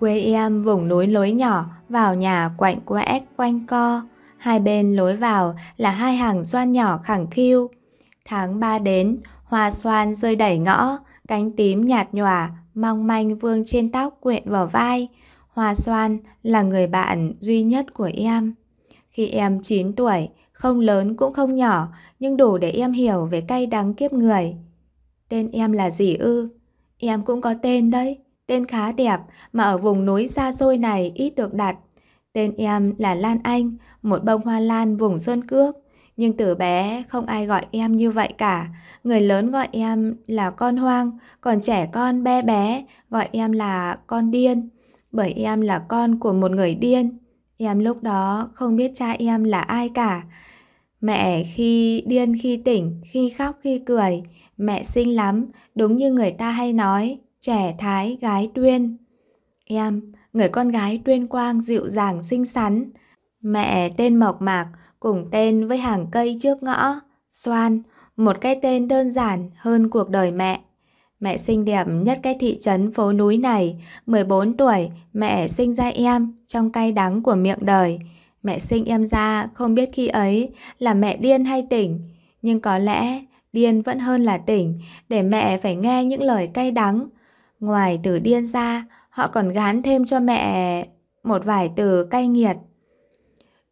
Quê Em vùng núi lối nhỏ vào nhà quạnh quẽ quanh co. Hai bên lối vào là hai hàng xoan nhỏ khẳng khiu. Tháng ba đến, hoa xoan rơi đẩy ngõ, cánh tím nhạt nhòa, mong manh vương trên tóc quyện vào vai. Hoa xoan là người bạn duy nhất của em. Khi em 9 tuổi, không lớn cũng không nhỏ, nhưng đủ để em hiểu về cay đắng kiếp người. Tên em là gì ư? Em cũng có tên đấy tên khá đẹp mà ở vùng núi xa xôi này ít được đặt. Tên em là Lan Anh, một bông hoa lan vùng sơn cước. Nhưng từ bé không ai gọi em như vậy cả. Người lớn gọi em là con hoang, còn trẻ con bé bé gọi em là con điên. Bởi em là con của một người điên. Em lúc đó không biết cha em là ai cả. Mẹ khi điên khi tỉnh, khi khóc khi cười, mẹ xinh lắm, đúng như người ta hay nói trẻ thái gái tuyên. Em, người con gái tuyên quang dịu dàng xinh xắn. Mẹ tên Mộc Mạc cùng tên với hàng cây trước ngõ, Xoan, một cái tên đơn giản hơn cuộc đời mẹ. Mẹ xinh đẹp nhất cái thị trấn phố núi này, 14 tuổi mẹ sinh ra em trong cay đắng của miệng đời. Mẹ sinh em ra không biết khi ấy là mẹ điên hay tỉnh, nhưng có lẽ điên vẫn hơn là tỉnh để mẹ phải nghe những lời cay đắng Ngoài từ điên ra, họ còn gán thêm cho mẹ một vài từ cay nghiệt.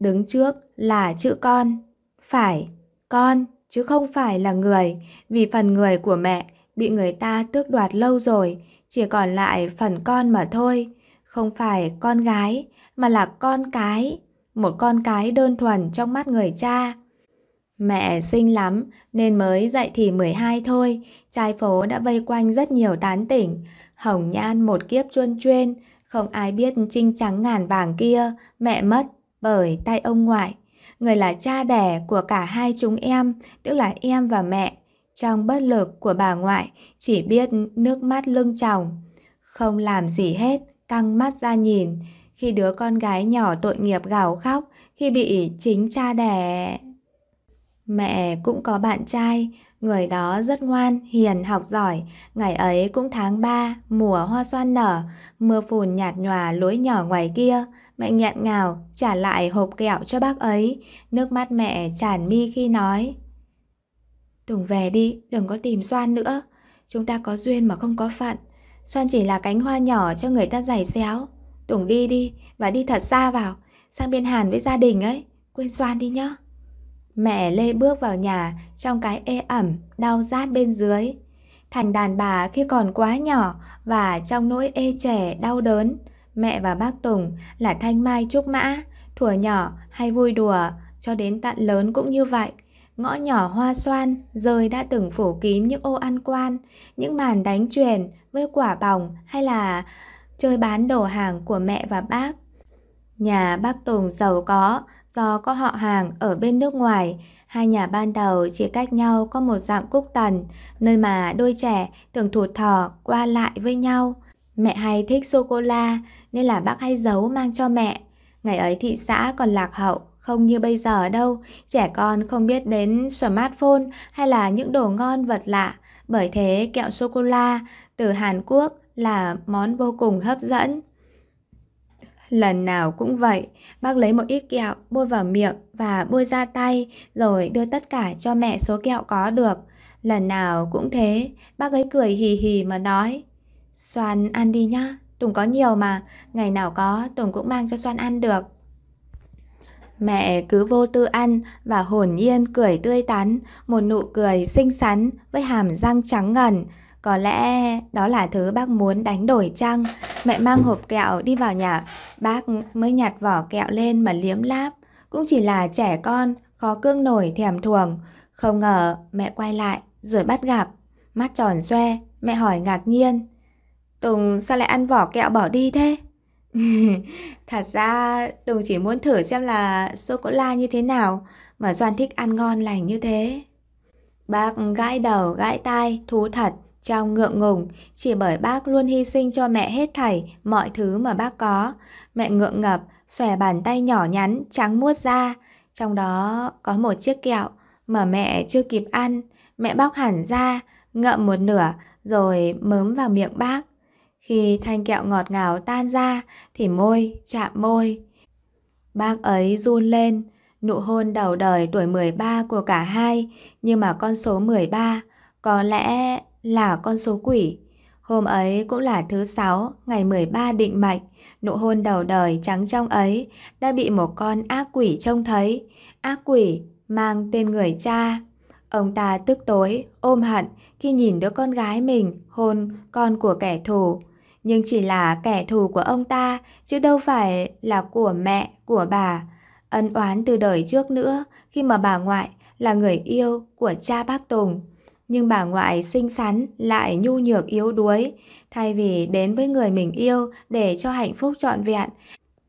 Đứng trước là chữ con, phải, con chứ không phải là người, vì phần người của mẹ bị người ta tước đoạt lâu rồi, chỉ còn lại phần con mà thôi, không phải con gái mà là con cái, một con cái đơn thuần trong mắt người cha. Mẹ xinh lắm nên mới dậy thì 12 thôi, trai phố đã vây quanh rất nhiều tán tỉnh. Hồng nhan một kiếp chuôn chuyên, không ai biết trinh trắng ngàn vàng kia, mẹ mất bởi tay ông ngoại. Người là cha đẻ của cả hai chúng em, tức là em và mẹ. Trong bất lực của bà ngoại, chỉ biết nước mắt lưng chồng. Không làm gì hết, căng mắt ra nhìn. Khi đứa con gái nhỏ tội nghiệp gào khóc, khi bị chính cha đẻ... Mẹ cũng có bạn trai, người đó rất ngoan, hiền, học giỏi. Ngày ấy cũng tháng 3, mùa hoa xoan nở, mưa phùn nhạt nhòa lối nhỏ ngoài kia. Mẹ nghẹn ngào, trả lại hộp kẹo cho bác ấy. Nước mắt mẹ tràn mi khi nói. Tùng về đi, đừng có tìm xoan nữa. Chúng ta có duyên mà không có phận. Xoan chỉ là cánh hoa nhỏ cho người ta giày xéo. Tùng đi đi, và đi thật xa vào, sang bên Hàn với gia đình ấy. Quên xoan đi nhá. Mẹ Lê bước vào nhà trong cái ê ẩm, đau rát bên dưới. Thành đàn bà khi còn quá nhỏ và trong nỗi ê trẻ đau đớn, mẹ và bác Tùng là thanh mai trúc mã, thuở nhỏ hay vui đùa, cho đến tận lớn cũng như vậy. Ngõ nhỏ hoa xoan, rơi đã từng phủ kín những ô ăn quan, những màn đánh truyền với quả bỏng hay là chơi bán đồ hàng của mẹ và bác. Nhà bác Tùng giàu có, Do có họ hàng ở bên nước ngoài, hai nhà ban đầu chỉ cách nhau có một dạng cúc tần, nơi mà đôi trẻ thường thụt thò qua lại với nhau. Mẹ hay thích sô-cô-la nên là bác hay giấu mang cho mẹ. Ngày ấy thị xã còn lạc hậu, không như bây giờ đâu, trẻ con không biết đến smartphone hay là những đồ ngon vật lạ. Bởi thế kẹo sô-cô-la từ Hàn Quốc là món vô cùng hấp dẫn. Lần nào cũng vậy, bác lấy một ít kẹo, bôi vào miệng và bôi ra tay, rồi đưa tất cả cho mẹ số kẹo có được. Lần nào cũng thế, bác ấy cười hì hì mà nói. Xoan ăn đi nhá, Tùng có nhiều mà, ngày nào có Tùng cũng mang cho Xoan ăn được. Mẹ cứ vô tư ăn và hồn nhiên cười tươi tắn, một nụ cười xinh xắn với hàm răng trắng ngần. Có lẽ đó là thứ bác muốn đánh đổi chăng? Mẹ mang vâng. hộp kẹo đi vào nhà, bác mới nhặt vỏ kẹo lên mà liếm láp. Cũng chỉ là trẻ con, khó cương nổi thèm thuồng. Không ngờ mẹ quay lại rồi bắt gặp. Mắt tròn xoe, mẹ hỏi ngạc nhiên. Tùng sao lại ăn vỏ kẹo bỏ đi thế? Thật ra Tùng chỉ muốn thử xem là sô-cô-la như thế nào mà Doan thích ăn ngon lành như thế. Bác gãi đầu gãi tai thú thật trong ngượng ngùng, chỉ bởi bác luôn hy sinh cho mẹ hết thảy mọi thứ mà bác có. Mẹ ngượng ngập, xòe bàn tay nhỏ nhắn, trắng muốt ra. Trong đó có một chiếc kẹo mà mẹ chưa kịp ăn. Mẹ bóc hẳn ra, ngậm một nửa rồi mớm vào miệng bác. Khi thanh kẹo ngọt ngào tan ra thì môi chạm môi. Bác ấy run lên, nụ hôn đầu đời tuổi 13 của cả hai, nhưng mà con số 13 có lẽ là con số quỷ. Hôm ấy cũng là thứ sáu, ngày 13 định mệnh, nụ hôn đầu đời trắng trong ấy đã bị một con ác quỷ trông thấy. Ác quỷ mang tên người cha. Ông ta tức tối, ôm hận khi nhìn đứa con gái mình hôn con của kẻ thù. Nhưng chỉ là kẻ thù của ông ta, chứ đâu phải là của mẹ, của bà. Ân oán từ đời trước nữa, khi mà bà ngoại là người yêu của cha bác Tùng nhưng bà ngoại xinh xắn lại nhu nhược yếu đuối. Thay vì đến với người mình yêu để cho hạnh phúc trọn vẹn,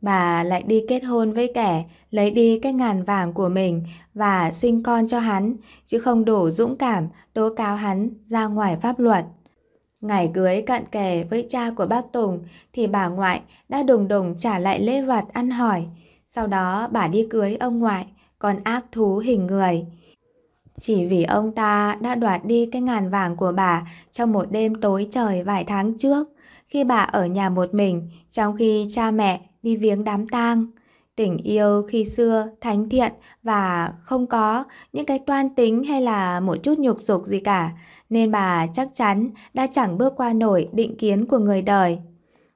bà lại đi kết hôn với kẻ lấy đi cái ngàn vàng của mình và sinh con cho hắn, chứ không đủ dũng cảm tố cáo hắn ra ngoài pháp luật. Ngày cưới cận kề với cha của bác Tùng thì bà ngoại đã đùng đùng trả lại lễ vật ăn hỏi. Sau đó bà đi cưới ông ngoại, còn ác thú hình người. Chỉ vì ông ta đã đoạt đi cái ngàn vàng của bà trong một đêm tối trời vài tháng trước, khi bà ở nhà một mình, trong khi cha mẹ đi viếng đám tang. Tình yêu khi xưa thánh thiện và không có những cái toan tính hay là một chút nhục dục gì cả, nên bà chắc chắn đã chẳng bước qua nổi định kiến của người đời.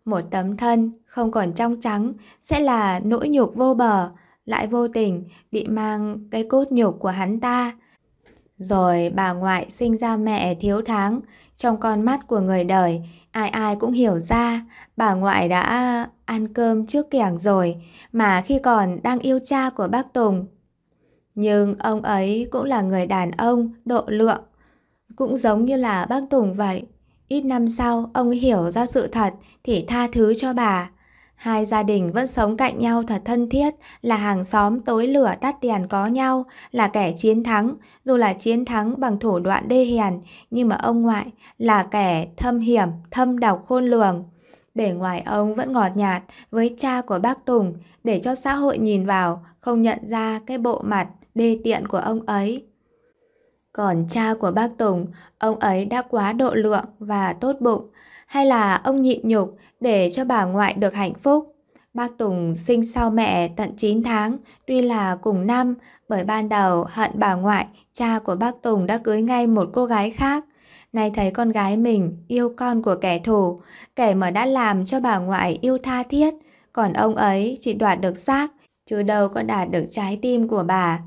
Một tấm thân không còn trong trắng sẽ là nỗi nhục vô bờ, lại vô tình bị mang cái cốt nhục của hắn ta rồi bà ngoại sinh ra mẹ thiếu tháng, trong con mắt của người đời, ai ai cũng hiểu ra, bà ngoại đã ăn cơm trước kẻng rồi, mà khi còn đang yêu cha của bác Tùng. Nhưng ông ấy cũng là người đàn ông, độ lượng, cũng giống như là bác Tùng vậy. Ít năm sau, ông hiểu ra sự thật thì tha thứ cho bà. Hai gia đình vẫn sống cạnh nhau thật thân thiết, là hàng xóm tối lửa tắt đèn có nhau, là kẻ chiến thắng, dù là chiến thắng bằng thủ đoạn đê hèn, nhưng mà ông ngoại là kẻ thâm hiểm, thâm độc khôn lường. Bề ngoài ông vẫn ngọt nhạt với cha của bác Tùng để cho xã hội nhìn vào, không nhận ra cái bộ mặt đê tiện của ông ấy. Còn cha của bác Tùng, ông ấy đã quá độ lượng và tốt bụng, hay là ông nhịn nhục để cho bà ngoại được hạnh phúc. Bác Tùng sinh sau mẹ tận 9 tháng, tuy là cùng năm, bởi ban đầu hận bà ngoại, cha của bác Tùng đã cưới ngay một cô gái khác. Nay thấy con gái mình yêu con của kẻ thù, kẻ mà đã làm cho bà ngoại yêu tha thiết, còn ông ấy chỉ đoạt được xác, chứ đâu có đạt được trái tim của bà.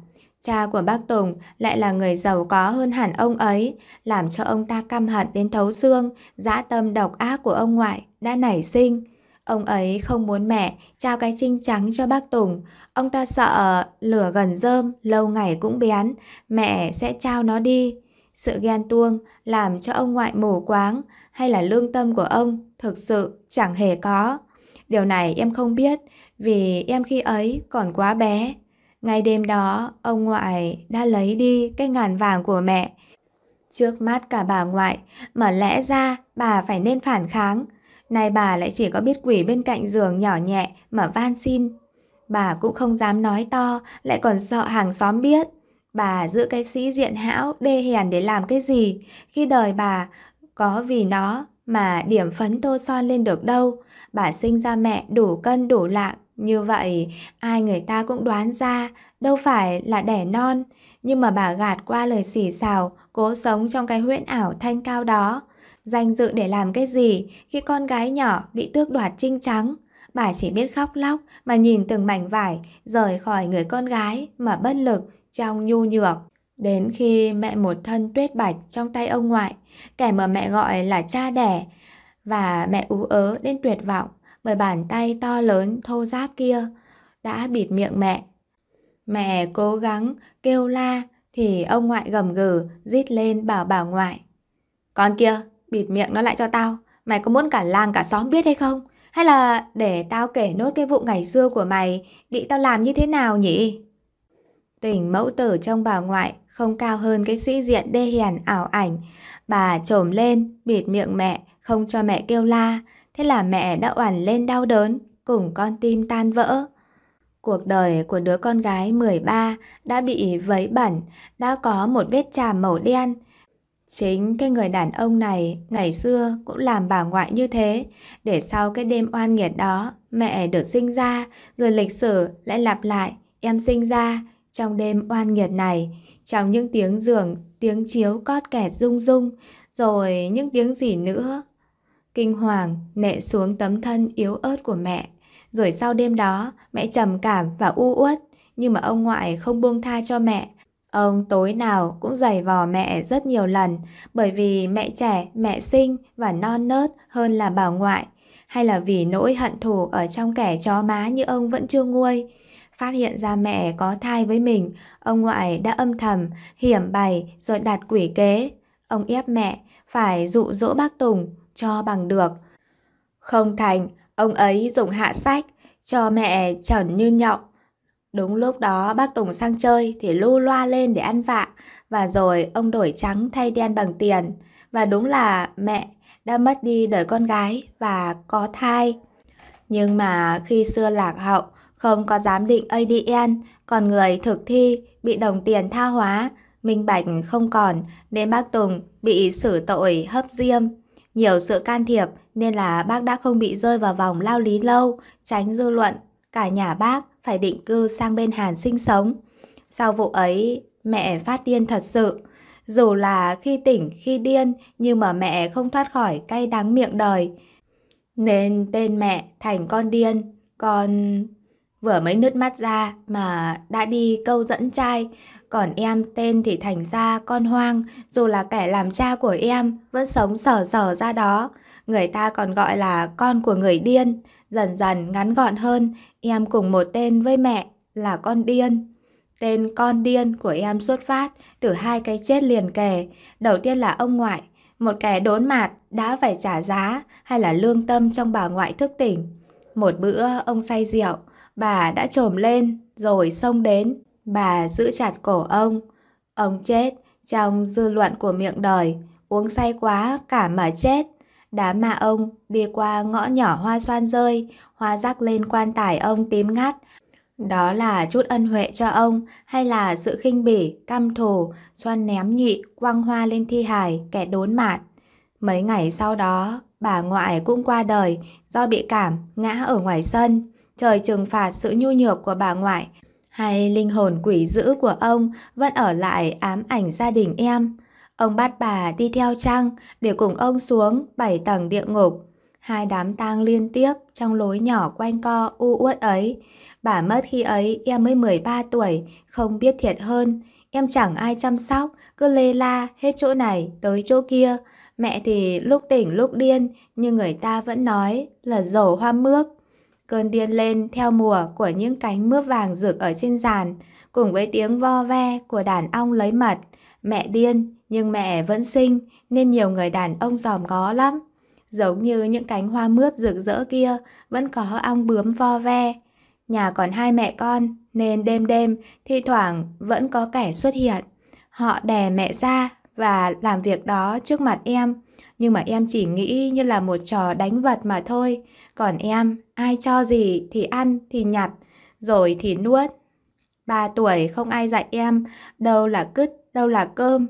Cha của bác Tùng lại là người giàu có hơn hẳn ông ấy, làm cho ông ta căm hận đến thấu xương, dã tâm độc ác của ông ngoại đã nảy sinh. Ông ấy không muốn mẹ trao cái trinh trắng cho bác Tùng. Ông ta sợ lửa gần rơm, lâu ngày cũng bén, mẹ sẽ trao nó đi. Sự ghen tuông làm cho ông ngoại mù quáng hay là lương tâm của ông thực sự chẳng hề có. Điều này em không biết vì em khi ấy còn quá bé. Ngay đêm đó, ông ngoại đã lấy đi cái ngàn vàng của mẹ. Trước mắt cả bà ngoại, mà lẽ ra bà phải nên phản kháng, Nay bà lại chỉ có biết quỷ bên cạnh giường nhỏ nhẹ mà van xin. Bà cũng không dám nói to, lại còn sợ hàng xóm biết. Bà giữ cái sĩ diện hão đê hèn để làm cái gì khi đời bà có vì nó mà điểm phấn tô son lên được đâu. Bà sinh ra mẹ đủ cân đủ lạng, như vậy ai người ta cũng đoán ra, đâu phải là đẻ non. Nhưng mà bà gạt qua lời xỉ xào, cố sống trong cái huyễn ảo thanh cao đó. Danh dự để làm cái gì khi con gái nhỏ bị tước đoạt trinh trắng? Bà chỉ biết khóc lóc mà nhìn từng mảnh vải rời khỏi người con gái mà bất lực trong nhu nhược. Đến khi mẹ một thân tuyết bạch trong tay ông ngoại, kẻ mà mẹ gọi là cha đẻ, và mẹ ú ớ đến tuyệt vọng bởi bàn tay to lớn thô giáp kia đã bịt miệng mẹ. Mẹ cố gắng kêu la thì ông ngoại gầm gừ rít lên bảo bảo ngoại. Con kia, Bịt miệng nó lại cho tao, mày có muốn cả làng cả xóm biết hay không? Hay là để tao kể nốt cái vụ ngày xưa của mày, bị tao làm như thế nào nhỉ? Tình mẫu tử trong bà ngoại không cao hơn cái sĩ diện đê hèn ảo ảnh. Bà trồm lên, bịt miệng mẹ, không cho mẹ kêu la. Thế là mẹ đã oằn lên đau đớn, cùng con tim tan vỡ. Cuộc đời của đứa con gái 13 đã bị vấy bẩn, đã có một vết trà màu đen, Chính cái người đàn ông này ngày xưa cũng làm bà ngoại như thế, để sau cái đêm oan nghiệt đó, mẹ được sinh ra, rồi lịch sử lại lặp lại, em sinh ra trong đêm oan nghiệt này, trong những tiếng giường, tiếng chiếu cót kẹt rung rung, rồi những tiếng gì nữa. Kinh hoàng nệ xuống tấm thân yếu ớt của mẹ, rồi sau đêm đó mẹ trầm cảm và u uất, nhưng mà ông ngoại không buông tha cho mẹ, Ông tối nào cũng giày vò mẹ rất nhiều lần bởi vì mẹ trẻ, mẹ sinh và non nớt hơn là bà ngoại hay là vì nỗi hận thù ở trong kẻ chó má như ông vẫn chưa nguôi. Phát hiện ra mẹ có thai với mình, ông ngoại đã âm thầm, hiểm bày rồi đặt quỷ kế. Ông ép mẹ phải dụ dỗ bác Tùng cho bằng được. Không thành, ông ấy dùng hạ sách cho mẹ trần như nhộng Đúng lúc đó bác Tùng sang chơi thì lu loa lên để ăn vạ và rồi ông đổi trắng thay đen bằng tiền. Và đúng là mẹ đã mất đi đời con gái và có thai. Nhưng mà khi xưa lạc hậu không có giám định ADN, còn người thực thi bị đồng tiền tha hóa, minh bạch không còn nên bác Tùng bị xử tội hấp diêm. Nhiều sự can thiệp nên là bác đã không bị rơi vào vòng lao lý lâu, tránh dư luận cả nhà bác phải định cư sang bên Hàn sinh sống. Sau vụ ấy, mẹ phát điên thật sự. Dù là khi tỉnh, khi điên, nhưng mà mẹ không thoát khỏi cay đắng miệng đời. Nên tên mẹ thành con điên, con... Vừa mới nứt mắt ra mà đã đi câu dẫn trai, còn em tên thì thành ra con hoang, dù là kẻ làm cha của em, vẫn sống sờ sờ ra đó. Người ta còn gọi là con của người điên. Dần dần ngắn gọn hơn, em cùng một tên với mẹ là con điên. Tên con điên của em xuất phát từ hai cái chết liền kề. Đầu tiên là ông ngoại, một kẻ đốn mạt đã phải trả giá hay là lương tâm trong bà ngoại thức tỉnh. Một bữa ông say rượu, bà đã trồm lên rồi xông đến, bà giữ chặt cổ ông. Ông chết trong dư luận của miệng đời, uống say quá cả mà chết. Đám mà ông đi qua ngõ nhỏ hoa xoan rơi, hoa rắc lên quan tài ông tím ngắt, Đó là chút ân huệ cho ông, hay là sự khinh bỉ, căm thù, xoan ném nhị quăng hoa lên thi hài, kẻ đốn mạt. Mấy ngày sau đó, bà ngoại cũng qua đời do bị cảm, ngã ở ngoài sân. Trời trừng phạt sự nhu nhược của bà ngoại hay linh hồn quỷ dữ của ông vẫn ở lại ám ảnh gia đình em. Ông bắt bà đi theo Trăng để cùng ông xuống bảy tầng địa ngục. Hai đám tang liên tiếp trong lối nhỏ quanh co u uất ấy. Bà mất khi ấy em mới 13 tuổi, không biết thiệt hơn. Em chẳng ai chăm sóc, cứ lê la hết chỗ này tới chỗ kia. Mẹ thì lúc tỉnh lúc điên, nhưng người ta vẫn nói là dầu hoa mướp. Cơn điên lên theo mùa của những cánh mướp vàng rực ở trên giàn cùng với tiếng vo ve của đàn ong lấy mật. Mẹ điên, nhưng mẹ vẫn sinh, nên nhiều người đàn ông giòm ngó lắm. Giống như những cánh hoa mướp rực rỡ kia, vẫn có ong bướm vo ve. Nhà còn hai mẹ con, nên đêm đêm, thi thoảng vẫn có kẻ xuất hiện. Họ đè mẹ ra và làm việc đó trước mặt em. Nhưng mà em chỉ nghĩ như là một trò đánh vật mà thôi. Còn em, ai cho gì thì ăn thì nhặt, rồi thì nuốt, 3 tuổi không ai dạy em, đâu là cứt, đâu là cơm.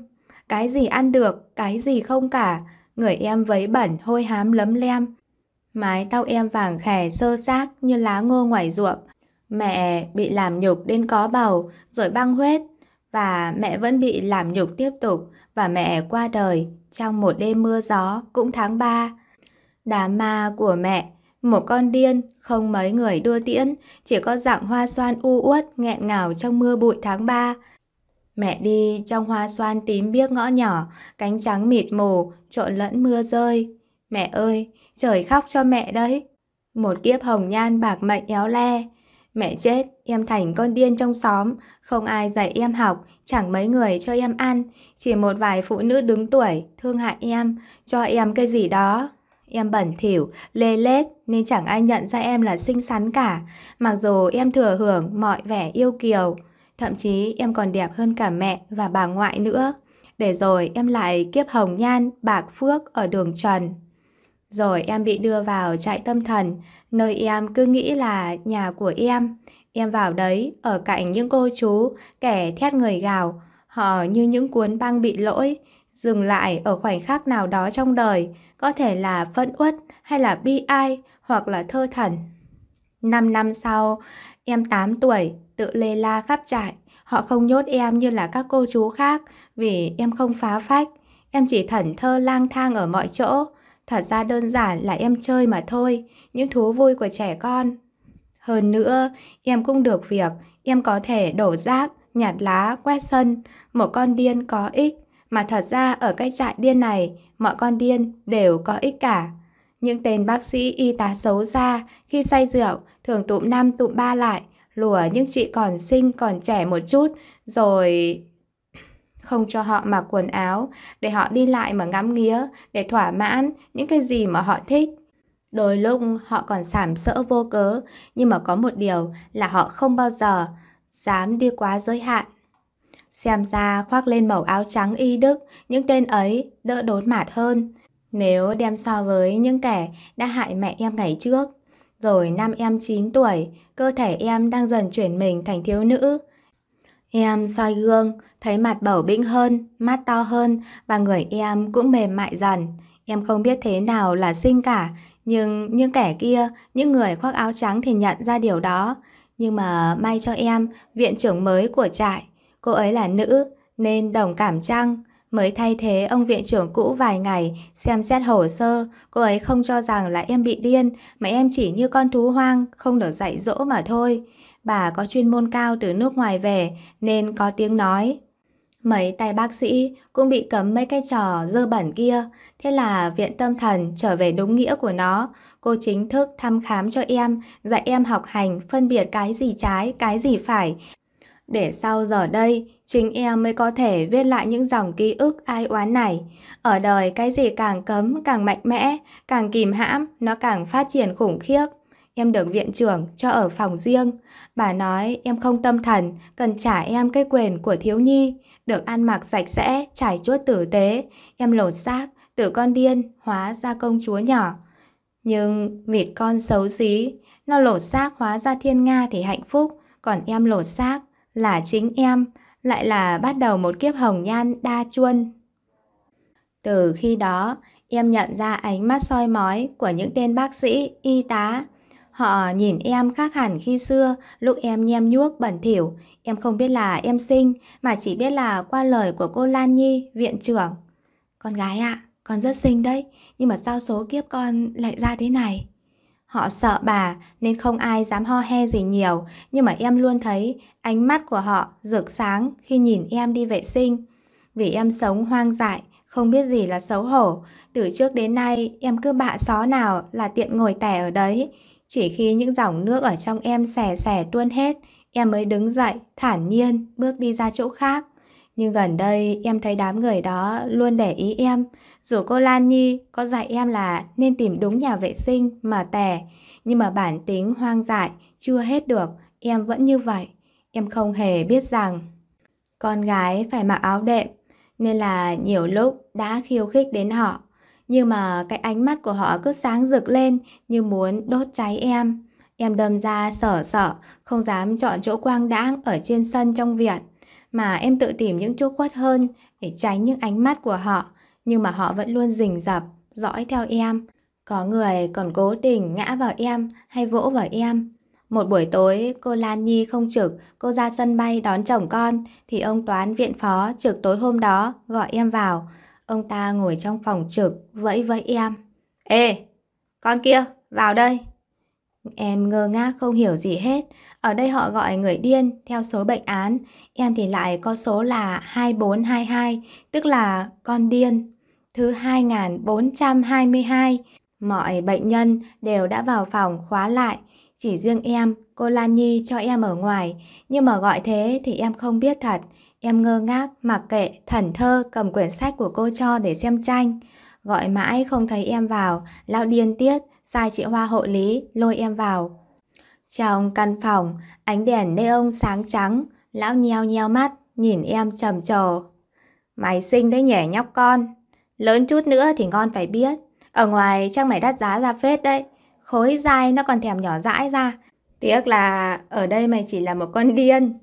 Cái gì ăn được, cái gì không cả, người em vấy bẩn hôi hám lấm lem. Mái tóc em vàng khẻ sơ xác như lá ngô ngoài ruộng. Mẹ bị làm nhục đến có bầu, rồi băng huyết. Và mẹ vẫn bị làm nhục tiếp tục và mẹ qua đời trong một đêm mưa gió cũng tháng 3. Đám ma của mẹ một con điên, không mấy người đưa tiễn, chỉ có dạng hoa xoan u uất nghẹn ngào trong mưa bụi tháng 3. Mẹ đi trong hoa xoan tím biếc ngõ nhỏ, cánh trắng mịt mù, trộn lẫn mưa rơi. Mẹ ơi, trời khóc cho mẹ đấy. Một kiếp hồng nhan bạc mệnh éo le. Mẹ chết, em thành con điên trong xóm, không ai dạy em học, chẳng mấy người cho em ăn, chỉ một vài phụ nữ đứng tuổi, thương hại em, cho em cái gì đó. Em bẩn thỉu, lê lết nên chẳng ai nhận ra em là xinh xắn cả, mặc dù em thừa hưởng mọi vẻ yêu kiều. Thậm chí em còn đẹp hơn cả mẹ và bà ngoại nữa. Để rồi em lại kiếp hồng nhan, bạc phước ở đường trần. Rồi em bị đưa vào trại tâm thần, nơi em cứ nghĩ là nhà của em. Em vào đấy, ở cạnh những cô chú, kẻ thét người gào. Họ như những cuốn băng bị lỗi, dừng lại ở khoảnh khắc nào đó trong đời, có thể là phẫn uất hay là bi ai hoặc là thơ thần năm năm sau, em 8 tuổi, tự lê la khắp trại. Họ không nhốt em như là các cô chú khác vì em không phá phách. Em chỉ thẩn thơ lang thang ở mọi chỗ. Thật ra đơn giản là em chơi mà thôi, những thú vui của trẻ con. Hơn nữa, em cũng được việc, em có thể đổ rác, nhặt lá, quét sân. Một con điên có ích mà thật ra ở cái trại điên này, mọi con điên đều có ích cả. Những tên bác sĩ y tá xấu xa khi say rượu thường tụm năm tụm ba lại, lùa những chị còn sinh còn trẻ một chút rồi không cho họ mặc quần áo để họ đi lại mà ngắm nghía để thỏa mãn những cái gì mà họ thích. Đôi lúc họ còn sảm sỡ vô cớ nhưng mà có một điều là họ không bao giờ dám đi quá giới hạn Xem ra khoác lên màu áo trắng y đức, những tên ấy đỡ đốn mạt hơn. Nếu đem so với những kẻ đã hại mẹ em ngày trước. Rồi năm em 9 tuổi, cơ thể em đang dần chuyển mình thành thiếu nữ. Em soi gương, thấy mặt bầu bĩnh hơn, mắt to hơn và người em cũng mềm mại dần. Em không biết thế nào là sinh cả, nhưng những kẻ kia, những người khoác áo trắng thì nhận ra điều đó. Nhưng mà may cho em, viện trưởng mới của trại Cô ấy là nữ nên đồng cảm chăng? Mới thay thế ông viện trưởng cũ vài ngày, xem xét hồ sơ, cô ấy không cho rằng là em bị điên, mà em chỉ như con thú hoang, không được dạy dỗ mà thôi. Bà có chuyên môn cao từ nước ngoài về, nên có tiếng nói. Mấy tay bác sĩ cũng bị cấm mấy cái trò dơ bẩn kia, thế là viện tâm thần trở về đúng nghĩa của nó. Cô chính thức thăm khám cho em, dạy em học hành, phân biệt cái gì trái, cái gì phải, để sau giờ đây, chính em mới có thể viết lại những dòng ký ức ai oán này. Ở đời cái gì càng cấm, càng mạnh mẽ, càng kìm hãm, nó càng phát triển khủng khiếp. Em được viện trưởng cho ở phòng riêng. Bà nói em không tâm thần, cần trả em cái quyền của thiếu nhi. Được ăn mặc sạch sẽ, trải chuốt tử tế. Em lột xác, từ con điên, hóa ra công chúa nhỏ. Nhưng vịt con xấu xí, nó lột xác hóa ra thiên nga thì hạnh phúc, còn em lột xác là chính em, lại là bắt đầu một kiếp hồng nhan đa chuôn. Từ khi đó, em nhận ra ánh mắt soi mói của những tên bác sĩ, y tá. Họ nhìn em khác hẳn khi xưa, lúc em nhem nhuốc bẩn thỉu, em không biết là em sinh, mà chỉ biết là qua lời của cô Lan Nhi, viện trưởng. Con gái ạ, à, con rất xinh đấy, nhưng mà sao số kiếp con lại ra thế này? Họ sợ bà nên không ai dám ho he gì nhiều, nhưng mà em luôn thấy ánh mắt của họ rực sáng khi nhìn em đi vệ sinh. Vì em sống hoang dại, không biết gì là xấu hổ, từ trước đến nay em cứ bạ xó nào là tiện ngồi tẻ ở đấy. Chỉ khi những dòng nước ở trong em xẻ xẻ tuôn hết, em mới đứng dậy, thản nhiên, bước đi ra chỗ khác. Nhưng gần đây em thấy đám người đó luôn để ý em, dù cô Lan Nhi có dạy em là nên tìm đúng nhà vệ sinh mà tè, nhưng mà bản tính hoang dại, chưa hết được, em vẫn như vậy. Em không hề biết rằng con gái phải mặc áo đệm, nên là nhiều lúc đã khiêu khích đến họ. Nhưng mà cái ánh mắt của họ cứ sáng rực lên như muốn đốt cháy em. Em đâm ra sở sở, không dám chọn chỗ quang đãng ở trên sân trong viện mà em tự tìm những chỗ khuất hơn để tránh những ánh mắt của họ, nhưng mà họ vẫn luôn rình rập, dõi theo em. Có người còn cố tình ngã vào em hay vỗ vào em. Một buổi tối, cô Lan Nhi không trực, cô ra sân bay đón chồng con, thì ông Toán viện phó trực tối hôm đó gọi em vào. Ông ta ngồi trong phòng trực, vẫy vẫy em. Ê, con kia, vào đây. Em ngơ ngác không hiểu gì hết, ở đây họ gọi người điên theo số bệnh án, em thì lại có số là 2422, tức là con điên. Thứ 2422, mọi bệnh nhân đều đã vào phòng khóa lại, chỉ riêng em, cô Lan Nhi cho em ở ngoài, nhưng mà gọi thế thì em không biết thật. Em ngơ ngác, mặc kệ, thần thơ cầm quyển sách của cô cho để xem tranh. Gọi mãi không thấy em vào, lao điên tiết, sai chị Hoa hộ lý, lôi em vào, trong căn phòng, ánh đèn neon sáng trắng, lão nheo nheo mắt, nhìn em trầm trồ. Mày xinh đấy nhẻ nhóc con. Lớn chút nữa thì ngon phải biết. Ở ngoài chắc mày đắt giá ra phết đấy. Khối dai nó còn thèm nhỏ dãi ra. Tiếc là ở đây mày chỉ là một con điên.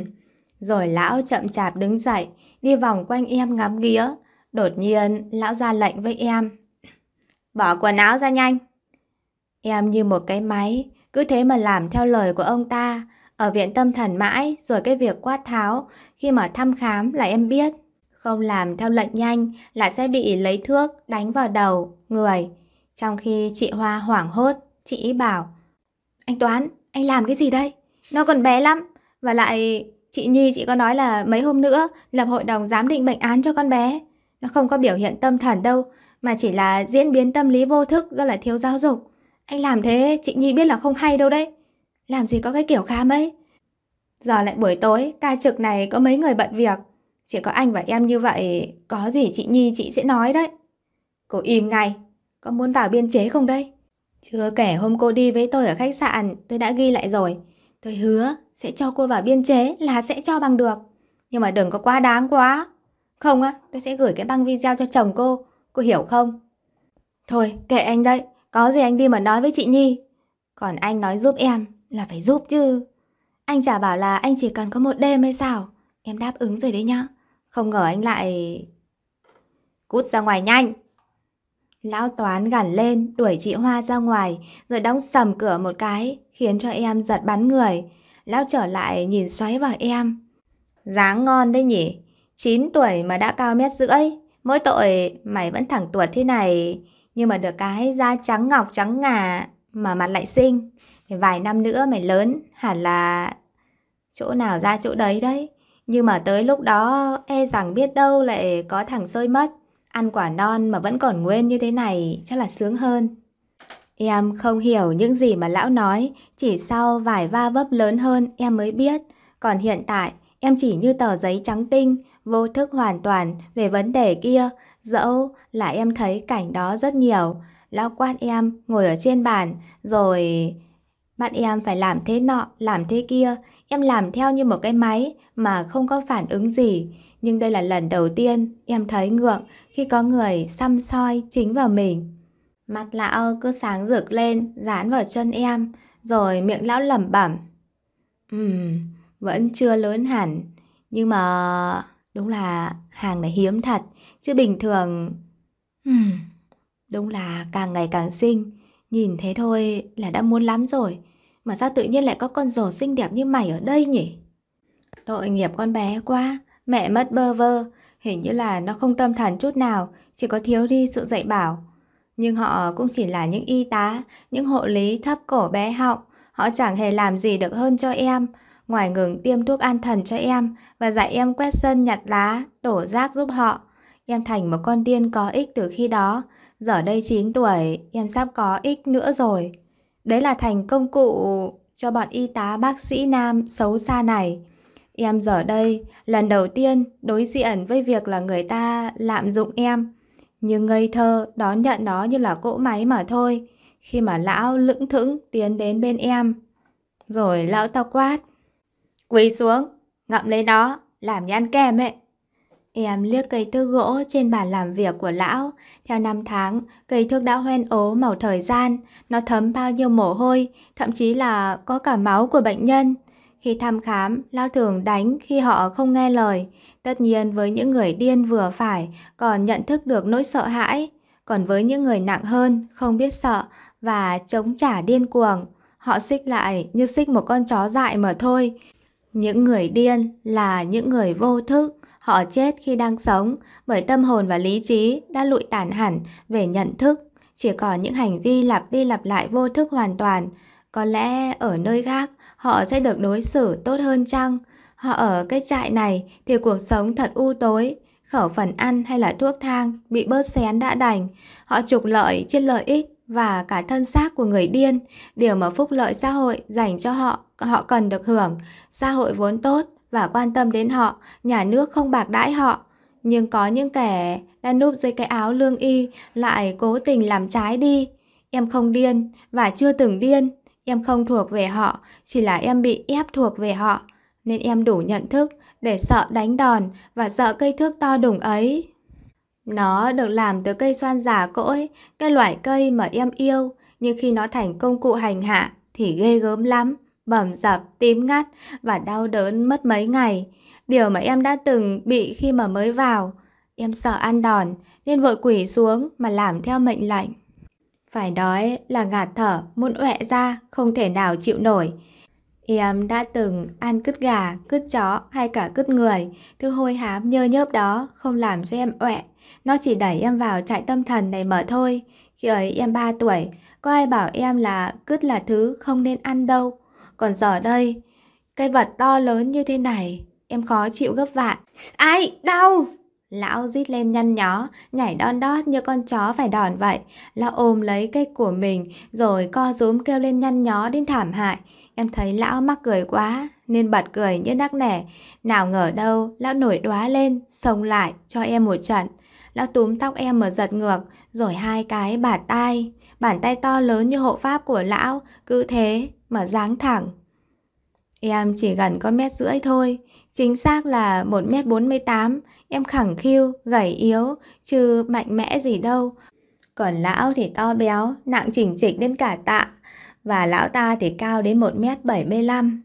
Rồi lão chậm chạp đứng dậy, đi vòng quanh em ngắm nghía. Đột nhiên, lão ra lệnh với em. Bỏ quần áo ra nhanh. Em như một cái máy, cứ thế mà làm theo lời của ông ta, ở viện tâm thần mãi, rồi cái việc quát tháo, khi mà thăm khám là em biết. Không làm theo lệnh nhanh là sẽ bị lấy thước đánh vào đầu, người. Trong khi chị Hoa hoảng hốt, chị ý bảo, anh Toán, anh làm cái gì đây? Nó còn bé lắm, và lại chị Nhi chị có nói là mấy hôm nữa lập hội đồng giám định bệnh án cho con bé. Nó không có biểu hiện tâm thần đâu, mà chỉ là diễn biến tâm lý vô thức do là thiếu giáo dục. Anh làm thế chị Nhi biết là không hay đâu đấy. Làm gì có cái kiểu khám ấy. Giờ lại buổi tối, ca trực này có mấy người bận việc. Chỉ có anh và em như vậy, có gì chị Nhi chị sẽ nói đấy. Cô im ngay, có muốn vào biên chế không đây? Chưa kể hôm cô đi với tôi ở khách sạn, tôi đã ghi lại rồi. Tôi hứa sẽ cho cô vào biên chế là sẽ cho bằng được. Nhưng mà đừng có quá đáng quá. Không á, tôi sẽ gửi cái băng video cho chồng cô. Cô hiểu không? Thôi, kệ anh đấy. Có gì anh đi mà nói với chị Nhi. Còn anh nói giúp em là phải giúp chứ. Anh chả bảo là anh chỉ cần có một đêm hay sao. Em đáp ứng rồi đấy nhá. Không ngờ anh lại... Cút ra ngoài nhanh! Lão Toán gằn lên, đuổi chị Hoa ra ngoài, rồi đóng sầm cửa một cái, khiến cho em giật bắn người. Lão trở lại nhìn xoáy vào em. Dáng ngon đấy nhỉ? 9 tuổi mà đã cao mét rưỡi. Mỗi tội mày vẫn thẳng tuột thế này... Nhưng mà được cái da trắng ngọc trắng ngà mà mặt lại xinh. Thì vài năm nữa mày lớn hẳn là chỗ nào ra chỗ đấy đấy. Nhưng mà tới lúc đó e rằng biết đâu lại có thằng sơi mất. Ăn quả non mà vẫn còn nguyên như thế này chắc là sướng hơn. Em không hiểu những gì mà lão nói, chỉ sau vài va vấp lớn hơn em mới biết. Còn hiện tại, em chỉ như tờ giấy trắng tinh, vô thức hoàn toàn về vấn đề kia, Dẫu là em thấy cảnh đó rất nhiều, lão quan em ngồi ở trên bàn, rồi bạn em phải làm thế nọ, làm thế kia, em làm theo như một cái máy mà không có phản ứng gì. Nhưng đây là lần đầu tiên em thấy ngượng khi có người xăm soi chính vào mình. Mặt lão cứ sáng rực lên, dán vào chân em, rồi miệng lão lẩm bẩm. Ừm, vẫn chưa lớn hẳn, nhưng mà... Đúng là hàng này hiếm thật, chứ bình thường... đúng là càng ngày càng xinh, nhìn thế thôi là đã muốn lắm rồi. Mà sao tự nhiên lại có con rồ xinh đẹp như mày ở đây nhỉ? Tội nghiệp con bé quá, mẹ mất bơ vơ, hình như là nó không tâm thần chút nào, chỉ có thiếu đi sự dạy bảo. Nhưng họ cũng chỉ là những y tá, những hộ lý thấp cổ bé họng, họ chẳng hề làm gì được hơn cho em, ngoài ngừng tiêm thuốc an thần cho em và dạy em quét sân nhặt lá, đổ rác giúp họ. Em thành một con điên có ích từ khi đó, giờ đây 9 tuổi, em sắp có ích nữa rồi. Đấy là thành công cụ cho bọn y tá bác sĩ nam xấu xa này. Em giờ đây lần đầu tiên đối diện với việc là người ta lạm dụng em. Nhưng ngây thơ đón nhận nó như là cỗ máy mà thôi. Khi mà lão lững thững tiến đến bên em. Rồi lão tao quát. Quỳ xuống, ngậm lấy nó, làm như ăn kem ấy. Em liếc cây thước gỗ trên bàn làm việc của lão. Theo năm tháng, cây thước đã hoen ố màu thời gian. Nó thấm bao nhiêu mồ hôi, thậm chí là có cả máu của bệnh nhân. Khi thăm khám, lão thường đánh khi họ không nghe lời. Tất nhiên với những người điên vừa phải còn nhận thức được nỗi sợ hãi. Còn với những người nặng hơn, không biết sợ và chống trả điên cuồng, họ xích lại như xích một con chó dại mà thôi. Những người điên là những người vô thức, họ chết khi đang sống bởi tâm hồn và lý trí đã lụi tàn hẳn về nhận thức, chỉ có những hành vi lặp đi lặp lại vô thức hoàn toàn. Có lẽ ở nơi khác họ sẽ được đối xử tốt hơn chăng? Họ ở cái trại này thì cuộc sống thật u tối, khẩu phần ăn hay là thuốc thang bị bớt xén đã đành, họ trục lợi trên lợi ích và cả thân xác của người điên, điều mà phúc lợi xã hội dành cho họ, họ cần được hưởng. Xã hội vốn tốt và quan tâm đến họ, nhà nước không bạc đãi họ. Nhưng có những kẻ đang núp dưới cái áo lương y lại cố tình làm trái đi. Em không điên và chưa từng điên, em không thuộc về họ, chỉ là em bị ép thuộc về họ. Nên em đủ nhận thức để sợ đánh đòn và sợ cây thước to đùng ấy nó được làm từ cây xoan giả cỗi, cái loại cây mà em yêu, nhưng khi nó thành công cụ hành hạ thì ghê gớm lắm, bầm dập, tím ngắt và đau đớn mất mấy ngày. Điều mà em đã từng bị khi mà mới vào, em sợ ăn đòn nên vội quỷ xuống mà làm theo mệnh lệnh. Phải nói là ngạt thở, muốn ọe ra, không thể nào chịu nổi. Em đã từng ăn cứt gà, cứt chó hay cả cứt người, thứ hôi hám nhơ nhớp đó không làm cho em ọe nó chỉ đẩy em vào trại tâm thần này mở thôi. Khi ấy em 3 tuổi, có ai bảo em là cứt là thứ không nên ăn đâu. Còn giờ đây, cây vật to lớn như thế này, em khó chịu gấp vạn. Ai, đau! Lão rít lên nhăn nhó, nhảy đon đót như con chó phải đòn vậy. Lão ôm lấy cây của mình, rồi co rúm kêu lên nhăn nhó đến thảm hại. Em thấy lão mắc cười quá, nên bật cười như nắc nẻ. Nào ngờ đâu, lão nổi đóa lên, xông lại, cho em một trận. Lão túm tóc em mà giật ngược, rồi hai cái bạt tay. Bàn tay to lớn như hộ pháp của lão, cứ thế mà dáng thẳng. Em chỉ gần có mét rưỡi thôi, chính xác là 1m48, em khẳng khiu, gầy yếu, chứ mạnh mẽ gì đâu. Còn lão thì to béo, nặng chỉnh chỉnh đến cả tạ, và lão ta thì cao đến 1m75.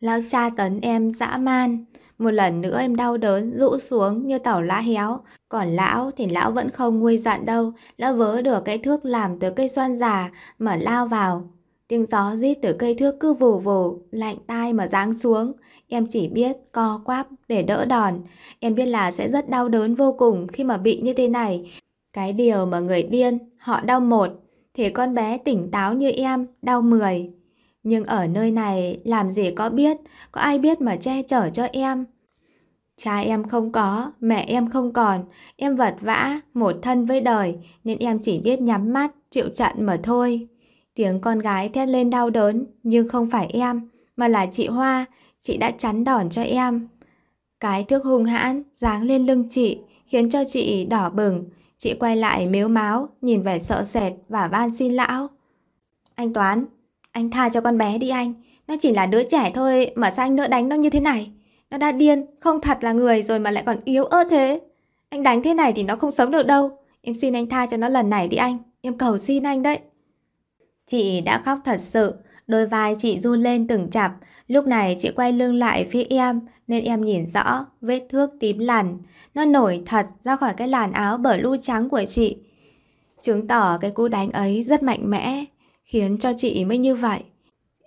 Lão cha tấn em dã man, một lần nữa em đau đớn, rũ xuống như tảo lá héo. Còn lão thì lão vẫn không nguôi giận đâu. Lão vớ được cái thước làm từ cây xoan già mà lao vào. Tiếng gió rít từ cây thước cứ vù vù, lạnh tai mà giáng xuống. Em chỉ biết co quắp để đỡ đòn. Em biết là sẽ rất đau đớn vô cùng khi mà bị như thế này. Cái điều mà người điên, họ đau một, thì con bé tỉnh táo như em, đau mười. Nhưng ở nơi này làm gì có biết, có ai biết mà che chở cho em. Cha em không có, mẹ em không còn, em vật vã, một thân với đời, nên em chỉ biết nhắm mắt, chịu trận mà thôi. Tiếng con gái thét lên đau đớn, nhưng không phải em, mà là chị Hoa, chị đã chắn đòn cho em. Cái thước hung hãn giáng lên lưng chị, khiến cho chị đỏ bừng. Chị quay lại mếu máu, nhìn vẻ sợ sệt và van xin lão. Anh Toán, anh tha cho con bé đi anh, nó chỉ là đứa trẻ thôi mà sao anh nỡ đánh nó như thế này? Nó đã điên, không thật là người rồi mà lại còn yếu ớt thế. Anh đánh thế này thì nó không sống được đâu. Em xin anh tha cho nó lần này đi anh, em cầu xin anh đấy. Chị đã khóc thật sự, đôi vai chị run lên từng chập, lúc này chị quay lưng lại phía em nên em nhìn rõ vết thước tím lằn, nó nổi thật ra khỏi cái làn áo bờ lu trắng của chị. Chứng tỏ cái cú đánh ấy rất mạnh mẽ, khiến cho chị mới như vậy.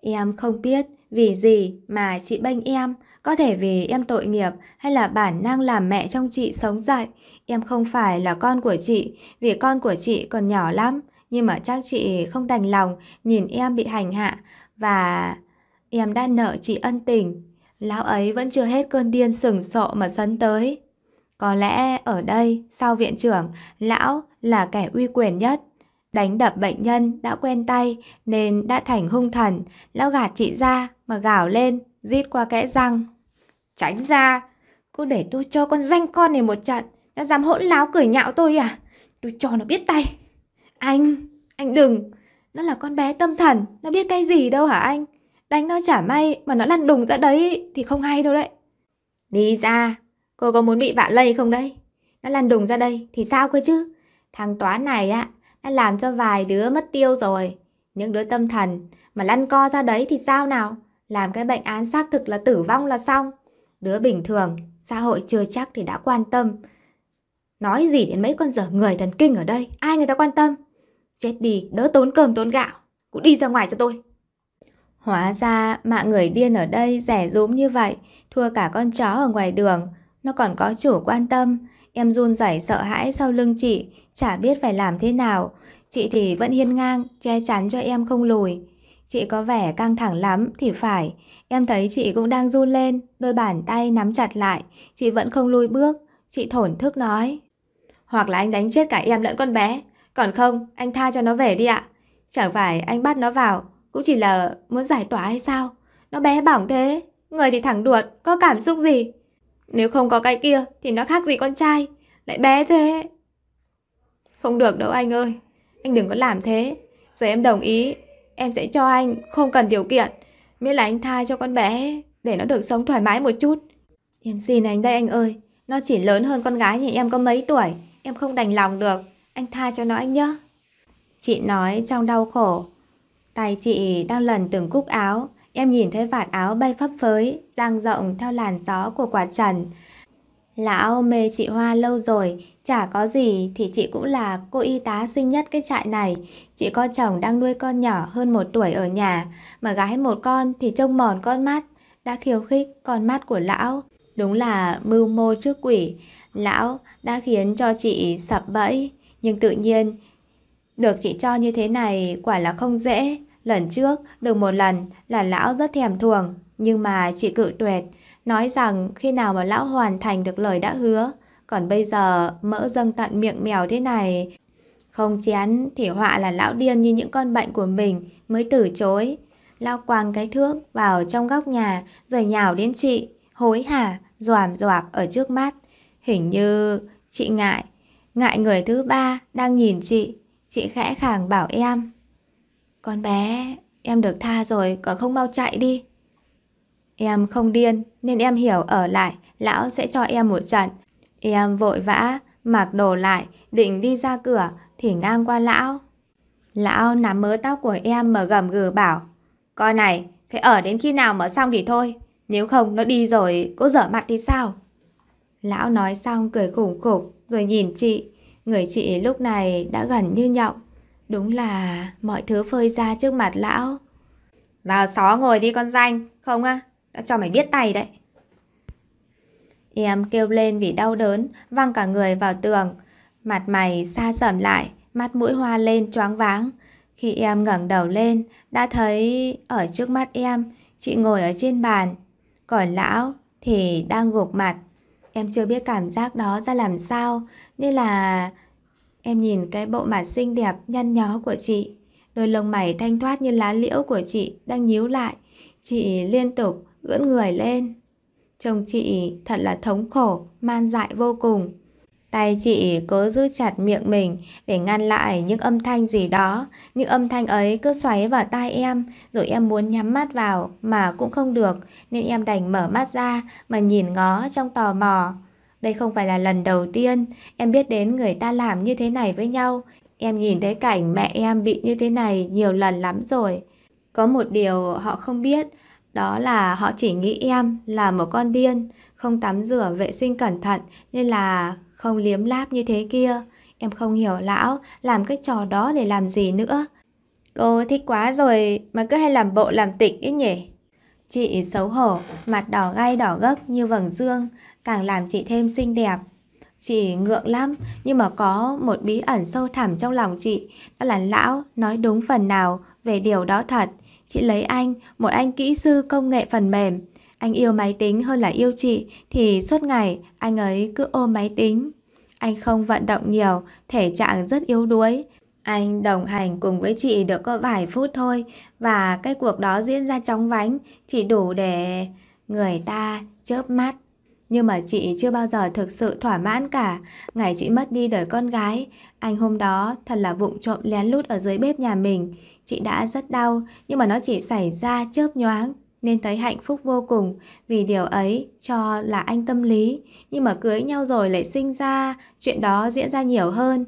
Em không biết vì gì mà chị bênh em, có thể vì em tội nghiệp hay là bản năng làm mẹ trong chị sống dậy. Em không phải là con của chị, vì con của chị còn nhỏ lắm, nhưng mà chắc chị không đành lòng nhìn em bị hành hạ và em đã nợ chị ân tình. Lão ấy vẫn chưa hết cơn điên sừng sộ mà sấn tới. Có lẽ ở đây, sau viện trưởng, lão là kẻ uy quyền nhất. Đánh đập bệnh nhân đã quen tay nên đã thành hung thần, lao gạt chị ra mà gào lên, rít qua kẽ răng. Tránh ra, cô để tôi cho con danh con này một trận, nó dám hỗn láo cười nhạo tôi à? Tôi cho nó biết tay. Anh, anh đừng, nó là con bé tâm thần, nó biết cái gì đâu hả anh? Đánh nó chả may mà nó lăn đùng ra đấy thì không hay đâu đấy. Đi ra, cô có muốn bị vạ lây không đấy? Nó lăn đùng ra đây thì sao cơ chứ? Thằng Toán này ạ, à, đã làm cho vài đứa mất tiêu rồi. Những đứa tâm thần mà lăn co ra đấy thì sao nào? Làm cái bệnh án xác thực là tử vong là xong. Đứa bình thường, xã hội chưa chắc thì đã quan tâm. Nói gì đến mấy con dở người thần kinh ở đây, ai người ta quan tâm? Chết đi, đỡ tốn cơm tốn gạo, cũng đi ra ngoài cho tôi. Hóa ra mạng người điên ở đây rẻ rúm như vậy, thua cả con chó ở ngoài đường, nó còn có chủ quan tâm. Em run rẩy sợ hãi sau lưng chị, chả biết phải làm thế nào. Chị thì vẫn hiên ngang, che chắn cho em không lùi. Chị có vẻ căng thẳng lắm thì phải. Em thấy chị cũng đang run lên, đôi bàn tay nắm chặt lại. Chị vẫn không lùi bước. Chị thổn thức nói. Hoặc là anh đánh chết cả em lẫn con bé. Còn không, anh tha cho nó về đi ạ. Chẳng phải anh bắt nó vào, cũng chỉ là muốn giải tỏa hay sao? Nó bé bỏng thế, người thì thẳng đuột, có cảm xúc gì? Nếu không có cái kia thì nó khác gì con trai, lại bé thế. Không được đâu anh ơi, anh đừng có làm thế. Giờ em đồng ý, em sẽ cho anh, không cần điều kiện. Miễn là anh tha cho con bé, để nó được sống thoải mái một chút. Em xin anh đây anh ơi, nó chỉ lớn hơn con gái nhà em có mấy tuổi, em không đành lòng được. Anh tha cho nó anh nhé. Chị nói trong đau khổ. Tay chị đang lần từng cúc áo, em nhìn thấy vạt áo bay phấp phới, dang rộng theo làn gió của quả trần. Lão mê chị Hoa lâu rồi, chả có gì thì chị cũng là cô y tá xinh nhất cái trại này. Chị có chồng đang nuôi con nhỏ hơn một tuổi ở nhà, mà gái một con thì trông mòn con mắt, đã khiêu khích con mắt của lão. Đúng là mưu mô trước quỷ, lão đã khiến cho chị sập bẫy, nhưng tự nhiên được chị cho như thế này quả là không dễ. Lần trước, được một lần là lão rất thèm thuồng, nhưng mà chị cự tuyệt nói rằng khi nào mà lão hoàn thành được lời đã hứa, còn bây giờ mỡ dâng tận miệng mèo thế này. Không chén thì họa là lão điên như những con bệnh của mình mới từ chối. Lao quàng cái thước vào trong góc nhà rồi nhào đến chị, hối hả, dòm dòp ở trước mắt. Hình như chị ngại, ngại người thứ ba đang nhìn chị. Chị khẽ khàng bảo em. Con bé, em được tha rồi, còn không mau chạy đi. Em không điên nên em hiểu ở lại lão sẽ cho em một trận. Em vội vã, mặc đồ lại, định đi ra cửa thì ngang qua lão. Lão nắm mớ tóc của em mà gầm gừ bảo Con này, phải ở đến khi nào mở xong thì thôi Nếu không nó đi rồi cô dở mặt thì sao Lão nói xong cười khủng khục Rồi nhìn chị Người chị lúc này đã gần như nhộng Đúng là mọi thứ phơi ra trước mặt lão Vào xó ngồi đi con danh Không á à? Đã cho mày biết tay đấy. Em kêu lên vì đau đớn, văng cả người vào tường. Mặt mày xa sầm lại, mắt mũi hoa lên choáng váng. Khi em ngẩng đầu lên, đã thấy ở trước mắt em, chị ngồi ở trên bàn. Còn lão thì đang gục mặt. Em chưa biết cảm giác đó ra làm sao, nên là Em nhìn cái bộ mặt xinh đẹp nhăn nhó của chị, đôi lông mày thanh thoát như lá liễu của chị đang nhíu lại. Chị liên tục gưỡn người lên. Chồng chị thật là thống khổ, man dại vô cùng. Tay chị cố giữ chặt miệng mình để ngăn lại những âm thanh gì đó. Những âm thanh ấy cứ xoáy vào tai em, rồi em muốn nhắm mắt vào mà cũng không được, nên em đành mở mắt ra mà nhìn ngó trong tò mò. Đây không phải là lần đầu tiên em biết đến người ta làm như thế này với nhau. Em nhìn thấy cảnh mẹ em bị như thế này nhiều lần lắm rồi. Có một điều họ không biết đó là họ chỉ nghĩ em là một con điên, không tắm rửa vệ sinh cẩn thận nên là không liếm láp như thế kia. Em không hiểu lão làm cái trò đó để làm gì nữa. Cô thích quá rồi mà cứ hay làm bộ làm tịch ít nhỉ. Chị xấu hổ, mặt đỏ gai đỏ gấc như vầng dương, càng làm chị thêm xinh đẹp. Chị ngượng lắm, nhưng mà có một bí ẩn sâu thẳm trong lòng chị, đó là lão nói đúng phần nào về điều đó thật. Chị lấy anh, một anh kỹ sư công nghệ phần mềm. Anh yêu máy tính hơn là yêu chị, thì suốt ngày anh ấy cứ ôm máy tính. Anh không vận động nhiều, thể trạng rất yếu đuối. Anh đồng hành cùng với chị được có vài phút thôi và cái cuộc đó diễn ra chóng vánh, chỉ đủ để người ta chớp mắt. Nhưng mà chị chưa bao giờ thực sự thỏa mãn cả. Ngày chị mất đi đời con gái, anh hôm đó thật là vụng trộm lén lút ở dưới bếp nhà mình. Chị đã rất đau, nhưng mà nó chỉ xảy ra chớp nhoáng, nên thấy hạnh phúc vô cùng vì điều ấy cho là anh tâm lý. Nhưng mà cưới nhau rồi lại sinh ra, chuyện đó diễn ra nhiều hơn.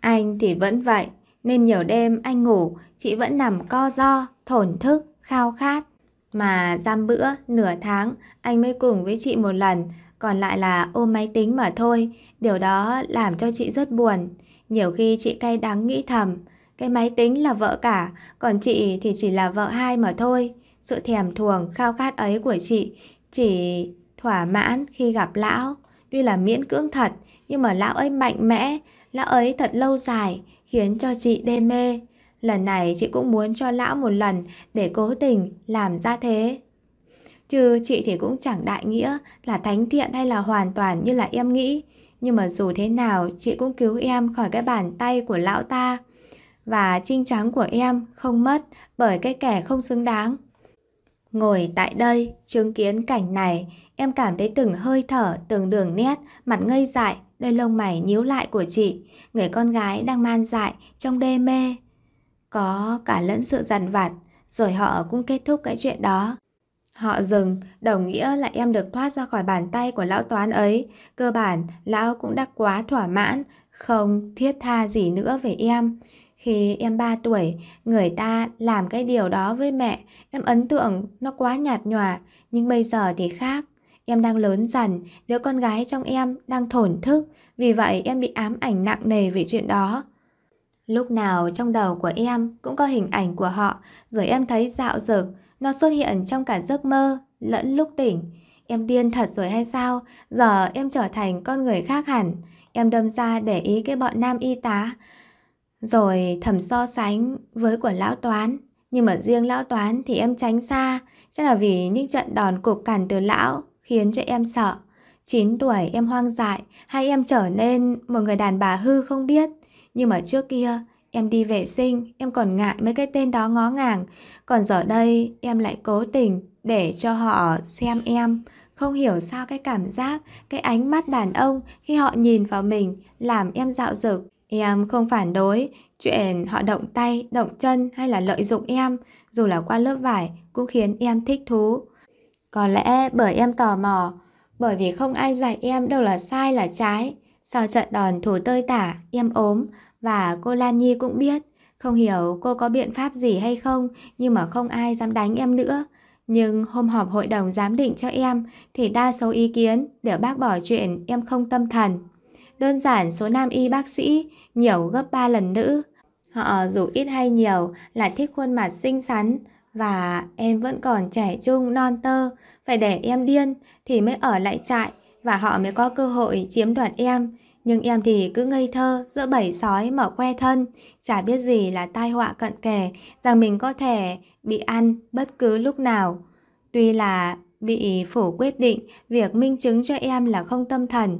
Anh thì vẫn vậy, nên nhiều đêm anh ngủ, chị vẫn nằm co do, thổn thức, khao khát. Mà giam bữa, nửa tháng, anh mới cùng với chị một lần, còn lại là ôm máy tính mà thôi. Điều đó làm cho chị rất buồn. Nhiều khi chị cay đắng nghĩ thầm, cái máy tính là vợ cả, còn chị thì chỉ là vợ hai mà thôi. Sự thèm thuồng, khao khát ấy của chị chỉ thỏa mãn khi gặp lão. Tuy là miễn cưỡng thật, nhưng mà lão ấy mạnh mẽ, lão ấy thật lâu dài, khiến cho chị đê mê. Lần này chị cũng muốn cho lão một lần để cố tình làm ra thế. Chứ chị thì cũng chẳng đại nghĩa là thánh thiện hay là hoàn toàn như là em nghĩ. Nhưng mà dù thế nào chị cũng cứu em khỏi cái bàn tay của lão ta và trinh trắng của em không mất bởi cái kẻ không xứng đáng. Ngồi tại đây, chứng kiến cảnh này, em cảm thấy từng hơi thở, từng đường nét, mặt ngây dại, đôi lông mày nhíu lại của chị, người con gái đang man dại trong đê mê. Có cả lẫn sự dằn vặt, rồi họ cũng kết thúc cái chuyện đó. Họ dừng, đồng nghĩa là em được thoát ra khỏi bàn tay của lão toán ấy. Cơ bản, lão cũng đã quá thỏa mãn, không thiết tha gì nữa về em. Khi em 3 tuổi, người ta làm cái điều đó với mẹ, em ấn tượng nó quá nhạt nhòa, nhưng bây giờ thì khác. Em đang lớn dần, đứa con gái trong em đang thổn thức, vì vậy em bị ám ảnh nặng nề về chuyện đó. Lúc nào trong đầu của em cũng có hình ảnh của họ, rồi em thấy dạo dực, nó xuất hiện trong cả giấc mơ, lẫn lúc tỉnh. Em điên thật rồi hay sao? Giờ em trở thành con người khác hẳn. Em đâm ra để ý cái bọn nam y tá, rồi thầm so sánh với của lão toán Nhưng mà riêng lão toán thì em tránh xa Chắc là vì những trận đòn cục cằn từ lão Khiến cho em sợ 9 tuổi em hoang dại Hay em trở nên một người đàn bà hư không biết Nhưng mà trước kia Em đi vệ sinh, em còn ngại mấy cái tên đó ngó ngàng Còn giờ đây em lại cố tình để cho họ xem em Không hiểu sao cái cảm giác, cái ánh mắt đàn ông khi họ nhìn vào mình làm em dạo dực Em không phản đối chuyện họ động tay, động chân hay là lợi dụng em, dù là qua lớp vải cũng khiến em thích thú. Có lẽ bởi em tò mò, bởi vì không ai dạy em đâu là sai là trái. Sau trận đòn thủ tơi tả, em ốm và cô Lan Nhi cũng biết. Không hiểu cô có biện pháp gì hay không nhưng mà không ai dám đánh em nữa. Nhưng hôm họp hội đồng giám định cho em thì đa số ý kiến đều bác bỏ chuyện em không tâm thần. Đơn giản số nam y bác sĩ nhiều gấp 3 lần nữ. Họ dù ít hay nhiều là thích khuôn mặt xinh xắn và em vẫn còn trẻ trung non tơ, phải để em điên thì mới ở lại trại và họ mới có cơ hội chiếm đoạt em. Nhưng em thì cứ ngây thơ giữa bảy sói mở khoe thân, chả biết gì là tai họa cận kề rằng mình có thể bị ăn bất cứ lúc nào. Tuy là bị phủ quyết định việc minh chứng cho em là không tâm thần,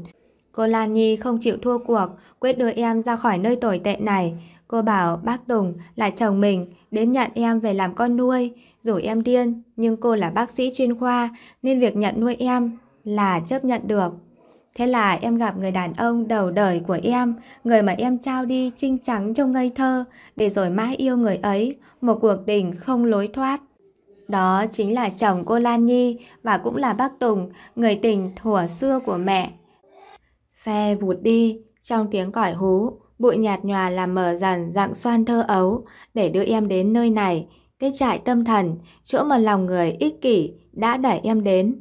Cô Lan Nhi không chịu thua cuộc, quyết đưa em ra khỏi nơi tồi tệ này. Cô bảo bác Tùng là chồng mình, đến nhận em về làm con nuôi. Dù em điên, nhưng cô là bác sĩ chuyên khoa, nên việc nhận nuôi em là chấp nhận được. Thế là em gặp người đàn ông đầu đời của em, người mà em trao đi trinh trắng trong ngây thơ, để rồi mãi yêu người ấy, một cuộc tình không lối thoát. Đó chính là chồng cô Lan Nhi và cũng là bác Tùng, người tình thủa xưa của mẹ. Xe vụt đi, trong tiếng còi hú, bụi nhạt nhòa làm mờ dần dạng xoan thơ ấu để đưa em đến nơi này, cái trại tâm thần, chỗ mà lòng người ích kỷ đã đẩy em đến.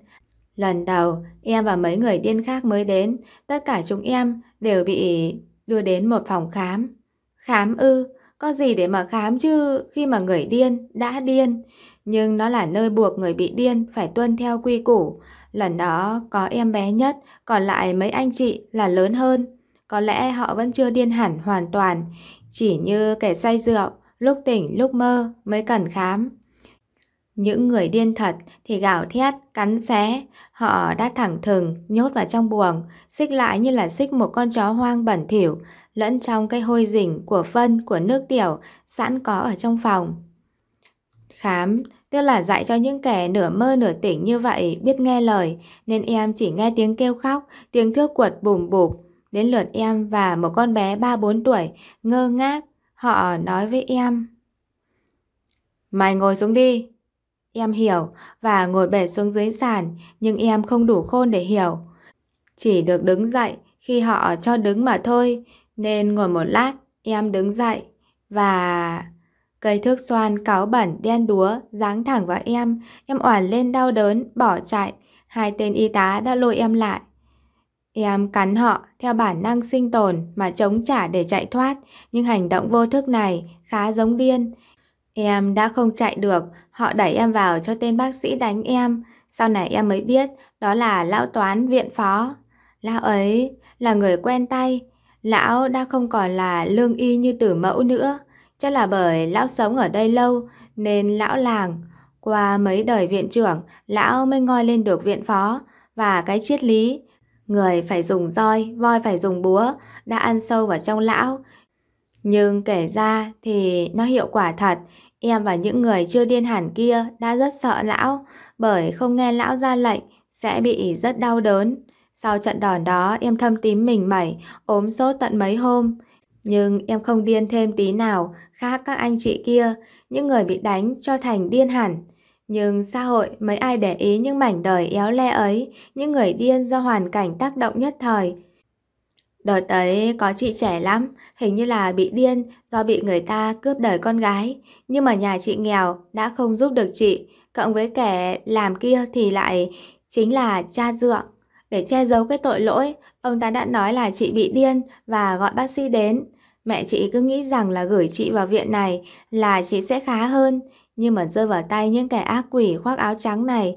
Lần đầu, em và mấy người điên khác mới đến, tất cả chúng em đều bị đưa đến một phòng khám. Khám ư, có gì để mà khám chứ khi mà người điên đã điên. Nhưng nó là nơi buộc người bị điên phải tuân theo quy củ, Lần đó có em bé nhất, còn lại mấy anh chị là lớn hơn. Có lẽ họ vẫn chưa điên hẳn hoàn toàn, chỉ như kẻ say rượu, lúc tỉnh lúc mơ mới cần khám. Những người điên thật thì gào thét, cắn xé, họ đã thẳng thừng, nhốt vào trong buồng, xích lại như là xích một con chó hoang bẩn thỉu, lẫn trong cái hôi rỉnh của phân, của nước tiểu, sẵn có ở trong phòng. Khám Tức là dạy cho những kẻ nửa mơ nửa tỉnh như vậy biết nghe lời, nên em chỉ nghe tiếng kêu khóc, tiếng thước quật bùm bụp. Đến lượt em và một con bé 3-4 tuổi, ngơ ngác, họ nói với em. Mày ngồi xuống đi. Em hiểu và ngồi bệt xuống dưới sàn, nhưng em không đủ khôn để hiểu. Chỉ được đứng dậy khi họ cho đứng mà thôi, nên ngồi một lát em đứng dậy và... Cây thước xoan cáo bẩn đen đúa giáng thẳng vào em, em oản lên đau đớn, bỏ chạy, hai tên y tá đã lôi em lại. Em cắn họ theo bản năng sinh tồn mà chống trả để chạy thoát, nhưng hành động vô thức này khá giống điên. Em đã không chạy được, họ đẩy em vào cho tên bác sĩ đánh em. Sau này em mới biết đó là lão toán viện phó. Lão ấy là người quen tay, lão đã không còn là lương y như tử mẫu nữa. Chắc là bởi lão sống ở đây lâu nên lão làng. Qua mấy đời viện trưởng, lão mới ngoi lên được viện phó và cái triết lý. Người phải dùng roi, voi phải dùng búa, đã ăn sâu vào trong lão. Nhưng kể ra thì nó hiệu quả thật. Em và những người chưa điên hẳn kia đã rất sợ lão bởi không nghe lão ra lệnh sẽ bị rất đau đớn. Sau trận đòn đó em thâm tím mình mẩy, ốm sốt tận mấy hôm. Nhưng em không điên thêm tí nào khác các anh chị kia, những người bị đánh cho thành điên hẳn. Nhưng xã hội mấy ai để ý những mảnh đời éo le ấy, những người điên do hoàn cảnh tác động nhất thời. Đợt ấy có chị trẻ lắm, hình như là bị điên do bị người ta cướp đời con gái. Nhưng mà nhà chị nghèo đã không giúp được chị, cộng với kẻ làm kia thì lại chính là cha dượng. Để che giấu cái tội lỗi, ông ta đã nói là chị bị điên và gọi bác sĩ đến. Mẹ chị cứ nghĩ rằng là gửi chị vào viện này là chị sẽ khá hơn, nhưng mà rơi vào tay những kẻ ác quỷ khoác áo trắng này,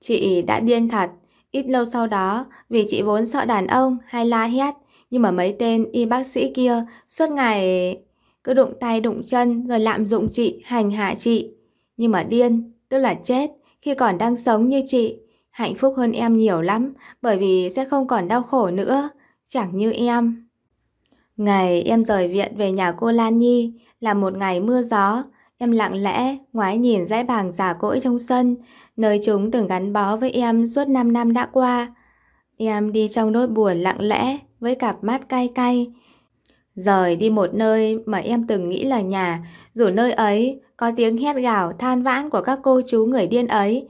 chị đã điên thật. Ít lâu sau đó, vì chị vốn sợ đàn ông hay la hét, nhưng mà mấy tên y bác sĩ kia suốt ngày cứ đụng tay đụng chân rồi lạm dụng chị, hành hạ chị. Nhưng mà điên, tức là chết, khi còn đang sống như chị, hạnh phúc hơn em nhiều lắm, bởi vì sẽ không còn đau khổ nữa, chẳng như em. Ngày em rời viện về nhà cô Lan Nhi là một ngày mưa gió, em lặng lẽ ngoái nhìn dãy bàng giả cỗi trong sân, nơi chúng từng gắn bó với em suốt 5 năm đã qua. Em đi trong nỗi buồn lặng lẽ với cặp mắt cay cay. Rời đi một nơi mà em từng nghĩ là nhà, dù nơi ấy có tiếng hét gào than vãn của các cô chú người điên ấy.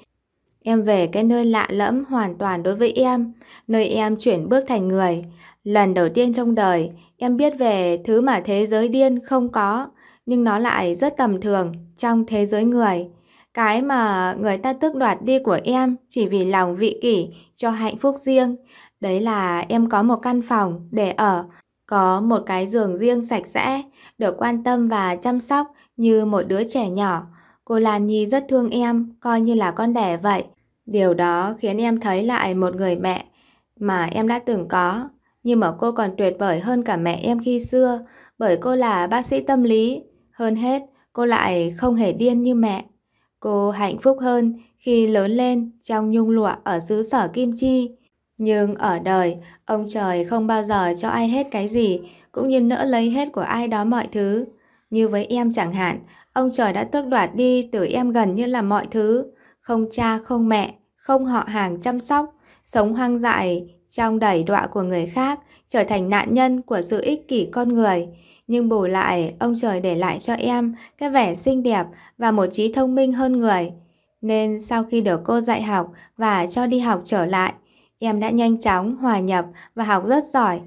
Em về cái nơi lạ lẫm hoàn toàn đối với em, nơi em chuyển bước thành người, Lần đầu tiên trong đời, em biết về thứ mà thế giới điên không có, nhưng nó lại rất tầm thường trong thế giới người. Cái mà người ta tước đoạt đi của em chỉ vì lòng vị kỷ cho hạnh phúc riêng. Đấy là em có một căn phòng để ở, có một cái giường riêng sạch sẽ, được quan tâm và chăm sóc như một đứa trẻ nhỏ. Cô Lan Nhi rất thương em, coi như là con đẻ vậy. Điều đó khiến em thấy lại một người mẹ mà em đã từng có. Nhưng mà cô còn tuyệt vời hơn cả mẹ em khi xưa, bởi cô là bác sĩ tâm lý. Hơn hết, cô lại không hề điên như mẹ. Cô hạnh phúc hơn khi lớn lên trong nhung lụa ở xứ sở Kim Chi. Nhưng ở đời, ông trời không bao giờ cho ai hết cái gì, cũng như nỡ lấy hết của ai đó mọi thứ. Như với em chẳng hạn, ông trời đã tước đoạt đi từ em gần như là mọi thứ. Không cha, không mẹ, không họ hàng chăm sóc, sống hoang dại trong đẩy đọa của người khác, trở thành nạn nhân của sự ích kỷ con người. Nhưng bù lại, ông trời để lại cho em cái vẻ xinh đẹp và một trí thông minh hơn người. Nên sau khi được cô dạy học và cho đi học trở lại, em đã nhanh chóng hòa nhập và học rất giỏi.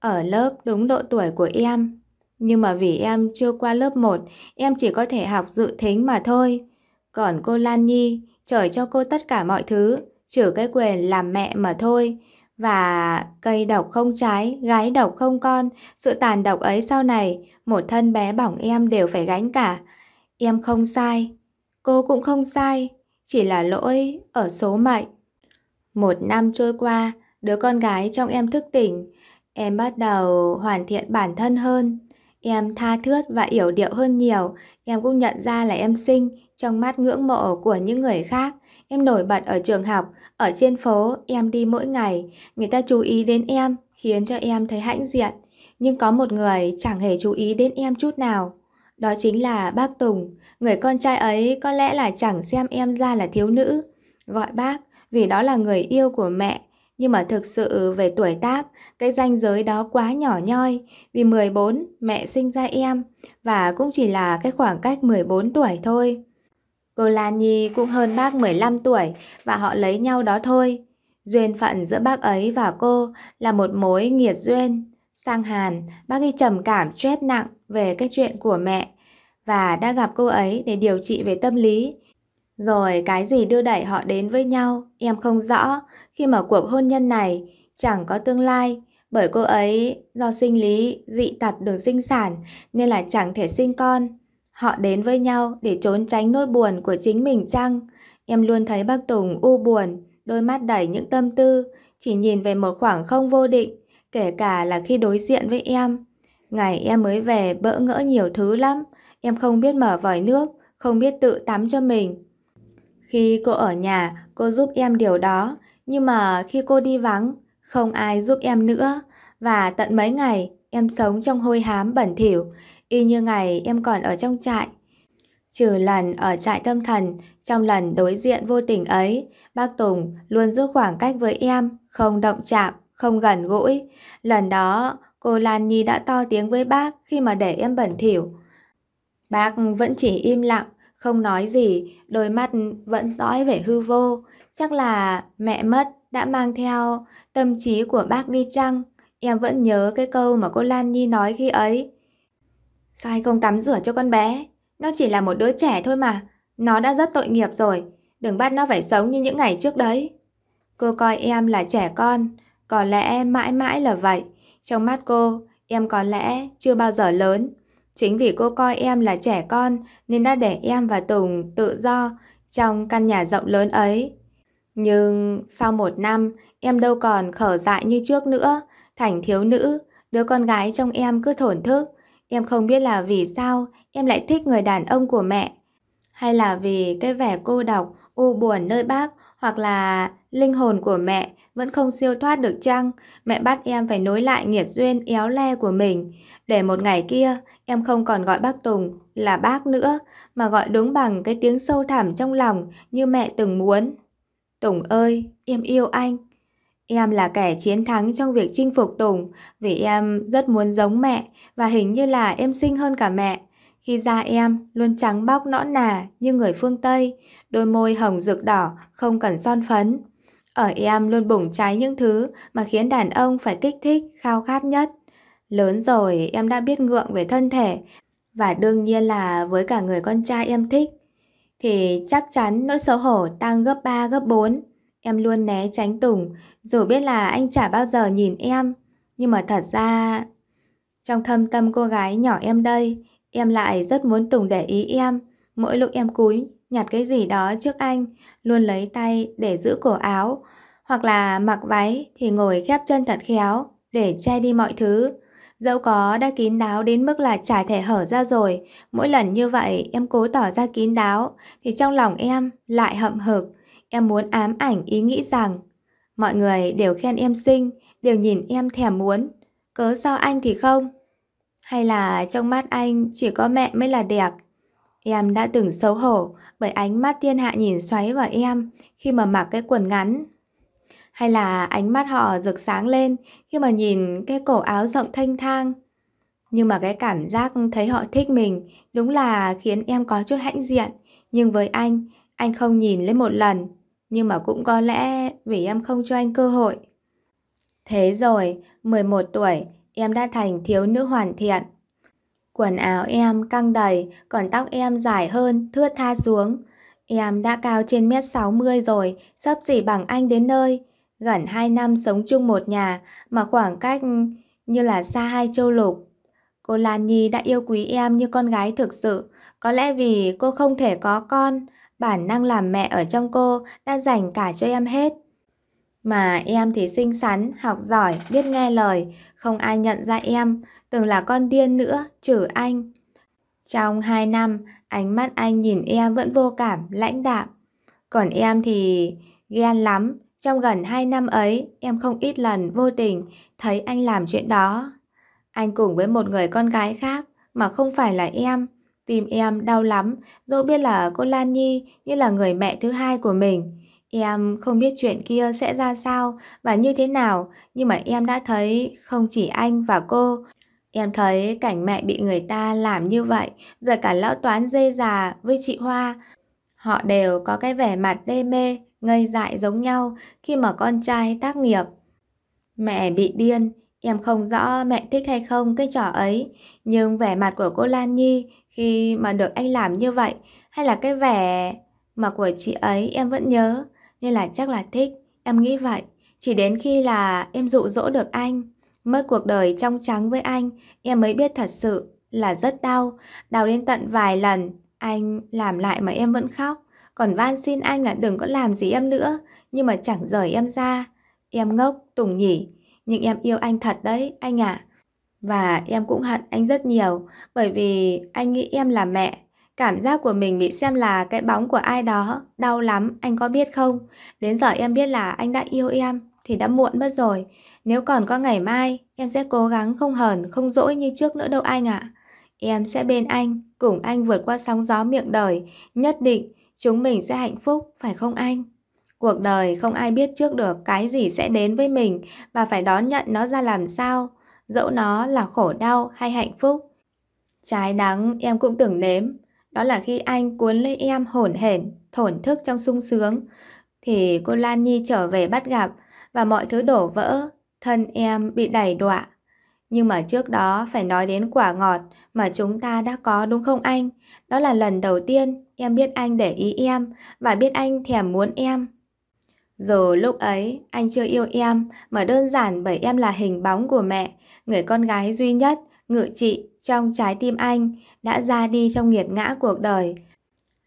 Ở lớp đúng độ tuổi của em. Nhưng mà vì em chưa qua lớp 1, em chỉ có thể học dự thính mà thôi. Còn cô Lan Nhi, trời cho cô tất cả mọi thứ, trừ cái quyền làm mẹ mà thôi. Và cây độc không trái, gái độc không con, sự tàn độc ấy sau này, một thân bé bỏng em đều phải gánh cả. Em không sai, cô cũng không sai, chỉ là lỗi ở số mệnh. Một năm trôi qua, đứa con gái trong em thức tỉnh, em bắt đầu hoàn thiện bản thân hơn. Em tha thướt và yểu điệu hơn nhiều, em cũng nhận ra là em xinh trong mắt ngưỡng mộ của những người khác. Em nổi bật ở trường học, ở trên phố, em đi mỗi ngày, người ta chú ý đến em, khiến cho em thấy hãnh diện. Nhưng có một người chẳng hề chú ý đến em chút nào. Đó chính là bác Tùng, người con trai ấy có lẽ là chẳng xem em ra là thiếu nữ. Gọi bác vì đó là người yêu của mẹ, nhưng mà thực sự về tuổi tác, cái ranh giới đó quá nhỏ nhoi, vì 14 mẹ sinh ra em và cũng chỉ là cái khoảng cách 14 tuổi thôi. Cô Lan Nhi cũng hơn bác 15 tuổi và họ lấy nhau đó thôi. Duyên phận giữa bác ấy và cô là một mối nghiệt duyên. Sang Hàn, bác ấy trầm cảm stress nặng về cái chuyện của mẹ và đã gặp cô ấy để điều trị về tâm lý rồi cái gì đưa đẩy họ đến với nhau, em không rõ, khi mà cuộc hôn nhân này chẳng có tương lai, bởi cô ấy do sinh lý dị tật đường sinh sản nên là chẳng thể sinh con. Họ đến với nhau để trốn tránh nỗi buồn của chính mình chăng? Em luôn thấy bác Tùng u buồn, đôi mắt đẩy những tâm tư, chỉ nhìn về một khoảng không vô định, kể cả là khi đối diện với em. Ngày em mới về bỡ ngỡ nhiều thứ lắm, em không biết mở vòi nước, không biết tự tắm cho mình. Khi cô ở nhà, cô giúp em điều đó, nhưng mà khi cô đi vắng, không ai giúp em nữa. Và tận mấy ngày, em sống trong hôi hám bẩn thỉu, y như ngày em còn ở trong trại. Trừ lần ở trại tâm thần, trong lần đối diện vô tình ấy, bác Tùng luôn giữ khoảng cách với em, không động chạm, không gần gũi. Lần đó, cô Lan Nhi đã to tiếng với bác khi mà để em bẩn thỉu. Bác vẫn chỉ im lặng, không nói gì, đôi mắt vẫn dõi về hư vô. Chắc là mẹ mất đã mang theo tâm trí của bác đi chăng? Em vẫn nhớ cái câu mà cô Lan Nhi nói khi ấy. Sao anh không tắm rửa cho con bé? Nó chỉ là một đứa trẻ thôi mà. Nó đã rất tội nghiệp rồi. Đừng bắt nó phải sống như những ngày trước đấy. Cô coi em là trẻ con. Có lẽ mãi mãi là vậy. Trong mắt cô, em có lẽ chưa bao giờ lớn. Chính vì cô coi em là trẻ con nên đã để em và Tùng tự do trong căn nhà rộng lớn ấy. Nhưng sau một năm em đâu còn khở dại như trước nữa, thành thiếu nữ, đứa con gái trong em cứ thổn thức. Em không biết là vì sao em lại thích người đàn ông của mẹ. Hay là vì cái vẻ cô độc, u buồn nơi bác hoặc là linh hồn của mẹ vẫn không siêu thoát được chăng, mẹ bắt em phải nối lại nghiệt duyên éo le của mình, để một ngày kia Em không còn gọi bác Tùng là bác nữa, mà gọi đúng bằng cái tiếng sâu thẳm trong lòng như mẹ từng muốn. Tùng ơi, em yêu anh. Em là kẻ chiến thắng trong việc chinh phục Tùng vì em rất muốn giống mẹ và hình như là em xinh hơn cả mẹ. Khi ra em luôn trắng bóc nõn nà như người phương Tây, đôi môi hồng rực đỏ không cần son phấn. Ở em luôn bùng cháy những thứ mà khiến đàn ông phải kích thích, khao khát nhất. Lớn rồi em đã biết ngượng về thân thể và đương nhiên là với cả người con trai em thích thì chắc chắn nỗi xấu hổ tăng gấp 3 gấp 4. Em luôn né tránh Tùng dù biết là anh chả bao giờ nhìn em. Nhưng mà thật ra trong thâm tâm cô gái nhỏ em đây em lại rất muốn Tùng để ý em. Mỗi lúc em cúi nhặt cái gì đó trước anh luôn lấy tay để giữ cổ áo hoặc là mặc váy thì ngồi khép chân thật khéo để che đi mọi thứ. Dẫu có đã kín đáo đến mức là chả thể hở ra rồi, mỗi lần như vậy em cố tỏ ra kín đáo, thì trong lòng em lại hậm hực. Em muốn ám ảnh ý nghĩ rằng, mọi người đều khen em xinh, đều nhìn em thèm muốn. Cớ sao anh thì không? Hay là trong mắt anh chỉ có mẹ mới là đẹp? Em đã từng xấu hổ bởi ánh mắt thiên hạ nhìn xoáy vào em khi mà mặc cái quần ngắn hay là ánh mắt họ rực sáng lên khi mà nhìn cái cổ áo rộng thanh thang. Nhưng mà cái cảm giác thấy họ thích mình đúng là khiến em có chút hãnh diện. Nhưng với anh, anh không nhìn lên một lần. Nhưng mà cũng có lẽ vì em không cho anh cơ hội. Thế rồi, 11 tuổi, em đã thành thiếu nữ hoàn thiện. Quần áo em căng đầy, còn tóc em dài hơn, thưa tha xuống. Em đã cao trên mét 60 rồi, sắp dỉ bằng anh đến nơi. Gần 2 năm sống chung một nhà mà khoảng cách như là xa hai châu lục. Cô Lan Nhi đã yêu quý em như con gái thực sự. Có lẽ vì cô không thể có con, bản năng làm mẹ ở trong cô đã dành cả cho em hết. Mà em thì xinh xắn, học giỏi, biết nghe lời, không ai nhận ra em, từng là con điên nữa, trừ anh. Trong 2 năm, ánh mắt anh nhìn em vẫn vô cảm, lãnh đạm. Còn em thì ghen lắm, trong gần 2 năm ấy, em không ít lần vô tình thấy anh làm chuyện đó. Anh cùng với một người con gái khác mà không phải là em. Tìm em đau lắm, dẫu biết là cô Lan Nhi như là người mẹ thứ hai của mình. Em không biết chuyện kia sẽ ra sao và như thế nào, nhưng mà em đã thấy không chỉ anh và cô. Em thấy cảnh mẹ bị người ta làm như vậy, rồi cả lão toán dê già với chị Hoa. Họ đều có cái vẻ mặt đê mê, ngây dại giống nhau khi mà con trai tác nghiệp. Mẹ bị điên, em không rõ mẹ thích hay không cái trò ấy, nhưng vẻ mặt của cô Lan Nhi khi mà được anh làm như vậy hay là cái vẻ mà của chị ấy em vẫn nhớ, nên là chắc là thích, em nghĩ vậy. Chỉ đến khi là em dụ dỗ được anh, mất cuộc đời trong trắng với anh, em mới biết thật sự là rất đau, đau đến tận vài lần, anh làm lại mà em vẫn khóc còn van xin anh là đừng có làm gì em nữa, nhưng mà chẳng rời em ra. Em ngốc, Tùng nhỉ, nhưng em yêu anh thật đấy, anh ạ. À. Và em cũng hận anh rất nhiều, bởi vì anh nghĩ em là mẹ. Cảm giác của mình bị xem là cái bóng của ai đó, đau lắm, anh có biết không? Đến giờ em biết là anh đã yêu em, thì đã muộn mất rồi. Nếu còn có ngày mai, em sẽ cố gắng không hờn, không dỗi như trước nữa đâu anh ạ. À. Em sẽ bên anh, cùng anh vượt qua sóng gió miệng đời, nhất định chúng mình sẽ hạnh phúc, phải không anh? Cuộc đời không ai biết trước được cái gì sẽ đến với mình và phải đón nhận nó ra làm sao, dẫu nó là khổ đau hay hạnh phúc. Trái đắng em cũng từng nếm, đó là khi anh cuốn lấy em hổn hển, thổn thức trong sung sướng, thì cô Lan Nhi trở về bắt gặp và mọi thứ đổ vỡ, thân em bị đẩy đọa. Nhưng mà trước đó phải nói đến quả ngọt mà chúng ta đã có đúng không anh? Đó là lần đầu tiên em biết anh để ý em và biết anh thèm muốn em. Dù lúc ấy anh chưa yêu em mà đơn giản bởi em là hình bóng của mẹ, người con gái duy nhất, ngự trị trong trái tim anh đã ra đi trong nghiệt ngã cuộc đời.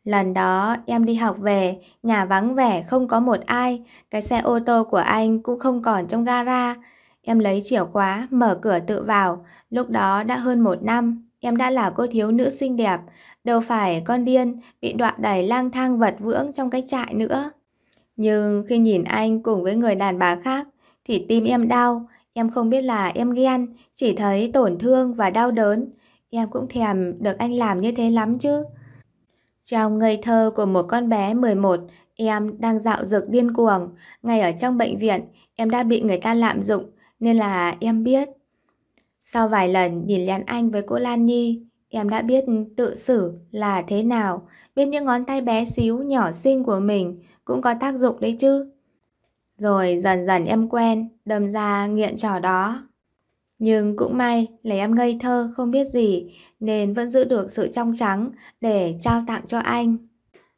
Lần đó em đi học về, nhà vắng vẻ không có một ai, cái xe ô tô của anh cũng không còn trong gara. Em lấy chìa khóa, mở cửa tự vào. Lúc đó đã hơn một năm, em đã là cô thiếu nữ xinh đẹp. Đâu phải con điên, bị đoạn đẩy lang thang vật vưỡng trong cái trại nữa. Nhưng khi nhìn anh cùng với người đàn bà khác, thì tim em đau. Em không biết là em ghen, chỉ thấy tổn thương và đau đớn. Em cũng thèm được anh làm như thế lắm chứ. Trong ngây thơ của một con bé 11, em đang dạo dực điên cuồng. Ngay ở trong bệnh viện, em đã bị người ta lạm dụng, nên là em biết. Sau vài lần nhìn lén anh với cô Lan Nhi, em đã biết tự xử là thế nào, biết những ngón tay bé xíu nhỏ xinh của mình cũng có tác dụng đấy chứ. Rồi dần dần em quen, đâm ra nghiện trò đó. Nhưng cũng may là em ngây thơ không biết gì nên vẫn giữ được sự trong trắng để trao tặng cho anh.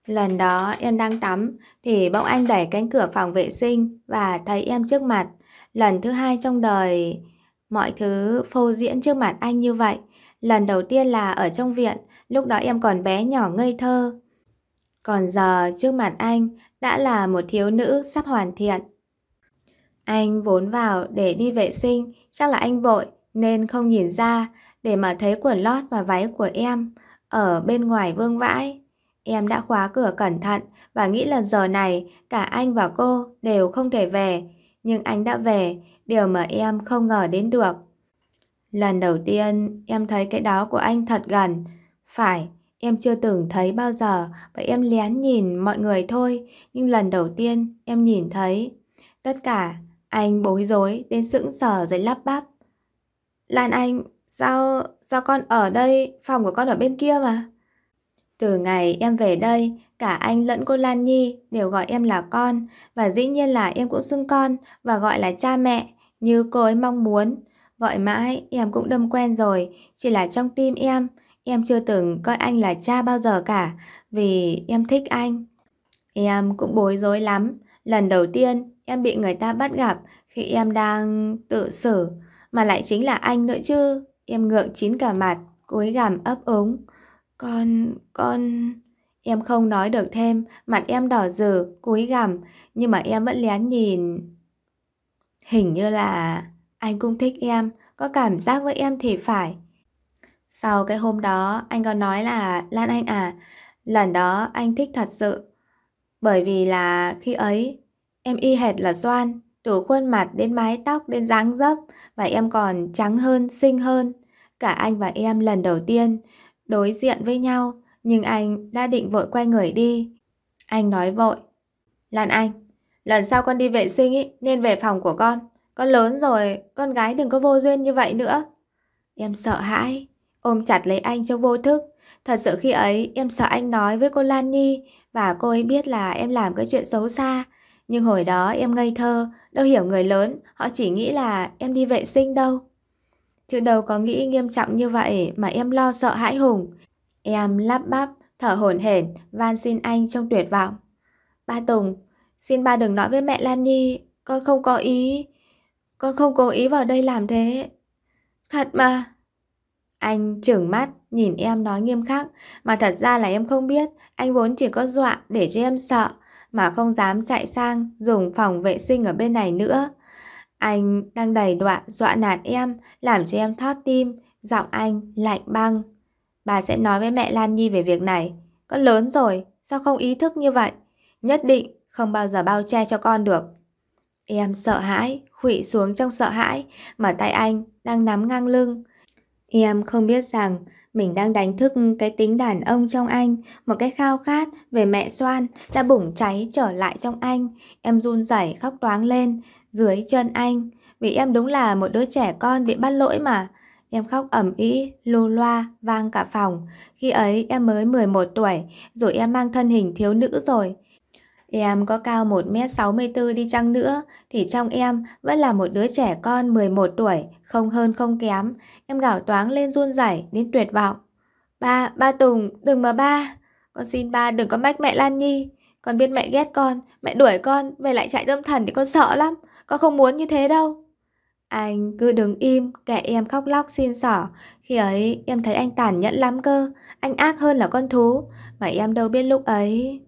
Lần đó em đang tắm thì bỗng anh đẩy cánh cửa phòng vệ sinh và thấy em trước mặt. Lần thứ hai trong đời, mọi thứ phô diễn trước mặt anh như vậy. Lần đầu tiên là ở trong viện, lúc đó em còn bé nhỏ ngây thơ. Còn giờ trước mặt anh đã là một thiếu nữ sắp hoàn thiện. Anh vốn vào để đi vệ sinh, chắc là anh vội nên không nhìn ra để mà thấy quần lót và váy của em ở bên ngoài vương vãi. Em đã khóa cửa cẩn thận và nghĩ là giờ này cả anh và cô đều không thể về nhưng anh đã về, điều mà em không ngờ đến được. Lần đầu tiên em thấy cái đó của anh thật gần. Phải, em chưa từng thấy bao giờ và em lén nhìn mọi người thôi, nhưng lần đầu tiên em nhìn thấy. Tất cả, anh bối rối đến sững sờ rồi lắp bắp. Lan Anh, sao, sao con ở đây, phòng của con ở bên kia mà? Từ ngày em về đây, Cả anh lẫn cô Lan Nhi đều gọi em là con và dĩ nhiên là em cũng xưng con và gọi là cha mẹ như cô ấy mong muốn. Gọi mãi em cũng đâm quen rồi, chỉ là trong tim em, em chưa từng coi anh là cha bao giờ cả vì em thích anh. Em cũng bối rối lắm, lần đầu tiên em bị người ta bắt gặp khi em đang tự xử mà lại chính là anh nữa chứ. Em ngượng chín cả mặt, cúi gằm ấp úng. Con, con... Em không nói được thêm, mặt em đỏ dừ, cúi gằm, nhưng mà em vẫn lén nhìn. Hình như là anh cũng thích em, có cảm giác với em thì phải. Sau cái hôm đó, anh có nói là Lan Anh à, lần đó anh thích thật sự. Bởi vì là khi ấy, em y hệt là Doan, từ khuôn mặt đến mái tóc đến dáng dấp và em còn trắng hơn, xinh hơn. Cả anh và em lần đầu tiên đối diện với nhau nhưng anh đã định vội quay người đi. Anh nói vội. Lan Anh, lần sau con đi vệ sinh ý, nên về phòng của con. Con lớn rồi, con gái đừng có vô duyên như vậy nữa. Em sợ hãi, ôm chặt lấy anh cho vô thức. Thật sự khi ấy em sợ anh nói với cô Lan Nhi và cô ấy biết là em làm cái chuyện xấu xa. Nhưng hồi đó em ngây thơ, đâu hiểu người lớn, họ chỉ nghĩ là em đi vệ sinh đâu. Chứ đâu có nghĩ nghiêm trọng như vậy mà em lo sợ hãi hùng. Em lắp bắp, thở hổn hển, van xin anh trong tuyệt vọng. Ba Tùng, xin ba đừng nói với mẹ Lan Nhi, con không có ý, con không cố ý vào đây làm thế. Thật mà. Anh trừng mắt, nhìn em nói nghiêm khắc, mà thật ra là em không biết, anh vốn chỉ có dọa để cho em sợ, mà không dám chạy sang dùng phòng vệ sinh ở bên này nữa. Anh đang đầy đọa dọa nạt em, làm cho em thót tim, giọng anh lạnh băng. Bà sẽ nói với mẹ Lan Nhi về việc này. Con lớn rồi, sao không ý thức như vậy? Nhất định không bao giờ bao che cho con được. Em sợ hãi, khụy xuống trong sợ hãi mở tay anh đang nắm ngang lưng. Em không biết rằng mình đang đánh thức cái tính đàn ông trong anh, một cái khao khát về mẹ xoan đã bùng cháy trở lại trong anh. Em run rẩy khóc toáng lên dưới chân anh, vì em đúng là một đứa trẻ con bị bắt lỗi mà. Em khóc ẩm ý, lô loa, vang cả phòng. Khi ấy em mới 11 tuổi, rồi em mang thân hình thiếu nữ rồi. Em có cao 1m64 đi chăng nữa thì trong em vẫn là một đứa trẻ con 11 tuổi, không hơn không kém. Em gào toáng lên run rẩy đến tuyệt vọng. Ba, ba Tùng, đừng mà ba. Con xin ba đừng có mách mẹ Lan Nhi. Con biết mẹ ghét con, mẹ đuổi con, về lại chạy tâm thần thì con sợ lắm. Con không muốn như thế đâu. Anh cứ đứng im, kệ em khóc lóc xin xỏ. Khi ấy em thấy anh tàn nhẫn lắm cơ, anh ác hơn là con thú, mà em đâu biết lúc ấy.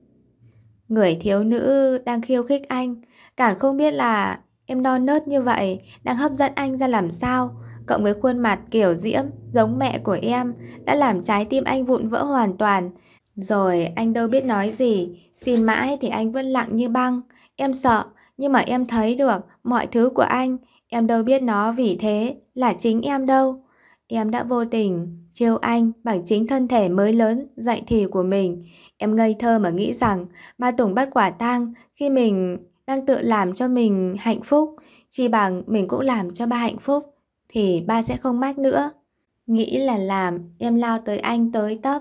Người thiếu nữ đang khiêu khích anh, càng không biết là em non nớt như vậy, đang hấp dẫn anh ra làm sao. Cộng với khuôn mặt kiểu diễm, giống mẹ của em, đã làm trái tim anh vụn vỡ hoàn toàn. Rồi anh đâu biết nói gì, xin mãi thì anh vẫn lặng như băng. Em sợ, nhưng mà em thấy được mọi thứ của anh, Em đâu biết nó vì thế là chính em đâu. Em đã vô tình chiêu anh bằng chính thân thể mới lớn, dạy thì của mình. Em ngây thơ mà nghĩ rằng ba Tùng bắt quả tang khi mình đang tự làm cho mình hạnh phúc. Chỉ bằng mình cũng làm cho ba hạnh phúc thì ba sẽ không mách nữa. Nghĩ là làm, em lao tới anh tới tấp.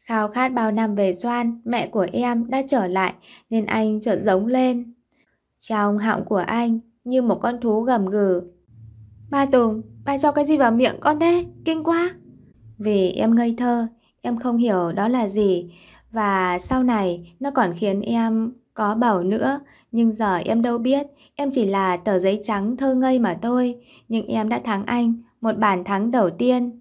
Khao khát bao năm về Doan, mẹ của em đã trở lại nên anh chợt giống lên. Trong họng của anh như một con thú gầm gừ. Ba Tùng, ba cho cái gì vào miệng con thế? Kinh quá! Vì em ngây thơ, em không hiểu đó là gì và sau này nó còn khiến em có bảo nữa, nhưng giờ em đâu biết, em chỉ là tờ giấy trắng thơ ngây mà thôi, nhưng em đã thắng anh, một bản thắng đầu tiên.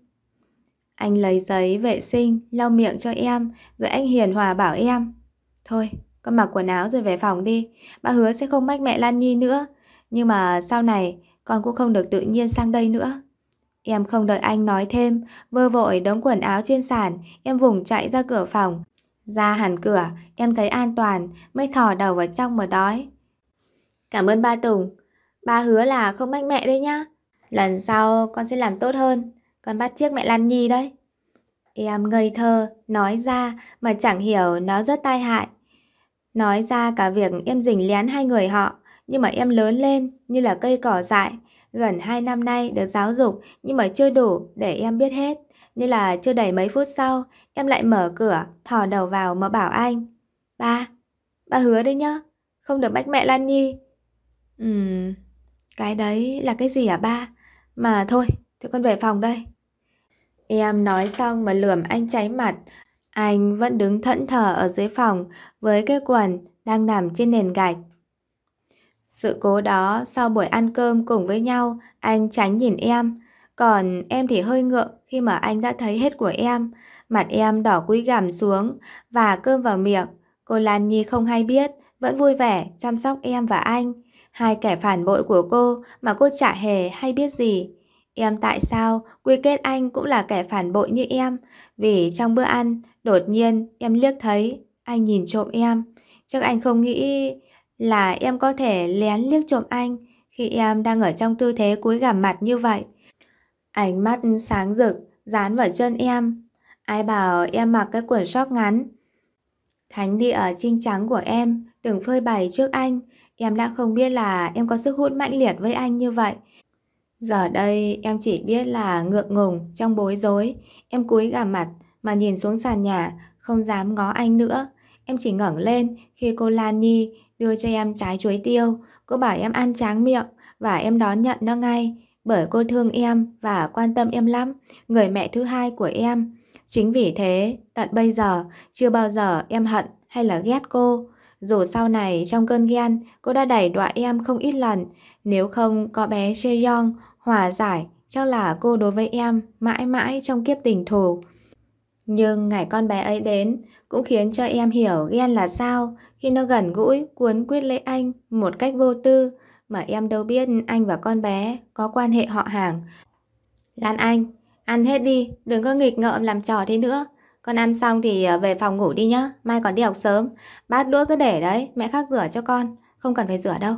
Anh lấy giấy vệ sinh, lau miệng cho em, rồi anh hiền hòa bảo em. Thôi, con mặc quần áo rồi về phòng đi, bà hứa sẽ không mách mẹ Lan Nhi nữa, nhưng mà sau này con cũng không được tự nhiên sang đây nữa. Em không đợi anh nói thêm, vơ vội đống quần áo trên sàn, em vùng chạy ra cửa phòng. Ra hẳn cửa, em thấy an toàn, mới thò đầu vào trong mà đói. Cảm ơn ba Tùng. Ba hứa là không mách mẹ đấy nhá. Lần sau con sẽ làm tốt hơn, con bắt chiếc mẹ Lan Nhi đấy. Em ngây thơ, nói ra mà chẳng hiểu nó rất tai hại. Nói ra cả việc em dình lén hai người họ nhưng mà em lớn lên như là cây cỏ dại. Gần 2 năm nay được giáo dục nhưng mà chưa đủ để em biết hết. Nên là chưa đầy mấy phút sau, em lại mở cửa, thò đầu vào mà bảo anh. Ba, ba hứa đấy nhá, không được bách mẹ Lan Nhi. Ừm, cái đấy là cái gì hả ba? Mà thôi, thì con về phòng đây. Em nói xong mà lườm anh cháy mặt. Anh vẫn đứng thẫn thờ ở dưới phòng với cái quần đang nằm trên nền gạch. Sự cố đó sau buổi ăn cơm cùng với nhau, anh tránh nhìn em. Còn em thì hơi ngượng khi mà anh đã thấy hết của em. Mặt em đỏ quý gằm xuống và cơm vào miệng. Cô Lan Nhi không hay biết, vẫn vui vẻ chăm sóc em và anh. Hai kẻ phản bội của cô mà cô chả hề hay biết gì. Em tại sao quy kết anh cũng là kẻ phản bội như em? Vì trong bữa ăn, đột nhiên em liếc thấy anh nhìn trộm em. Chắc anh không nghĩ là em có thể lén liếc trộm anh khi em đang ở trong tư thế cúi gằm mặt như vậy. Ánh mắt sáng rực, dán vào chân em. Ai bảo em mặc cái quần sóc ngắn. Thánh đi ở trinh trắng của em, từng phơi bày trước anh. Em đã không biết là em có sức hút mãnh liệt với anh như vậy. Giờ đây em chỉ biết là ngượng ngùng, trong bối rối. Em cúi gằm mặt mà nhìn xuống sàn nhà, không dám ngó anh nữa. Em chỉ ngẩng lên khi cô Lan Nhi đưa cho em trái chuối tiêu. Cô bảo em ăn tráng miệng và em đón nhận nó ngay bởi cô thương em và quan tâm em lắm, người mẹ thứ hai của em. Chính vì thế, tận bây giờ, chưa bao giờ em hận hay là ghét cô. Dù sau này trong cơn ghen, cô đã đẩy đọa em không ít lần. Nếu không có bé Sejong, hòa giải, chắc là cô đối với em mãi mãi trong kiếp tình thù. Nhưng ngày con bé ấy đến cũng khiến cho em hiểu ghen là sao khi nó gần gũi cuốn quyết lấy anh một cách vô tư mà em đâu biết anh và con bé có quan hệ họ hàng. Lan Anh, ăn hết đi, đừng có nghịch ngợm làm trò thế nữa. Con ăn xong thì ờ, về phòng ngủ đi nhá, mai còn đi học sớm. Bát đũa cứ để đấy, mẹ khắc rửa cho con, không cần phải rửa đâu.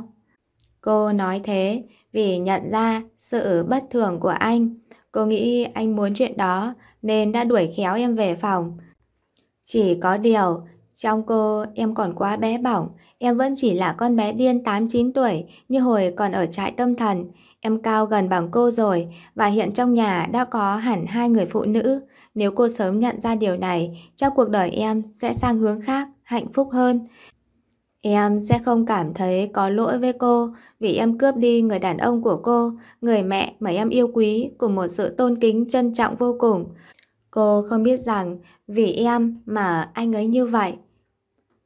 Cô nói thế vì nhận ra sự bất thường của anh Cô nghĩ anh muốn chuyện đó nên đã đuổi khéo em về phòng. Chỉ có điều, trong cô em còn quá bé bỏng, em vẫn chỉ là con bé điên 8-9 tuổi như hồi còn ở trại tâm thần. Em cao gần bằng cô rồi và hiện trong nhà đã có hẳn hai người phụ nữ. Nếu cô sớm nhận ra điều này, cho cuộc đời em sẽ sang hướng khác, hạnh phúc hơn. Em sẽ không cảm thấy có lỗi với cô vì em cướp đi người đàn ông của cô, người mẹ mà em yêu quý cùng một sự tôn kính trân trọng vô cùng. Cô không biết rằng vì em mà anh ấy như vậy.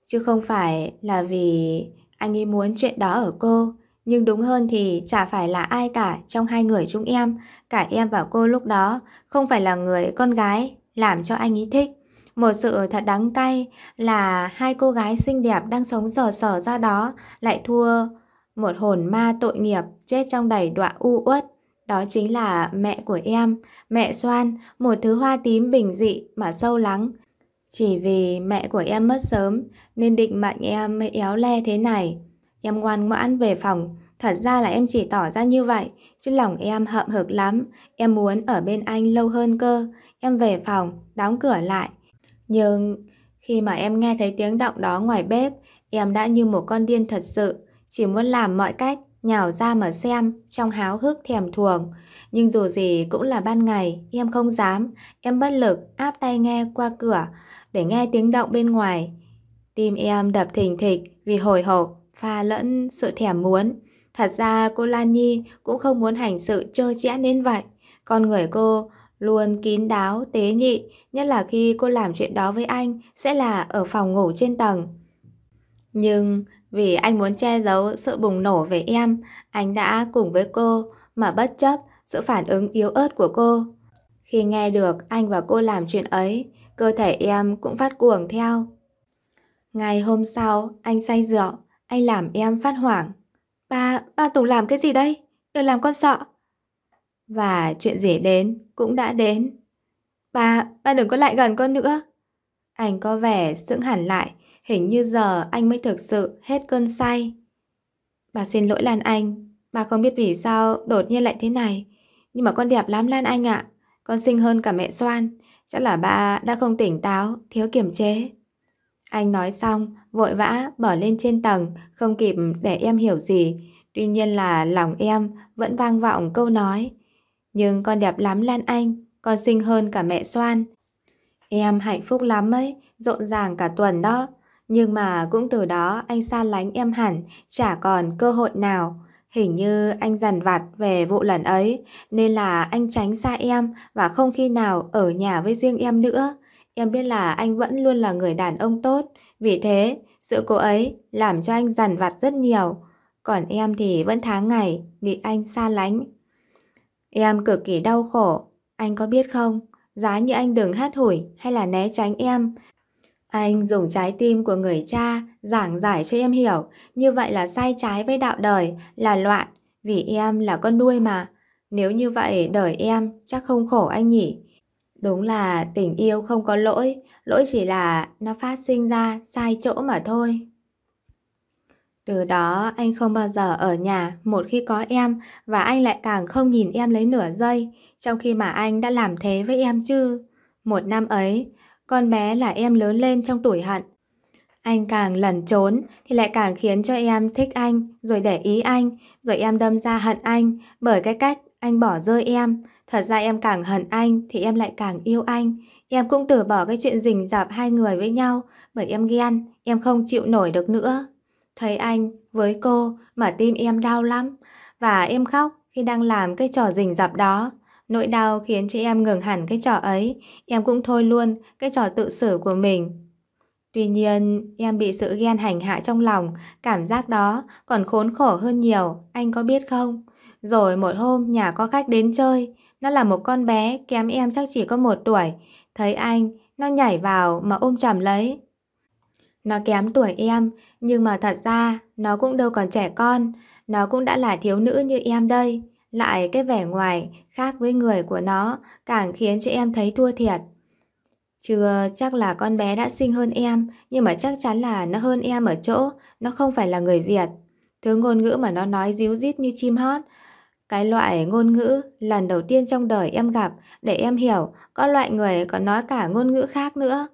Chứ không phải là vì anh ấy muốn chuyện đó ở cô. Nhưng đúng hơn thì chả phải là ai cả trong hai người chúng em. Cả em và cô lúc đó không phải là người con gái làm cho anh ấy thích. Một sự thật đáng cay là hai cô gái xinh đẹp đang sống dở sở ra đó lại thua một hồn ma tội nghiệp chết trong đầy đọa u uất. Đó chính là mẹ của em, mẹ Soan, một thứ hoa tím bình dị mà sâu lắng. Chỉ vì mẹ của em mất sớm nên định mệnh em mới éo le thế này. Em ngoan ngoãn về phòng, thật ra là em chỉ tỏ ra như vậy, chứ lòng em hậm hực lắm. Em muốn ở bên anh lâu hơn cơ. Em về phòng, đóng cửa lại, nhưng khi mà em nghe thấy tiếng động đó ngoài bếp, em đã như một con điên thật sự, chỉ muốn làm mọi cách, nhào ra mà xem, trong háo hức thèm thuồng. Nhưng dù gì cũng là ban ngày, em không dám, em bất lực áp tay nghe qua cửa để nghe tiếng động bên ngoài. Tim em đập thình thịch vì hồi hộp, pha lẫn sự thèm muốn. Thật ra cô Lan Nhi cũng không muốn hành sự trơ trẽn đến vậy. Con người cô Luôn kín đáo, tế nhị, nhất là khi cô làm chuyện đó với anh sẽ là ở phòng ngủ trên tầng. Nhưng vì anh muốn che giấu sự bùng nổ về em, anh đã cùng với cô mà bất chấp sự phản ứng yếu ớt của cô. Khi nghe được anh và cô làm chuyện ấy, cơ thể em cũng phát cuồng theo. Ngày hôm sau, anh say rượu, anh làm em phát hoảng. Ba, ba Tùng làm cái gì đây? Đừng làm con sợ. Và chuyện gì đến cũng đã đến. Ba, ba đừng có lại gần con nữa. Anh có vẻ sững hẳn lại, hình như giờ anh mới thực sự hết cơn say. Bà xin lỗi Lan Anh, bà không biết vì sao đột nhiên lại thế này. Nhưng mà con đẹp lắm Lan Anh ạ, à. con xinh hơn cả mẹ Soan. Chắc là bà đã không tỉnh táo, thiếu kiểm chế. Anh nói xong, vội vã bỏ lên trên tầng, không kịp để em hiểu gì. Tuy nhiên là lòng em vẫn vang vọng câu nói. Nhưng con đẹp lắm Lan Anh, con xinh hơn cả mẹ Soan. Em hạnh phúc lắm ấy, rộn ràng cả tuần đó. Nhưng mà cũng từ đó anh xa lánh em hẳn, chả còn cơ hội nào. Hình như anh dằn vặt về vụ lần ấy, nên là anh tránh xa em và không khi nào ở nhà với riêng em nữa. Em biết là anh vẫn luôn là người đàn ông tốt, vì thế sự cố ấy làm cho anh dằn vặt rất nhiều. Còn em thì vẫn tháng ngày bị anh xa lánh Em cực kỳ đau khổ, anh có biết không? Giá như anh đừng hát hủi hay là né tránh em. Anh dùng trái tim của người cha giảng giải cho em hiểu, như vậy là sai trái với đạo đời, là loạn, vì em là con nuôi mà. Nếu như vậy đời em chắc không khổ anh nhỉ. Đúng là tình yêu không có lỗi, lỗi chỉ là nó phát sinh ra sai chỗ mà thôi. Từ đó anh không bao giờ ở nhà một khi có em và anh lại càng không nhìn em lấy nửa giây, trong khi mà anh đã làm thế với em chứ. Một năm ấy, con bé là em lớn lên trong tuổi hận. Anh càng lẩn trốn thì lại càng khiến cho em thích anh, rồi để ý anh, rồi em đâm ra hận anh bởi cái cách anh bỏ rơi em. Thật ra em càng hận anh thì em lại càng yêu anh. Em cũng từ bỏ cái chuyện rình rạp hai người với nhau bởi em ghen, em không chịu nổi được nữa. Thấy anh với cô mà tim em đau lắm và em khóc khi đang làm cái trò rình rập đó. Nỗi đau khiến cho em ngừng hẳn cái trò ấy, em cũng thôi luôn cái trò tự xử của mình. Tuy nhiên, em bị sự ghen hành hạ trong lòng, cảm giác đó còn khốn khổ hơn nhiều, anh có biết không? Rồi một hôm nhà có khách đến chơi, nó là một con bé kém em chắc chỉ có một tuổi. Thấy anh, nó nhảy vào mà ôm chầm lấy. Nó kém tuổi em, nhưng mà thật ra nó cũng đâu còn trẻ con, nó cũng đã là thiếu nữ như em đây. Lại cái vẻ ngoài khác với người của nó càng khiến cho em thấy thua thiệt. Chưa chắc là con bé đã sinh hơn em, nhưng mà chắc chắn là nó hơn em ở chỗ, nó không phải là người Việt. Thứ ngôn ngữ mà nó nói díu dít như chim hót, cái loại ngôn ngữ lần đầu tiên trong đời em gặp để em hiểu có loại người còn nói cả ngôn ngữ khác nữa.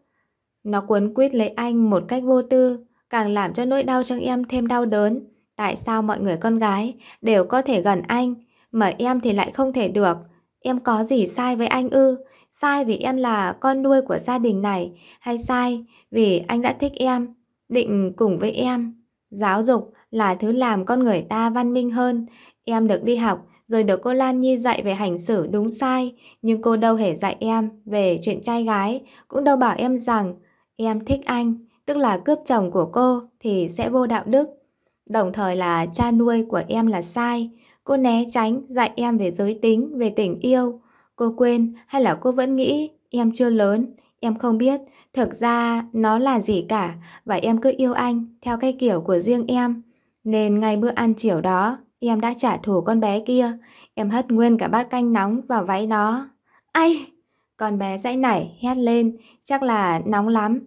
Nó cuốn quýt lấy anh một cách vô tư, càng làm cho nỗi đau trong em thêm đau đớn. Tại sao mọi người con gái đều có thể gần anh, mà em thì lại không thể được? Em có gì sai với anh ư? Sai vì em là con nuôi của gia đình này, hay sai vì anh đã thích em, định cùng với em? Giáo dục là thứ làm con người ta văn minh hơn. Em được đi học, rồi được cô Lan Nhi dạy về hành xử đúng sai, nhưng cô đâu hề dạy em về chuyện trai gái, cũng đâu bảo em rằng Em thích anh, tức là cướp chồng của cô thì sẽ vô đạo đức. Đồng thời là cha nuôi của em là sai. Cô né tránh dạy em về giới tính, về tình yêu. Cô quên hay là cô vẫn nghĩ em chưa lớn, em không biết. Thực ra nó là gì cả và em cứ yêu anh theo cái kiểu của riêng em. Nên ngay bữa ăn chiều đó, em đã trả thù con bé kia. Em hất nguyên cả bát canh nóng vào váy nó. Ai... Con bé dãy nảy, hét lên, chắc là nóng lắm.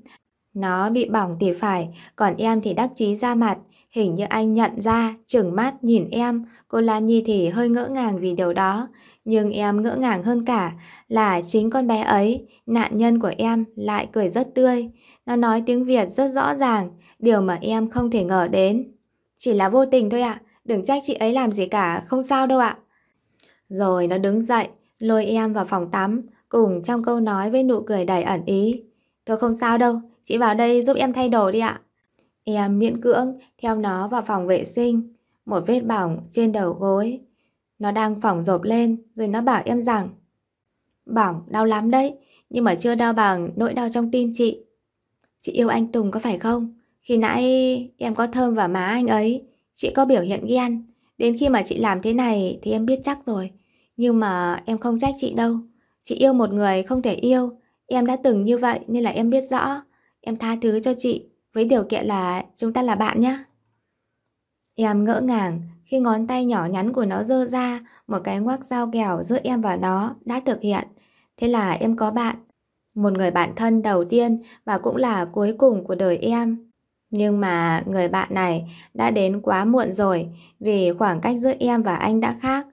Nó bị bỏng thì phải, còn em thì đắc chí ra mặt. Hình như anh nhận ra, trừng mắt nhìn em, cô Lan Nhi thì hơi ngỡ ngàng vì điều đó. Nhưng em ngỡ ngàng hơn cả là chính con bé ấy, nạn nhân của em lại cười rất tươi. Nó nói tiếng Việt rất rõ ràng, điều mà em không thể ngờ đến. Chỉ là vô tình thôi ạ, à, đừng trách chị ấy làm gì cả, không sao đâu ạ. À. Rồi nó đứng dậy, lôi em vào phòng tắm, cùng trong câu nói với nụ cười đầy ẩn ý. Tôi không sao đâu, chị vào đây giúp em thay đồ đi ạ. Em miễn cưỡng theo nó vào phòng vệ sinh, một vết bỏng trên đầu gối. Nó đang phỏng rộp lên rồi nó bảo em rằng Bỏng đau lắm đấy, nhưng mà chưa đau bằng nỗi đau trong tim chị. Chị yêu anh Tùng có phải không? Khi nãy em có thơm vào má anh ấy, chị có biểu hiện ghen. Đến khi mà chị làm thế này thì em biết chắc rồi. Nhưng mà em không trách chị đâu. Chị yêu một người không thể yêu, em đã từng như vậy nên là em biết rõ. Em tha thứ cho chị với điều kiện là chúng ta là bạn nhé. Em ngỡ ngàng khi ngón tay nhỏ nhắn của nó dơ ra, một cái ngoác dao kèo giữa em và nó đã thực hiện. Thế là em có bạn, một người bạn thân đầu tiên và cũng là cuối cùng của đời em. Nhưng mà người bạn này đã đến quá muộn rồi vì khoảng cách giữa em và anh đã khác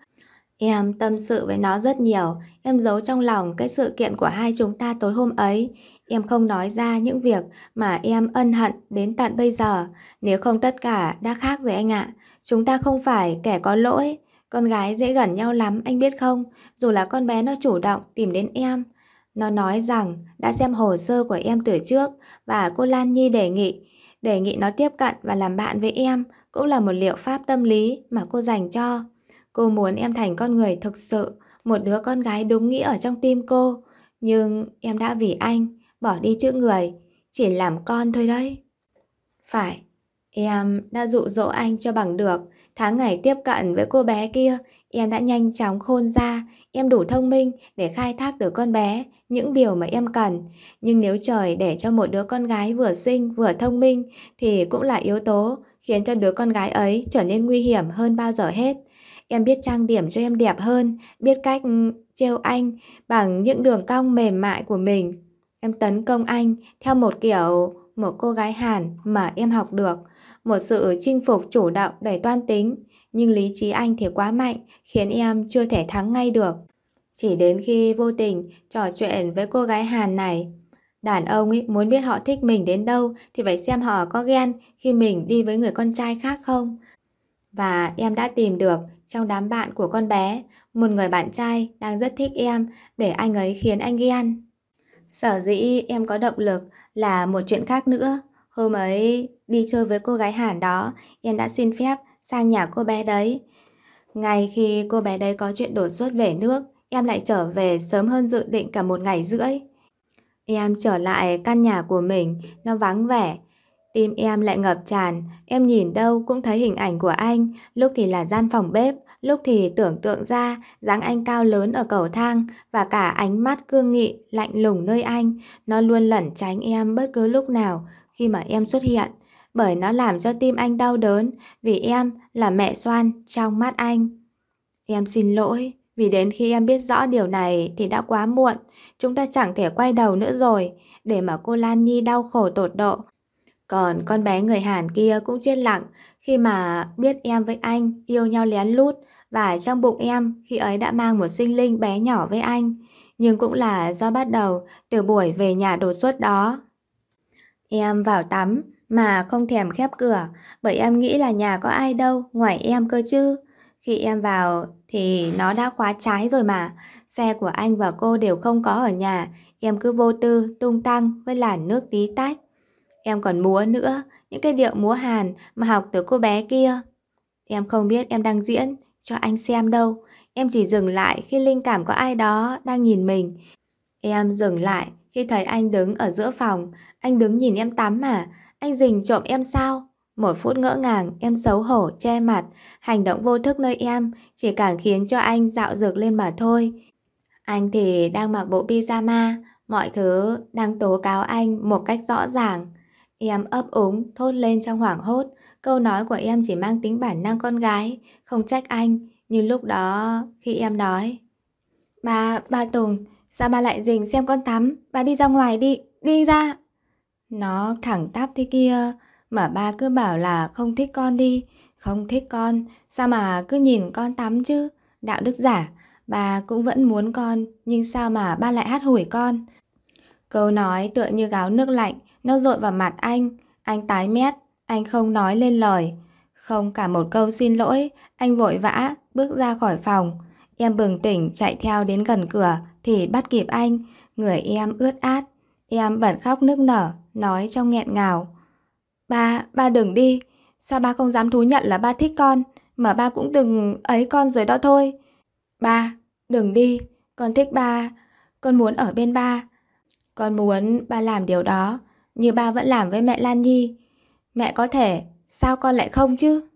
Em tâm sự với nó rất nhiều, em giấu trong lòng cái sự kiện của hai chúng ta tối hôm ấy. Em không nói ra những việc mà em ân hận đến tận bây giờ. Nếu không tất cả đã khác rồi anh ạ. Chúng ta không phải kẻ có lỗi. Con gái dễ gần nhau lắm, anh biết không? Dù là con bé nó chủ động tìm đến em. Nó nói rằng đã xem hồ sơ của em từ trước và cô Lan Nhi đề nghị. Đề nghị nó tiếp cận và làm bạn với em cũng là một liệu pháp tâm lý mà cô dành cho. Cô muốn em thành con người thực sự, một đứa con gái đúng nghĩa ở trong tim cô. Nhưng em đã vì anh, bỏ đi chữ người, chỉ làm con thôi đấy. Phải, em đã dụ dỗ anh cho bằng được. Tháng ngày tiếp cận với cô bé kia, em đã nhanh chóng khôn ra, em đủ thông minh để khai thác được con bé, những điều mà em cần. Nhưng nếu trời để cho một đứa con gái vừa sinh vừa thông minh thì cũng là yếu tố khiến cho đứa con gái ấy trở nên nguy hiểm hơn bao giờ hết. Em biết trang điểm cho em đẹp hơn, biết cách ừ, trêu anh bằng những đường cong mềm mại của mình. Em tấn công anh theo một kiểu một cô gái Hàn mà em học được, một sự chinh phục chủ động đầy toan tính, nhưng lý trí anh thì quá mạnh, khiến em chưa thể thắng ngay được. Chỉ đến khi vô tình trò chuyện với cô gái Hàn này, đàn ông ấy muốn biết họ thích mình đến đâu thì phải xem họ có ghen khi mình đi với người con trai khác không. Và em đã tìm được trong đám bạn của con bé, một người bạn trai đang rất thích em để anh ấy khiến anh ghen. Sở dĩ em có động lực là một chuyện khác nữa. Hôm ấy đi chơi với cô gái Hàn đó, em đã xin phép sang nhà cô bé đấy. Ngay khi cô bé đấy có chuyện đột xuất về nước, em lại trở về sớm hơn dự định cả một ngày rưỡi. Em trở lại căn nhà của mình, nó vắng vẻ, Tim em lại ngập tràn, em nhìn đâu cũng thấy hình ảnh của anh, lúc thì là gian phòng bếp, lúc thì tưởng tượng ra dáng anh cao lớn ở cầu thang và cả ánh mắt cương nghị, lạnh lùng nơi anh, nó luôn lẩn tránh em bất cứ lúc nào khi mà em xuất hiện, bởi nó làm cho tim anh đau đớn vì em là mẹ Soan trong mắt anh. Em xin lỗi. Vì đến khi em biết rõ điều này thì đã quá muộn, chúng ta chẳng thể quay đầu nữa rồi, để mà cô Lan Nhi đau khổ tột độ, còn con bé người Hàn kia cũng chết lặng khi mà biết em với anh yêu nhau lén lút và trong bụng em khi ấy đã mang một sinh linh bé nhỏ với anh. Nhưng cũng là do bắt đầu từ buổi về nhà đột xuất đó. Em vào tắm mà không thèm khép cửa bởi em nghĩ là nhà có ai đâu ngoài em cơ chứ. Khi em vào thì nó đã khóa trái rồi mà. Xe của anh và cô đều không có ở nhà. Em cứ vô tư tung tăng với làn nước tí tách. Em còn múa nữa, những cái điệu múa Hàn mà học từ cô bé kia. Em không biết em đang diễn cho anh xem đâu. Em chỉ dừng lại khi linh cảm có ai đó đang nhìn mình. Em dừng lại khi thấy anh đứng ở giữa phòng. Anh đứng nhìn em tắm mà. Anh dình trộm em sao? Một phút ngỡ ngàng, em xấu hổ, che mặt. Hành động vô thức nơi em chỉ càng khiến cho anh dạo dược lên mà thôi. Anh thì đang mặc bộ pyjama, mọi thứ đang tố cáo anh một cách rõ ràng. Em ấp úng, thốt lên trong hoảng hốt, câu nói của em chỉ mang tính bản năng con gái, không trách anh, Nhưng lúc đó khi em nói. Bà, bà Tùng, sao bà lại dình xem con tắm, bà đi ra ngoài đi, đi ra. Nó thẳng tắp thế kia, mà ba cứ bảo là không thích con đi, không thích con, sao mà cứ nhìn con tắm chứ, đạo đức giả, bà cũng vẫn muốn con, nhưng sao mà ba lại hát hủi con. Câu nói tựa như gáo nước lạnh, nó dội vào mặt anh, anh tái mét, anh không nói lên lời. Không cả một câu xin lỗi, anh vội vã, bước ra khỏi phòng. Em bừng tỉnh chạy theo đến gần cửa thì bắt kịp anh, người em ướt át. Em bật khóc nức nở, nói trong nghẹn ngào. Ba, ba đừng đi. Sao ba không dám thú nhận là ba thích con, mà ba cũng từng ấy con rồi đó thôi. Ba, đừng đi, con thích ba, con muốn ở bên ba. Con muốn ba làm điều đó, như ba vẫn làm với mẹ Lan Nhi. Mẹ có thể, sao con lại không chứ?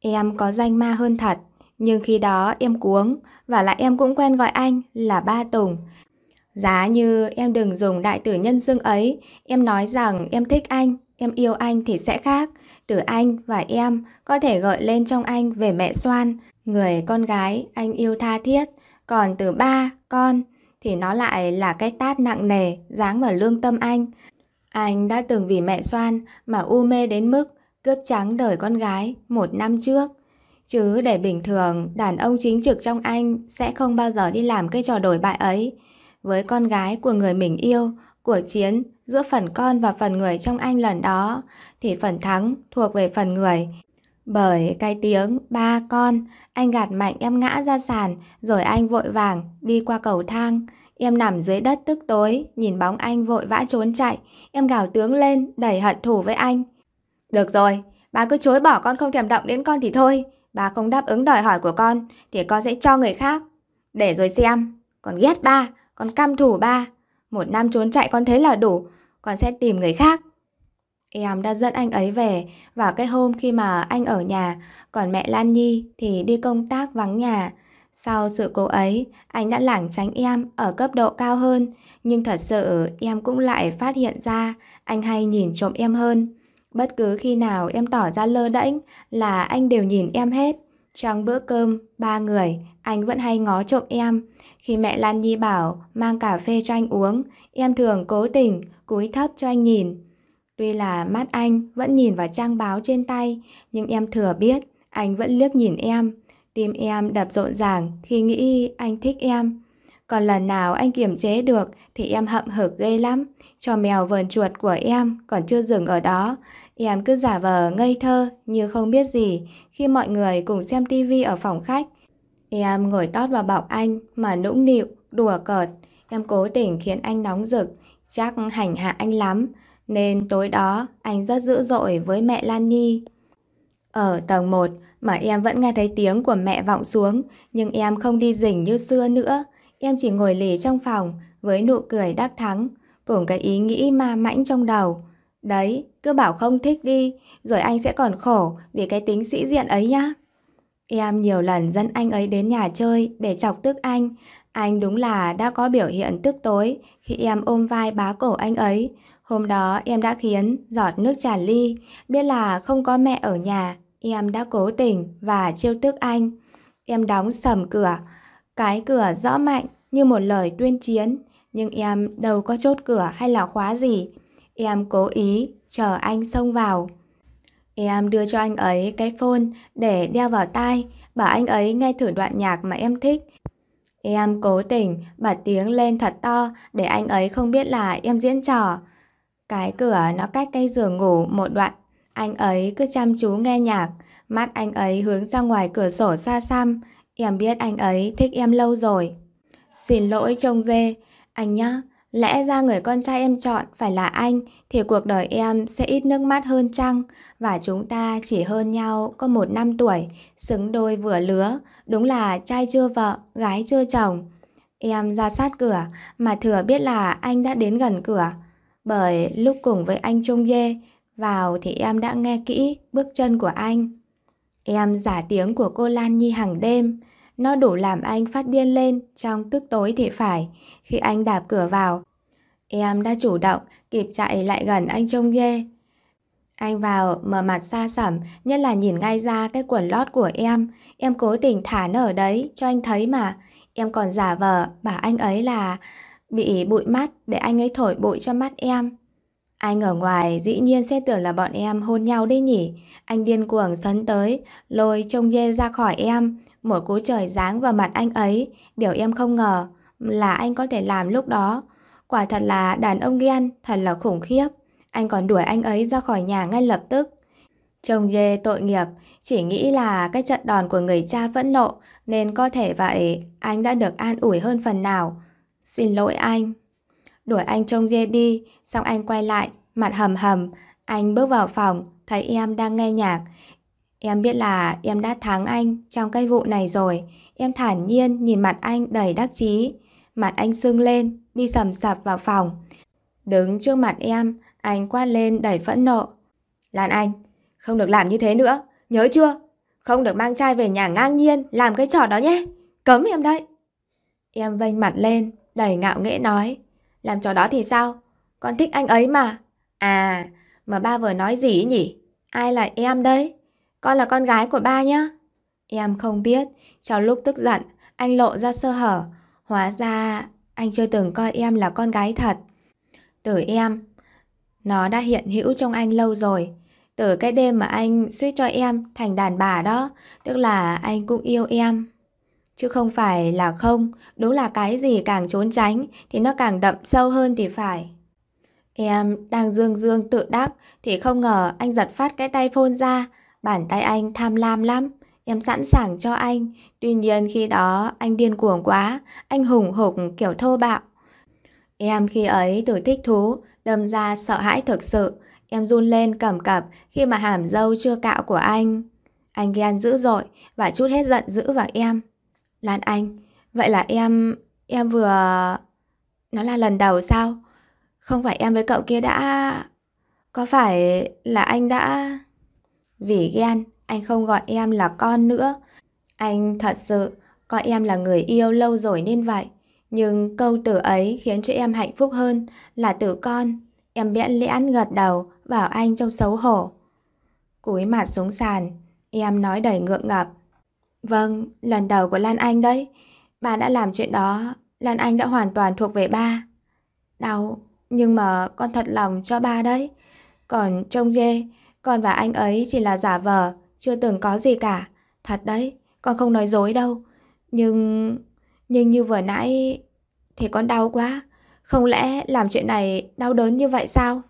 Em có danh ma hơn thật, nhưng khi đó em cuống và lại em cũng quen gọi anh là ba Tùng. Giá như em đừng dùng đại tử nhân dương ấy, em nói rằng em thích anh, em yêu anh thì sẽ khác. Từ anh và em có thể gợi lên trong anh về mẹ Soan, người con gái anh yêu tha thiết. Còn từ ba, con, thì nó lại là cái tát nặng nề, dáng vào lương tâm anh. Anh đã từng vì mẹ Soan mà u mê đến mức cướp trắng đời con gái một năm trước. Chứ để bình thường, đàn ông chính trực trong anh sẽ không bao giờ đi làm cái trò đổi bại ấy. Với con gái của người mình yêu, cuộc chiến giữa phần con và phần người trong anh lần đó, thì phần thắng thuộc về phần người. Bởi cái tiếng ba con, anh gạt mạnh em ngã ra sàn rồi anh vội vàng đi qua cầu thang. Em nằm dưới đất tức tối, nhìn bóng anh vội vã trốn chạy. Em gào tướng lên, đẩy hận thù với anh. Được rồi, bà cứ chối bỏ con không thèm động đến con thì thôi. Bà không đáp ứng đòi hỏi của con, thì con sẽ cho người khác. Để rồi xem. Con ghét ba, con căm thủ ba. Một năm trốn chạy con thấy là đủ, con sẽ tìm người khác. Em đã dẫn anh ấy về vào cái hôm khi mà anh ở nhà, còn mẹ Lan Nhi thì đi công tác vắng nhà. Sau sự cố ấy, anh đã lảng tránh em ở cấp độ cao hơn, nhưng thật sự em cũng lại phát hiện ra anh hay nhìn trộm em hơn. Bất cứ khi nào em tỏ ra lơ đễnh là anh đều nhìn em hết. Trong bữa cơm, ba người, anh vẫn hay ngó trộm em. Khi mẹ Lan Nhi bảo mang cà phê cho anh uống, em thường cố tình cúi thấp cho anh nhìn. Tuy là mắt anh vẫn nhìn vào trang báo trên tay, nhưng em thừa biết anh vẫn liếc nhìn em. Tim em đập rộn ràng khi nghĩ anh thích em. Còn lần nào anh kiềm chế được thì em hậm hực ghê lắm. Cho mèo vờn chuột của em còn chưa dừng ở đó. Em cứ giả vờ ngây thơ như không biết gì khi mọi người cùng xem tivi ở phòng khách. Em ngồi tót vào bọc anh mà nũng nịu, đùa cợt. Em cố tình khiến anh nóng rực, chắc hành hạ anh lắm. Nên tối đó anh rất dữ dội với mẹ Lan Nhi. Ở tầng 1, mà em vẫn nghe thấy tiếng của mẹ vọng xuống, nhưng em không đi rình như xưa nữa. Em chỉ ngồi lì trong phòng với nụ cười đắc thắng, cùng cái ý nghĩ ma mãnh trong đầu. Đấy, cứ bảo không thích đi, rồi anh sẽ còn khổ vì cái tính sĩ diện ấy nhá. Em nhiều lần dẫn anh ấy đến nhà chơi để chọc tức anh. Anh đúng là đã có biểu hiện tức tối khi em ôm vai bá cổ anh ấy. Hôm đó em đã khiến giọt nước tràn ly, biết là không có mẹ ở nhà Em đã cố tình và chiêu tức anh. Em đóng sầm cửa, cái cửa rõ mạnh như một lời tuyên chiến, nhưng em đâu có chốt cửa hay là khóa gì. Em cố ý chờ anh xông vào. Em đưa cho anh ấy cái phone để đeo vào tai, bảo anh ấy nghe thử đoạn nhạc mà em thích. Em cố tình bật tiếng lên thật to để anh ấy không biết là em diễn trò. Cái cửa nó cách cây giường ngủ một đoạn anh ấy cứ chăm chú nghe nhạc, mắt anh ấy hướng ra ngoài cửa sổ xa xăm. Em biết anh ấy thích em lâu rồi. Xin lỗi trông dê, anh nhá, lẽ ra người con trai em chọn phải là anh thì cuộc đời em sẽ ít nước mắt hơn chăng và chúng ta chỉ hơn nhau có một năm tuổi, xứng đôi vừa lứa, đúng là trai chưa vợ, gái chưa chồng. Em ra sát cửa mà thừa biết là anh đã đến gần cửa. Bởi lúc cùng với anh Trung Dê, vào thì em đã nghe kỹ bước chân của anh. Em giả tiếng của cô Lan Nhi hàng đêm, nó đủ làm anh phát điên lên trong tức tối thì phải, khi anh đạp cửa vào. Em đã chủ động, kịp chạy lại gần anh trông dê. Anh vào, mở mặt xa xẩm, nhất là nhìn ngay ra cái quần lót của em. Em cố tình thả nó ở đấy, cho anh thấy mà. Em còn giả vờ, bảo anh ấy là bị bụi mắt để anh ấy thổi bụi cho mắt em. Anh ở ngoài dĩ nhiên sẽ tưởng là bọn em hôn nhau đấy nhỉ. Anh điên cuồng sấn tới, lôi trông dê ra khỏi em. Một cú trời giáng vào mặt anh ấy, điều em không ngờ là anh có thể làm lúc đó. Quả thật là đàn ông ghen, thật là khủng khiếp. Anh còn đuổi anh ấy ra khỏi nhà ngay lập tức. Trông dê tội nghiệp, chỉ nghĩ là cái trận đòn của người cha phẫn nộ, nên có thể vậy anh đã được an ủi hơn phần nào. Xin lỗi anh đuổi anh trông dê đi, xong anh quay lại, mặt hầm hầm. Anh bước vào phòng, thấy em đang nghe nhạc. Em biết là em đã thắng anh trong cái vụ này rồi. Em thản nhiên nhìn mặt anh đầy đắc chí. Mặt anh sưng lên, đi sầm sập vào phòng. Đứng trước mặt em, anh quát lên đầy phẫn nộ. Lan Anh, không được làm như thế nữa, nhớ chưa? Không được mang trai về nhà ngang nhiên làm cái trò đó nhé. Cấm em đấy. Em vênh mặt lên, đầy ngạo nghễ nói. Làm trò đó thì sao? Con thích anh ấy mà. À, mà ba vừa nói gì ấy nhỉ? Ai là em đấy? Con là con gái của ba nhá. Em không biết, trong lúc tức giận, anh lộ ra sơ hở. Hóa ra, anh chưa từng coi em là con gái thật. Từ em, nó đã hiện hữu trong anh lâu rồi. Từ cái đêm mà anh suýt cho em thành đàn bà đó, tức là anh cũng yêu em. Chứ không phải là không, đúng là cái gì càng trốn tránh thì nó càng đậm sâu hơn thì phải. Em đang dương dương tự đắc thì không ngờ anh giật phát cái tay phone ra, bàn tay anh tham lam lắm. Em sẵn sàng cho anh, tuy nhiên khi đó anh điên cuồng quá, anh hùng hục kiểu thô bạo. Em khi ấy từ thích thú, đâm ra sợ hãi thực sự, em run lên cầm cập khi mà hàm dâu chưa cạo của anh. Anh ghen dữ dội và chút hết giận dữ vào em. Lan Anh, vậy là em, em vừa... Nó là lần đầu sao? Không phải em với cậu kia đã... Có phải là anh đã... Vì ghen, anh không gọi em là con nữa. Anh thật sự coi em là người yêu lâu rồi nên vậy. Nhưng câu từ ấy khiến cho em hạnh phúc hơn là từ con. Em bẽn lẽn gật đầu, bảo anh trông xấu hổ. Cúi mặt xuống sàn, em nói đầy ngượng ngập Vâng, lần đầu của Lan Anh đấy. Ba đã làm chuyện đó, Lan Anh đã hoàn toàn thuộc về ba. Đau, nhưng mà con thật lòng cho ba đấy. Còn trông dê, con và anh ấy chỉ là giả vờ, chưa từng có gì cả. Thật đấy, con không nói dối đâu. Nhưng... nhưng như vừa nãy thì con đau quá. Không lẽ làm chuyện này đau đớn như vậy sao?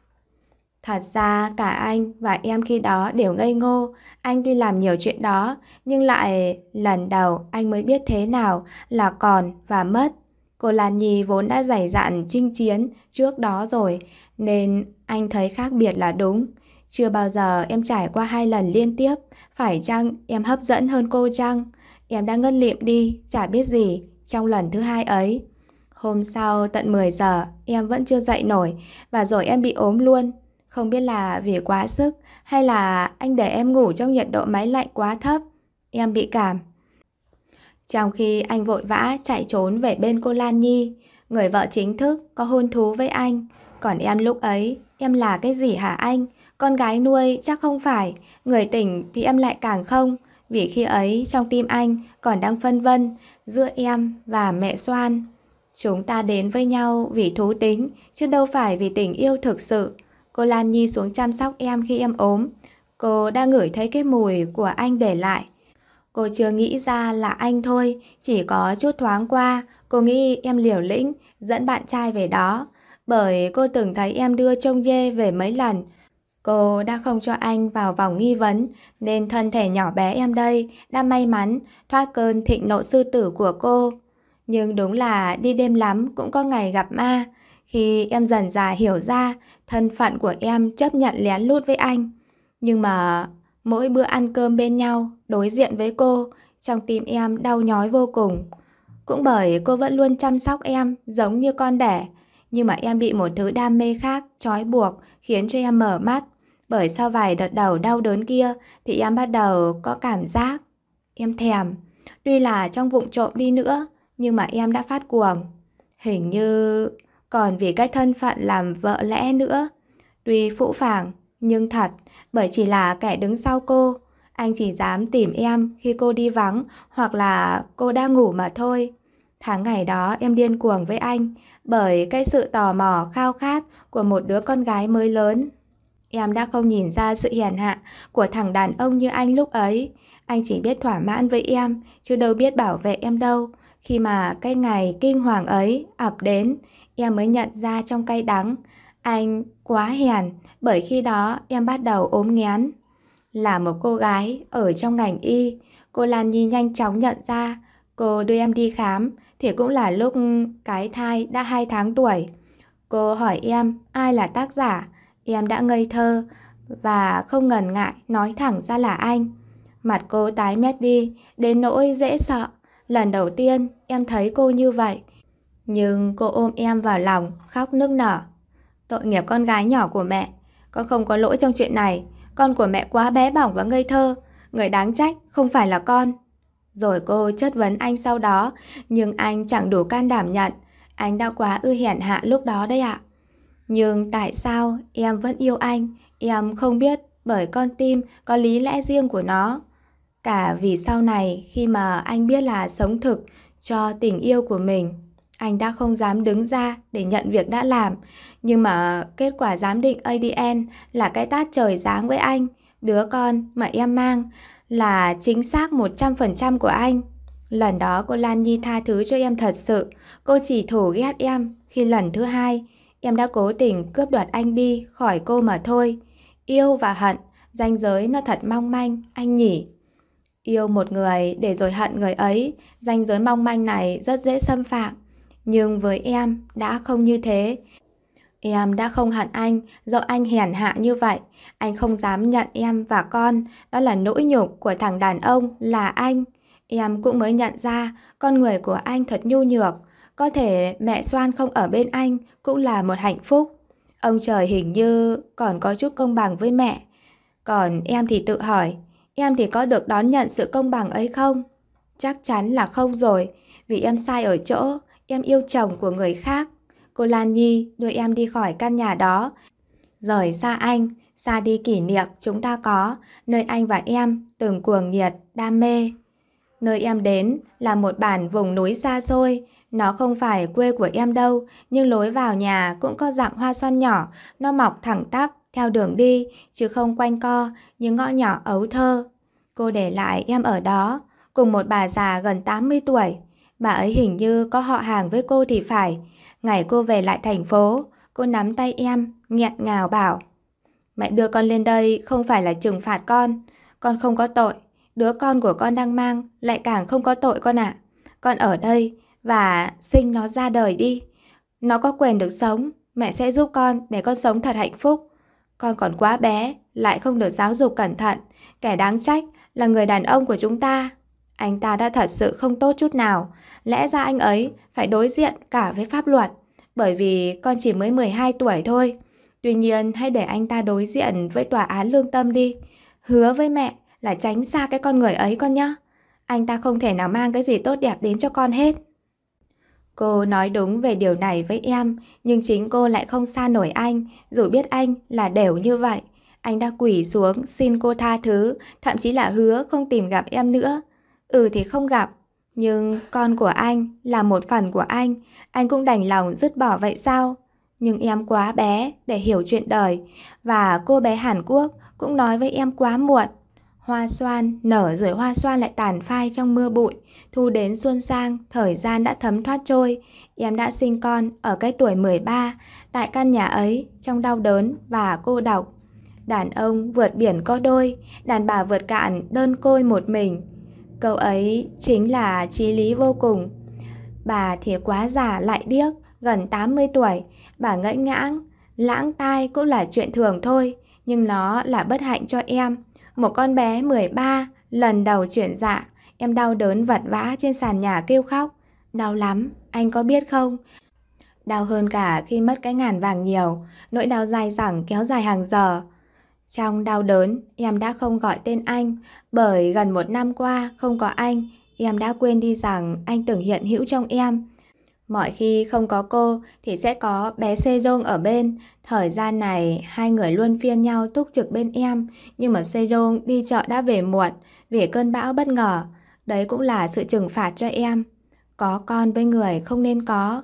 Thật ra cả anh và em khi đó đều ngây ngô, anh tuy làm nhiều chuyện đó, nhưng lại lần đầu anh mới biết thế nào là còn và mất. Cô Lan Nhi vốn đã dày dặn chinh chiến trước đó rồi, nên anh thấy khác biệt là đúng. Chưa bao giờ em trải qua hai lần liên tiếp, phải chăng em hấp dẫn hơn cô chăng? Em đang ngân liệm đi, chả biết gì trong lần thứ hai ấy. Hôm sau tận 10 giờ em vẫn chưa dậy nổi và rồi em bị ốm luôn không biết là vì quá sức hay là anh để em ngủ trong nhiệt độ máy lạnh quá thấp, em bị cảm. Trong khi anh vội vã chạy trốn về bên cô Lan Nhi, người vợ chính thức có hôn thú với anh. Còn em lúc ấy, em là cái gì hả anh? Con gái nuôi chắc không phải, người tỉnh thì em lại càng không. Vì khi ấy trong tim anh còn đang phân vân giữa em và mẹ Soan. Chúng ta đến với nhau vì thú tính, chứ đâu phải vì tình yêu thực sự. Cô Lan Nhi xuống chăm sóc em khi em ốm. Cô đã ngửi thấy cái mùi của anh để lại. Cô chưa nghĩ ra là anh thôi, chỉ có chút thoáng qua, cô nghĩ em liều lĩnh, dẫn bạn trai về đó. Bởi cô từng thấy em đưa trông dê về mấy lần. Cô đã không cho anh vào vòng nghi vấn, nên thân thể nhỏ bé em đây đã may mắn thoát cơn thịnh nộ sư tử của cô. Nhưng đúng là đi đêm lắm cũng có ngày gặp ma, khi em dần già hiểu ra thân phận của em chấp nhận lén lút với anh. Nhưng mà mỗi bữa ăn cơm bên nhau, đối diện với cô, trong tim em đau nhói vô cùng. Cũng bởi cô vẫn luôn chăm sóc em giống như con đẻ, nhưng mà em bị một thứ đam mê khác trói buộc khiến cho em mở mắt. Bởi sau vài đợt đầu đau đớn kia thì em bắt đầu có cảm giác em thèm. Tuy là trong vụng trộm đi nữa, nhưng mà em đã phát cuồng. Hình như còn vì cái thân phận làm vợ lẽ nữa. Tuy phụ phàng, nhưng thật, bởi chỉ là kẻ đứng sau cô, anh chỉ dám tìm em khi cô đi vắng hoặc là cô đang ngủ mà thôi. Tháng ngày đó em điên cuồng với anh bởi cái sự tò mò khao khát của một đứa con gái mới lớn. Em đã không nhìn ra sự hiền hạ của thằng đàn ông như anh lúc ấy. Anh chỉ biết thỏa mãn với em, chứ đâu biết bảo vệ em đâu. Khi mà cái ngày kinh hoàng ấy ập đến, em mới nhận ra trong cay đắng, anh quá hèn bởi khi đó em bắt đầu ốm nghén. Là một cô gái ở trong ngành y, cô Lan Nhi nhanh chóng nhận ra, cô đưa em đi khám thì cũng là lúc cái thai đã 2 tháng tuổi. Cô hỏi em ai là tác giả, em đã ngây thơ và không ngần ngại nói thẳng ra là anh. Mặt cô tái mét đi, đến nỗi dễ sợ. Lần đầu tiên em thấy cô như vậy, nhưng cô ôm em vào lòng, khóc nức nở. Tội nghiệp con gái nhỏ của mẹ, con không có lỗi trong chuyện này. Con của mẹ quá bé bỏng và ngây thơ, người đáng trách không phải là con. Rồi cô chất vấn anh sau đó, nhưng anh chẳng đủ can đảm nhận. Anh đã quá ư hiển hạ lúc đó đấy ạ. Nhưng tại sao em vẫn yêu anh? Em không biết bởi con tim có lý lẽ riêng của nó. Cả vì sau này khi mà anh biết là sống thực cho tình yêu của mình anh đã không dám đứng ra để nhận việc đã làm. Nhưng mà kết quả giám định ADN là cái tát trời giáng với anh, đứa con mà em mang là chính xác 100% của anh. Lần đó cô Lan Nhi tha thứ cho em thật sự, cô chỉ thủ ghét em khi lần thứ hai em đã cố tình cướp đoạt anh đi khỏi cô mà thôi. Yêu và hận, ranh giới nó thật mong manh, anh nhỉ. Yêu một người để rồi hận người ấy, ranh giới mong manh này rất dễ xâm phạm nhưng với em đã không như thế. Em đã không hận anh, do anh hèn hạ như vậy. Anh không dám nhận em và con, đó là nỗi nhục của thằng đàn ông là anh. Em cũng mới nhận ra con người của anh thật nhu nhược. Có thể mẹ Soan không ở bên anh cũng là một hạnh phúc. Ông trời hình như còn có chút công bằng với mẹ. Còn em thì tự hỏi, em thì có được đón nhận sự công bằng ấy không? Chắc chắn là không rồi, vì em sai ở chỗ em yêu chồng của người khác. Cô Lan Nhi đưa em đi khỏi căn nhà đó, rời xa anh, xa đi kỷ niệm chúng ta có, nơi anh và em từng cuồng nhiệt, đam mê. Nơi em đến là một bản vùng núi xa xôi, nó không phải quê của em đâu, nhưng lối vào nhà cũng có dạng hoa xoan nhỏ, nó mọc thẳng tắp theo đường đi, chứ không quanh co những ngõ nhỏ ấu thơ. Cô để lại em ở đó, cùng một bà già gần 80 tuổi, Bà ấy hình như có họ hàng với cô thì phải. Ngày cô về lại thành phố, cô nắm tay em, nghẹn ngào bảo. Mẹ đưa con lên đây không phải là trừng phạt con. Con không có tội. Đứa con của con đang mang lại càng không có tội con ạ. À. Con ở đây và sinh nó ra đời đi. Nó có quyền được sống. Mẹ sẽ giúp con để con sống thật hạnh phúc. Con còn quá bé, lại không được giáo dục cẩn thận. Kẻ đáng trách là người đàn ông của chúng ta. Anh ta đã thật sự không tốt chút nào, lẽ ra anh ấy phải đối diện cả với pháp luật, bởi vì con chỉ mới 12 tuổi thôi. Tuy nhiên hãy để anh ta đối diện với tòa án lương tâm đi, hứa với mẹ là tránh xa cái con người ấy con nhé. Anh ta không thể nào mang cái gì tốt đẹp đến cho con hết. Cô nói đúng về điều này với em, nhưng chính cô lại không xa nổi anh, dù biết anh là đều như vậy. Anh đã quỷ xuống xin cô tha thứ, thậm chí là hứa không tìm gặp em nữa. Ừ thì không gặp, nhưng con của anh là một phần của anh, anh cũng đành lòng dứt bỏ vậy sao? Nhưng em quá bé để hiểu chuyện đời, và cô bé Hàn Quốc cũng nói với em quá muộn. Hoa xoan nở rồi hoa xoan lại tàn phai trong mưa bụi, thu đến xuân sang, thời gian đã thấm thoát trôi. Em đã sinh con ở cái tuổi 13, tại căn nhà ấy, trong đau đớn và cô độc. Đàn ông vượt biển có đôi, đàn bà vượt cạn đơn côi một mình. Câu ấy chính là chí lý vô cùng. Bà thì quá già lại điếc, gần 80 tuổi, bà ngẫy ngãng, lãng tai cũng là chuyện thường thôi, nhưng nó là bất hạnh cho em. Một con bé 13 lần đầu chuyển dạ, em đau đớn vật vã trên sàn nhà kêu khóc. Đau lắm, anh có biết không? Đau hơn cả khi mất cái ngàn vàng nhiều, nỗi đau dài dẳng kéo dài hàng giờ. Trong đau đớn, em đã không gọi tên anh, bởi gần một năm qua không có anh, em đã quên đi rằng anh từng hiện hữu trong em. Mọi khi không có cô thì sẽ có bé Sejong ở bên. Thời gian này hai người luôn phiên nhau túc trực bên em, nhưng mà Sejong đi chợ đã về muộn vì cơn bão bất ngờ. Đấy cũng là sự trừng phạt cho em. Có con với người không nên có.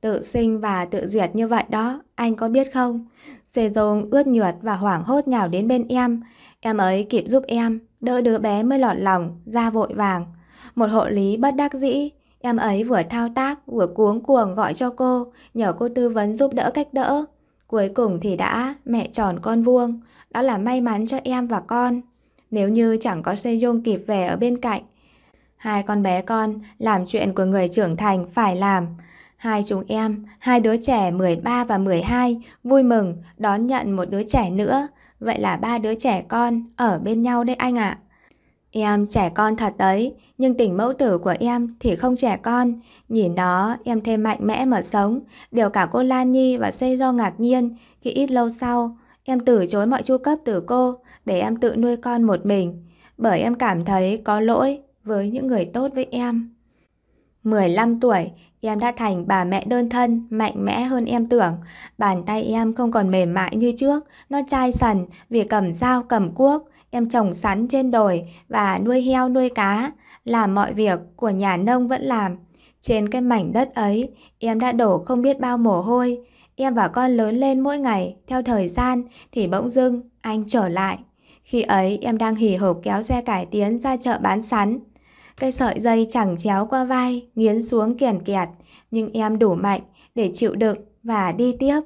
Tự sinh và tự diệt như vậy đó, anh có biết không? Sê Dông ướt nhuột và hoảng hốt nhào đến bên em. Em ấy kịp giúp em, đỡ đứa bé mới lọt lòng, ra vội vàng. Một hộ lý bất đắc dĩ, em ấy vừa thao tác vừa cuống cuồng gọi cho cô, nhờ cô tư vấn giúp đỡ cách đỡ. Cuối cùng thì đã, mẹ tròn con vuông, đó là may mắn cho em và con. Nếu như chẳng có Sê Dông kịp về ở bên cạnh, hai con bé con làm chuyện của người trưởng thành phải làm. Hai chúng em, hai đứa trẻ 13 và 12, vui mừng đón nhận một đứa trẻ nữa. Vậy là ba đứa trẻ con ở bên nhau đấy anh ạ. À. Em trẻ con thật đấy, nhưng tình mẫu tử của em thì không trẻ con. Nhìn nó, em thêm mạnh mẽ mà sống. Điều cả cô Lan Nhi và Xây Do ngạc nhiên khi ít lâu sau, em từ chối mọi chu cấp từ cô để em tự nuôi con một mình. Bởi em cảm thấy có lỗi với những người tốt với em. 15 tuổi, Em đã thành bà mẹ đơn thân, mạnh mẽ hơn em tưởng. Bàn tay em không còn mềm mại như trước, nó chai sần vì cầm dao cầm cuốc. Em trồng sắn trên đồi và nuôi heo nuôi cá, làm mọi việc của nhà nông vẫn làm. Trên cái mảnh đất ấy, em đã đổ không biết bao mồ hôi. Em và con lớn lên mỗi ngày, theo thời gian thì bỗng dưng anh trở lại. Khi ấy em đang hì hộp kéo xe cải tiến ra chợ bán sắn. Cây sợi dây chẳng chéo qua vai, nghiến xuống kiển kẹt, nhưng em đủ mạnh để chịu đựng và đi tiếp.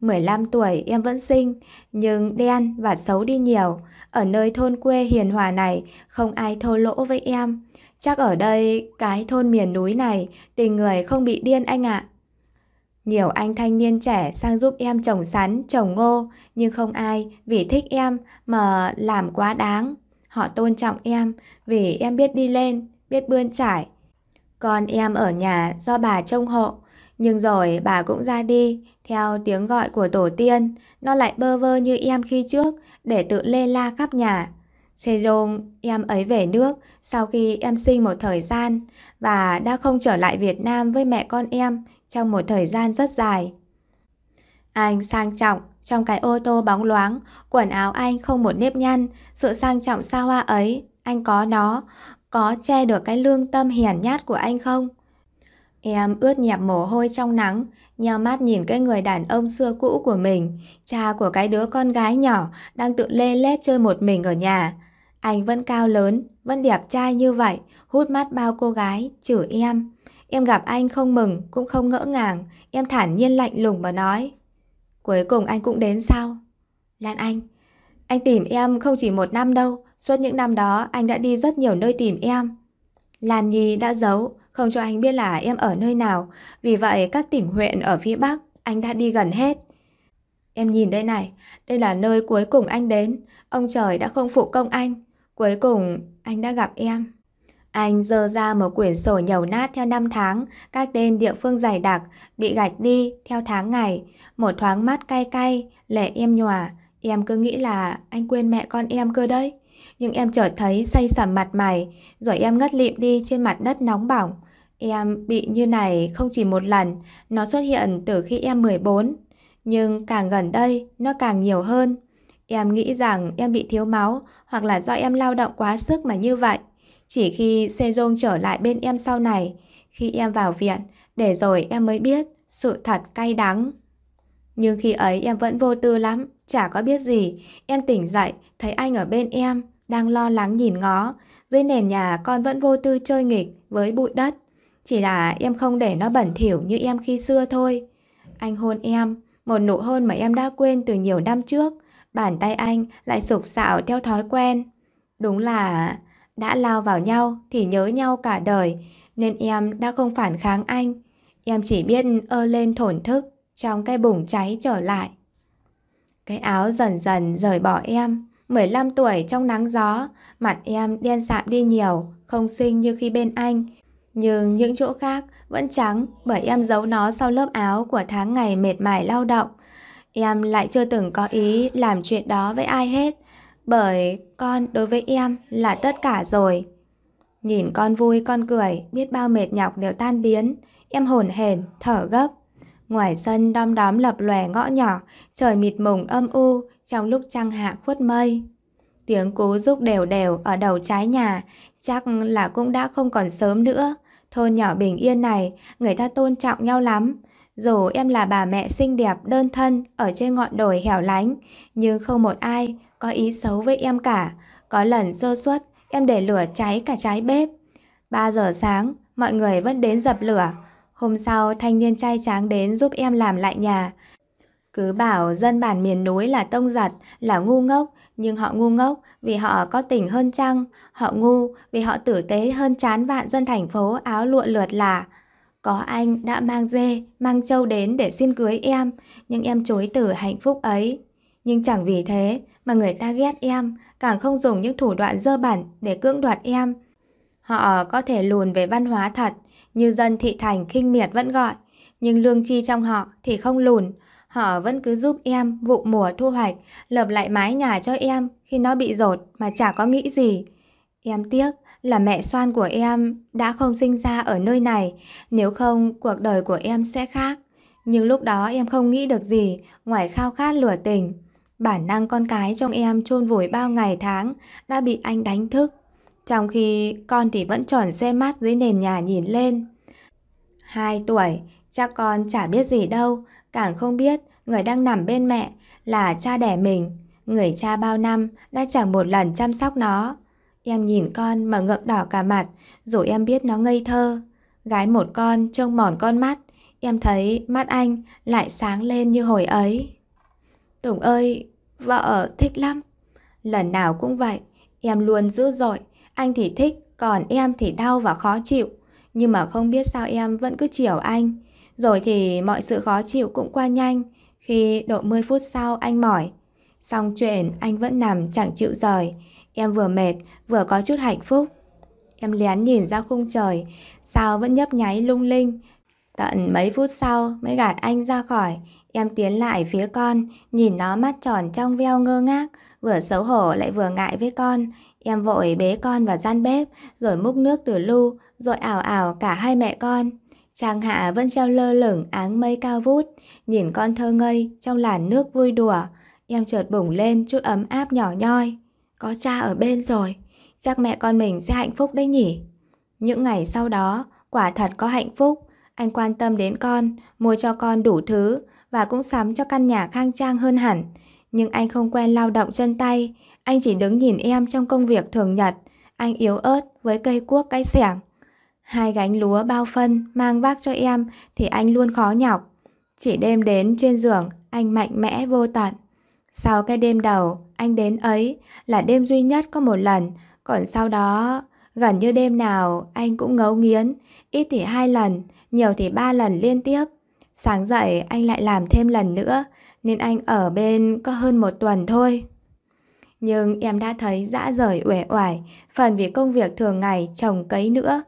15 tuổi em vẫn xinh, nhưng đen và xấu đi nhiều. Ở nơi thôn quê hiền hòa này, không ai thô lỗ với em. Chắc ở đây, cái thôn miền núi này, tình người không bị điên anh ạ. À. Nhiều anh thanh niên trẻ sang giúp em trồng sắn, trồng ngô, nhưng không ai vì thích em mà làm quá đáng. Họ tôn trọng em vì em biết đi lên, biết bươn trải. còn em ở nhà do bà trông hộ, nhưng rồi bà cũng ra đi, theo tiếng gọi của tổ tiên, nó lại bơ vơ như em khi trước, để tự lê la khắp nhà. Sejong, em ấy về nước sau khi em sinh một thời gian và đã không trở lại Việt Nam với mẹ con em trong một thời gian rất dài. Anh sang trọng trong cái ô tô bóng loáng, quần áo anh không một nếp nhăn, sự sang trọng xa hoa ấy, anh có nó, có che được cái lương tâm hiển nhát của anh không? Em ướt nhẹp mồ hôi trong nắng, nheo mắt nhìn cái người đàn ông xưa cũ của mình, cha của cái đứa con gái nhỏ đang tự lê lết chơi một mình ở nhà. Anh vẫn cao lớn, vẫn đẹp trai như vậy, hút mắt bao cô gái, trừ em. Em gặp anh không mừng, cũng không ngỡ ngàng, em thản nhiên lạnh lùng mà nói. Cuối cùng anh cũng đến sao? Lan Anh, anh tìm em không chỉ một năm đâu, suốt những năm đó anh đã đi rất nhiều nơi tìm em. Lan Nhi đã giấu, không cho anh biết là em ở nơi nào, vì vậy các tỉnh huyện ở phía Bắc anh đã đi gần hết. Em nhìn đây này, đây là nơi cuối cùng anh đến, ông trời đã không phụ công anh, cuối cùng anh đã gặp em. Anh dơ ra một quyển sổ nhầu nát theo năm tháng, các tên địa phương dày đặc, bị gạch đi theo tháng ngày. Một thoáng mắt cay cay, lệ em nhòa. Em cứ nghĩ là anh quên mẹ con em cơ đấy. Nhưng em chợt thấy say sầm mặt mày, rồi em ngất lịm đi trên mặt đất nóng bỏng. Em bị như này không chỉ một lần, nó xuất hiện từ khi em 14. Nhưng càng gần đây, nó càng nhiều hơn. Em nghĩ rằng em bị thiếu máu hoặc là do em lao động quá sức mà như vậy. Chỉ khi Sejong trở lại bên em sau này, khi em vào viện, để rồi em mới biết sự thật cay đắng. Nhưng khi ấy em vẫn vô tư lắm, chả có biết gì. Em tỉnh dậy, thấy anh ở bên em, đang lo lắng nhìn ngó. Dưới nền nhà con vẫn vô tư chơi nghịch với bụi đất. Chỉ là em không để nó bẩn thỉu như em khi xưa thôi. Anh hôn em, một nụ hôn mà em đã quên từ nhiều năm trước. Bàn tay anh lại sục sạo theo thói quen. Đúng là đã lao vào nhau thì nhớ nhau cả đời, nên em đã không phản kháng anh. Em chỉ biết ơ lên thổn thức trong cái bùng cháy trở lại. Cái áo dần dần rời bỏ em, 15 tuổi trong nắng gió, mặt em đen sạm đi nhiều, không xinh như khi bên anh. Nhưng những chỗ khác vẫn trắng bởi em giấu nó sau lớp áo của tháng ngày mệt mỏi lao động. Em lại chưa từng có ý làm chuyện đó với ai hết bởi con đối với em là tất cả rồi. Nhìn con vui con cười, biết bao mệt nhọc đều tan biến, em hồn hển thở gấp. Ngoài sân đom đóm lập lòe ngõ nhỏ, trời mịt mùng âm u trong lúc trăng hạ khuất mây. Tiếng cú rúc đều đều ở đầu trái nhà, chắc là cũng đã không còn sớm nữa. Thôn nhỏ bình yên này, người ta tôn trọng nhau lắm. Dù em là bà mẹ xinh đẹp đơn thân ở trên ngọn đồi hẻo lánh, nhưng không một ai có ý xấu với em cả. Có lần sơ suất, em để lửa cháy cả trái bếp. 3 giờ sáng, mọi người vẫn đến dập lửa. Hôm sau, thanh niên trai tráng đến giúp em làm lại nhà. Cứ bảo dân bản miền núi là tông giật, là ngu ngốc, nhưng họ ngu ngốc vì họ có tình hơn trăng, họ ngu vì họ tử tế hơn chán vạn dân thành phố áo lụa lượt là. Có anh đã mang dê, mang trâu đến để xin cưới em, nhưng em chối từ hạnh phúc ấy. Nhưng chẳng vì thế mà người ta ghét em, càng không dùng những thủ đoạn dơ bẩn để cưỡng đoạt em. Họ có thể lùn về văn hóa thật, như dân thị thành khinh miệt vẫn gọi, nhưng lương chi trong họ thì không lùn. Họ vẫn cứ giúp em vụ mùa thu hoạch, lợp lại mái nhà cho em khi nó bị rột mà chả có nghĩ gì. Em tiếc là mẹ xoan của em đã không sinh ra ở nơi này, nếu không cuộc đời của em sẽ khác. Nhưng lúc đó em không nghĩ được gì ngoài khao khát lửa tình. Bản năng con cái trong em chôn vùi bao ngày tháng đã bị anh đánh thức. Trong khi con thì vẫn tròn xoe mắt dưới nền nhà nhìn lên. Hai tuổi, cha con chả biết gì đâu, càng không biết người đang nằm bên mẹ là cha đẻ mình. Người cha bao năm đã chẳng một lần chăm sóc nó. Em nhìn con mà ngượng đỏ cả mặt, dù em biết nó ngây thơ. Gái một con trông mòn con mắt, em thấy mắt anh lại sáng lên như hồi ấy. Tùng ơi, Vợ thích lắm. Lần nào cũng vậy, em luôn dữ dội, anh thì thích, còn em thì đau và khó chịu. Nhưng mà không biết sao em vẫn cứ chiều anh. Rồi thì mọi sự khó chịu cũng qua nhanh, khi độ 10 phút sau anh mỏi. Xong chuyện anh vẫn nằm chẳng chịu rời, em vừa mệt vừa có chút hạnh phúc. Em lén nhìn ra khung trời, sao vẫn nhấp nháy lung linh. Tận mấy phút sau mới gạt anh ra khỏi, Em tiến lại phía con, nhìn nó mắt tròn trong veo ngơ ngác, vừa xấu hổ lại vừa ngại với con. Em vội bế con vào gian bếp, rồi múc nước từ lu, rồi ảo ảo cả hai mẹ con. Trang hạ vẫn treo lơ lửng áng mây cao vút, nhìn con thơ ngây trong làn nước vui đùa. Em chợt bùng lên chút ấm áp nhỏ nhoi. Có cha ở bên rồi, chắc mẹ con mình sẽ hạnh phúc đấy nhỉ. Những ngày sau đó, quả thật có hạnh phúc. Anh quan tâm đến con, mua cho con đủ thứ, và cũng sắm cho căn nhà khang trang hơn hẳn. Nhưng anh không quen lao động chân tay, anh chỉ đứng nhìn em trong công việc thường nhật. Anh yếu ớt với cây cuốc cái xẻng. Hai gánh lúa bao phân mang vác cho em thì anh luôn khó nhọc. Chỉ đêm đến trên giường, anh mạnh mẽ vô tận. Sau cái đêm đầu, anh đến ấy là đêm duy nhất có một lần, còn sau đó gần như đêm nào anh cũng ngấu nghiến, ít thì hai lần, nhiều thì ba lần liên tiếp. Sáng dậy anh lại làm thêm lần nữa, nên anh ở bên có hơn một tuần thôi. Nhưng em đã thấy dã rời uể oải, phần vì công việc thường ngày chồng cấy nữa.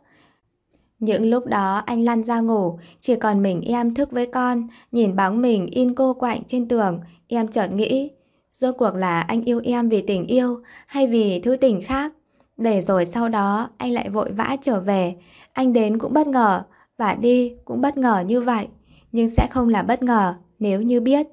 Những lúc đó anh lăn ra ngủ, chỉ còn mình em thức với con, nhìn bóng mình in cô quạnh trên tường, em chợt nghĩ, rốt cuộc là anh yêu em vì tình yêu hay vì thứ tình khác. Để rồi sau đó anh lại vội vã trở về, anh đến cũng bất ngờ và đi cũng bất ngờ như vậy nhưng sẽ không là bất ngờ nếu như biết.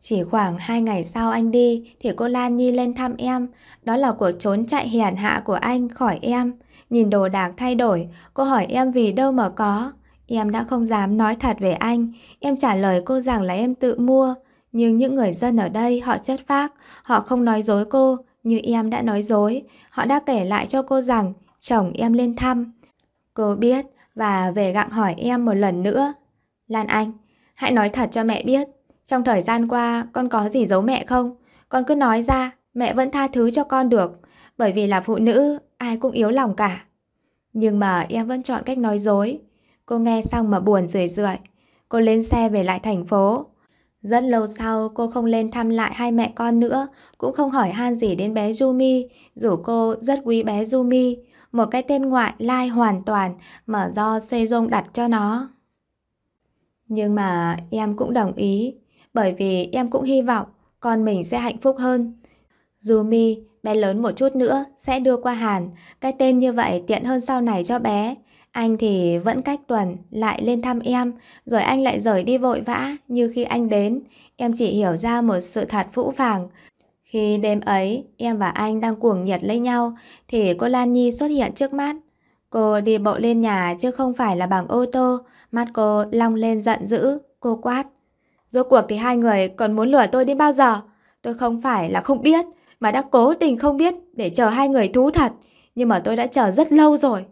Chỉ khoảng 2 ngày sau anh đi thì cô Lan Nhi lên thăm em. Đó là cuộc trốn chạy hiền hạ của anh khỏi em. Nhìn đồ đạc thay đổi, cô hỏi em vì đâu mà có. Em đã không dám nói thật về anh. Em trả lời cô rằng là em tự mua. Nhưng những người dân ở đây họ chất phác, họ không nói dối cô như em đã nói dối. Họ đã kể lại cho cô rằng chồng em lên thăm. Cô biết và về gặng hỏi em một lần nữa Lan Anh, hãy nói thật cho mẹ biết, trong thời gian qua con có gì giấu mẹ không? Con cứ nói ra, mẹ vẫn tha thứ cho con được, bởi vì là phụ nữ, ai cũng yếu lòng cả. Nhưng mà em vẫn chọn cách nói dối. Cô nghe xong mà buồn rười rượi. Cô lên xe về lại thành phố. Rất lâu sau cô không lên thăm lại hai mẹ con nữa, cũng không hỏi han gì đến bé Jumi, dù cô rất quý bé Jumi, một cái tên ngoại lai hoàn toàn mà do Sejong đặt cho nó. Nhưng mà em cũng đồng ý, bởi vì em cũng hy vọng con mình sẽ hạnh phúc hơn. Yumi, bé lớn một chút nữa sẽ đưa qua Hàn, cái tên như vậy tiện hơn sau này cho bé. Anh thì vẫn cách tuần lại lên thăm em, rồi anh lại rời đi vội vã như khi anh đến. Em chỉ hiểu ra một sự thật phũ phàng. Khi đêm ấy, em và anh đang cuồng nhiệt lấy nhau, thì cô Lan Nhi xuất hiện trước mắt. Cô đi bộ lên nhà chứ không phải là bằng ô tô. Mắt cô long lên giận dữ, cô quát. Rốt cuộc thì hai người còn muốn lừa tôi đến bao giờ? Tôi không phải là không biết, mà đã cố tình không biết để chờ hai người thú thật. Nhưng mà tôi đã chờ rất lâu rồi.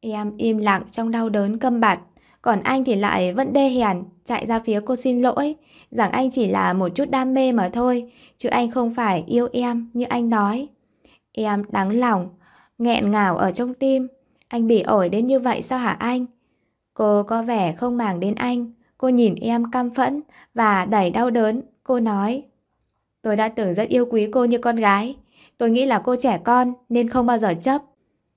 Em im lặng trong đau đớn câm bặt. Còn anh thì lại vẫn đê hèn, chạy ra phía cô xin lỗi, rằng anh chỉ là một chút đam mê mà thôi, chứ anh không phải yêu em như anh nói. Em đắng lòng, nghẹn ngào ở trong tim, anh bị ổi đến như vậy sao hả anh? Cô có vẻ không màng đến anh. Cô nhìn em căm phẫn và đẩy đau đớn. Cô nói, tôi đã tưởng rất yêu quý cô như con gái. Tôi nghĩ là cô trẻ con nên không bao giờ chấp.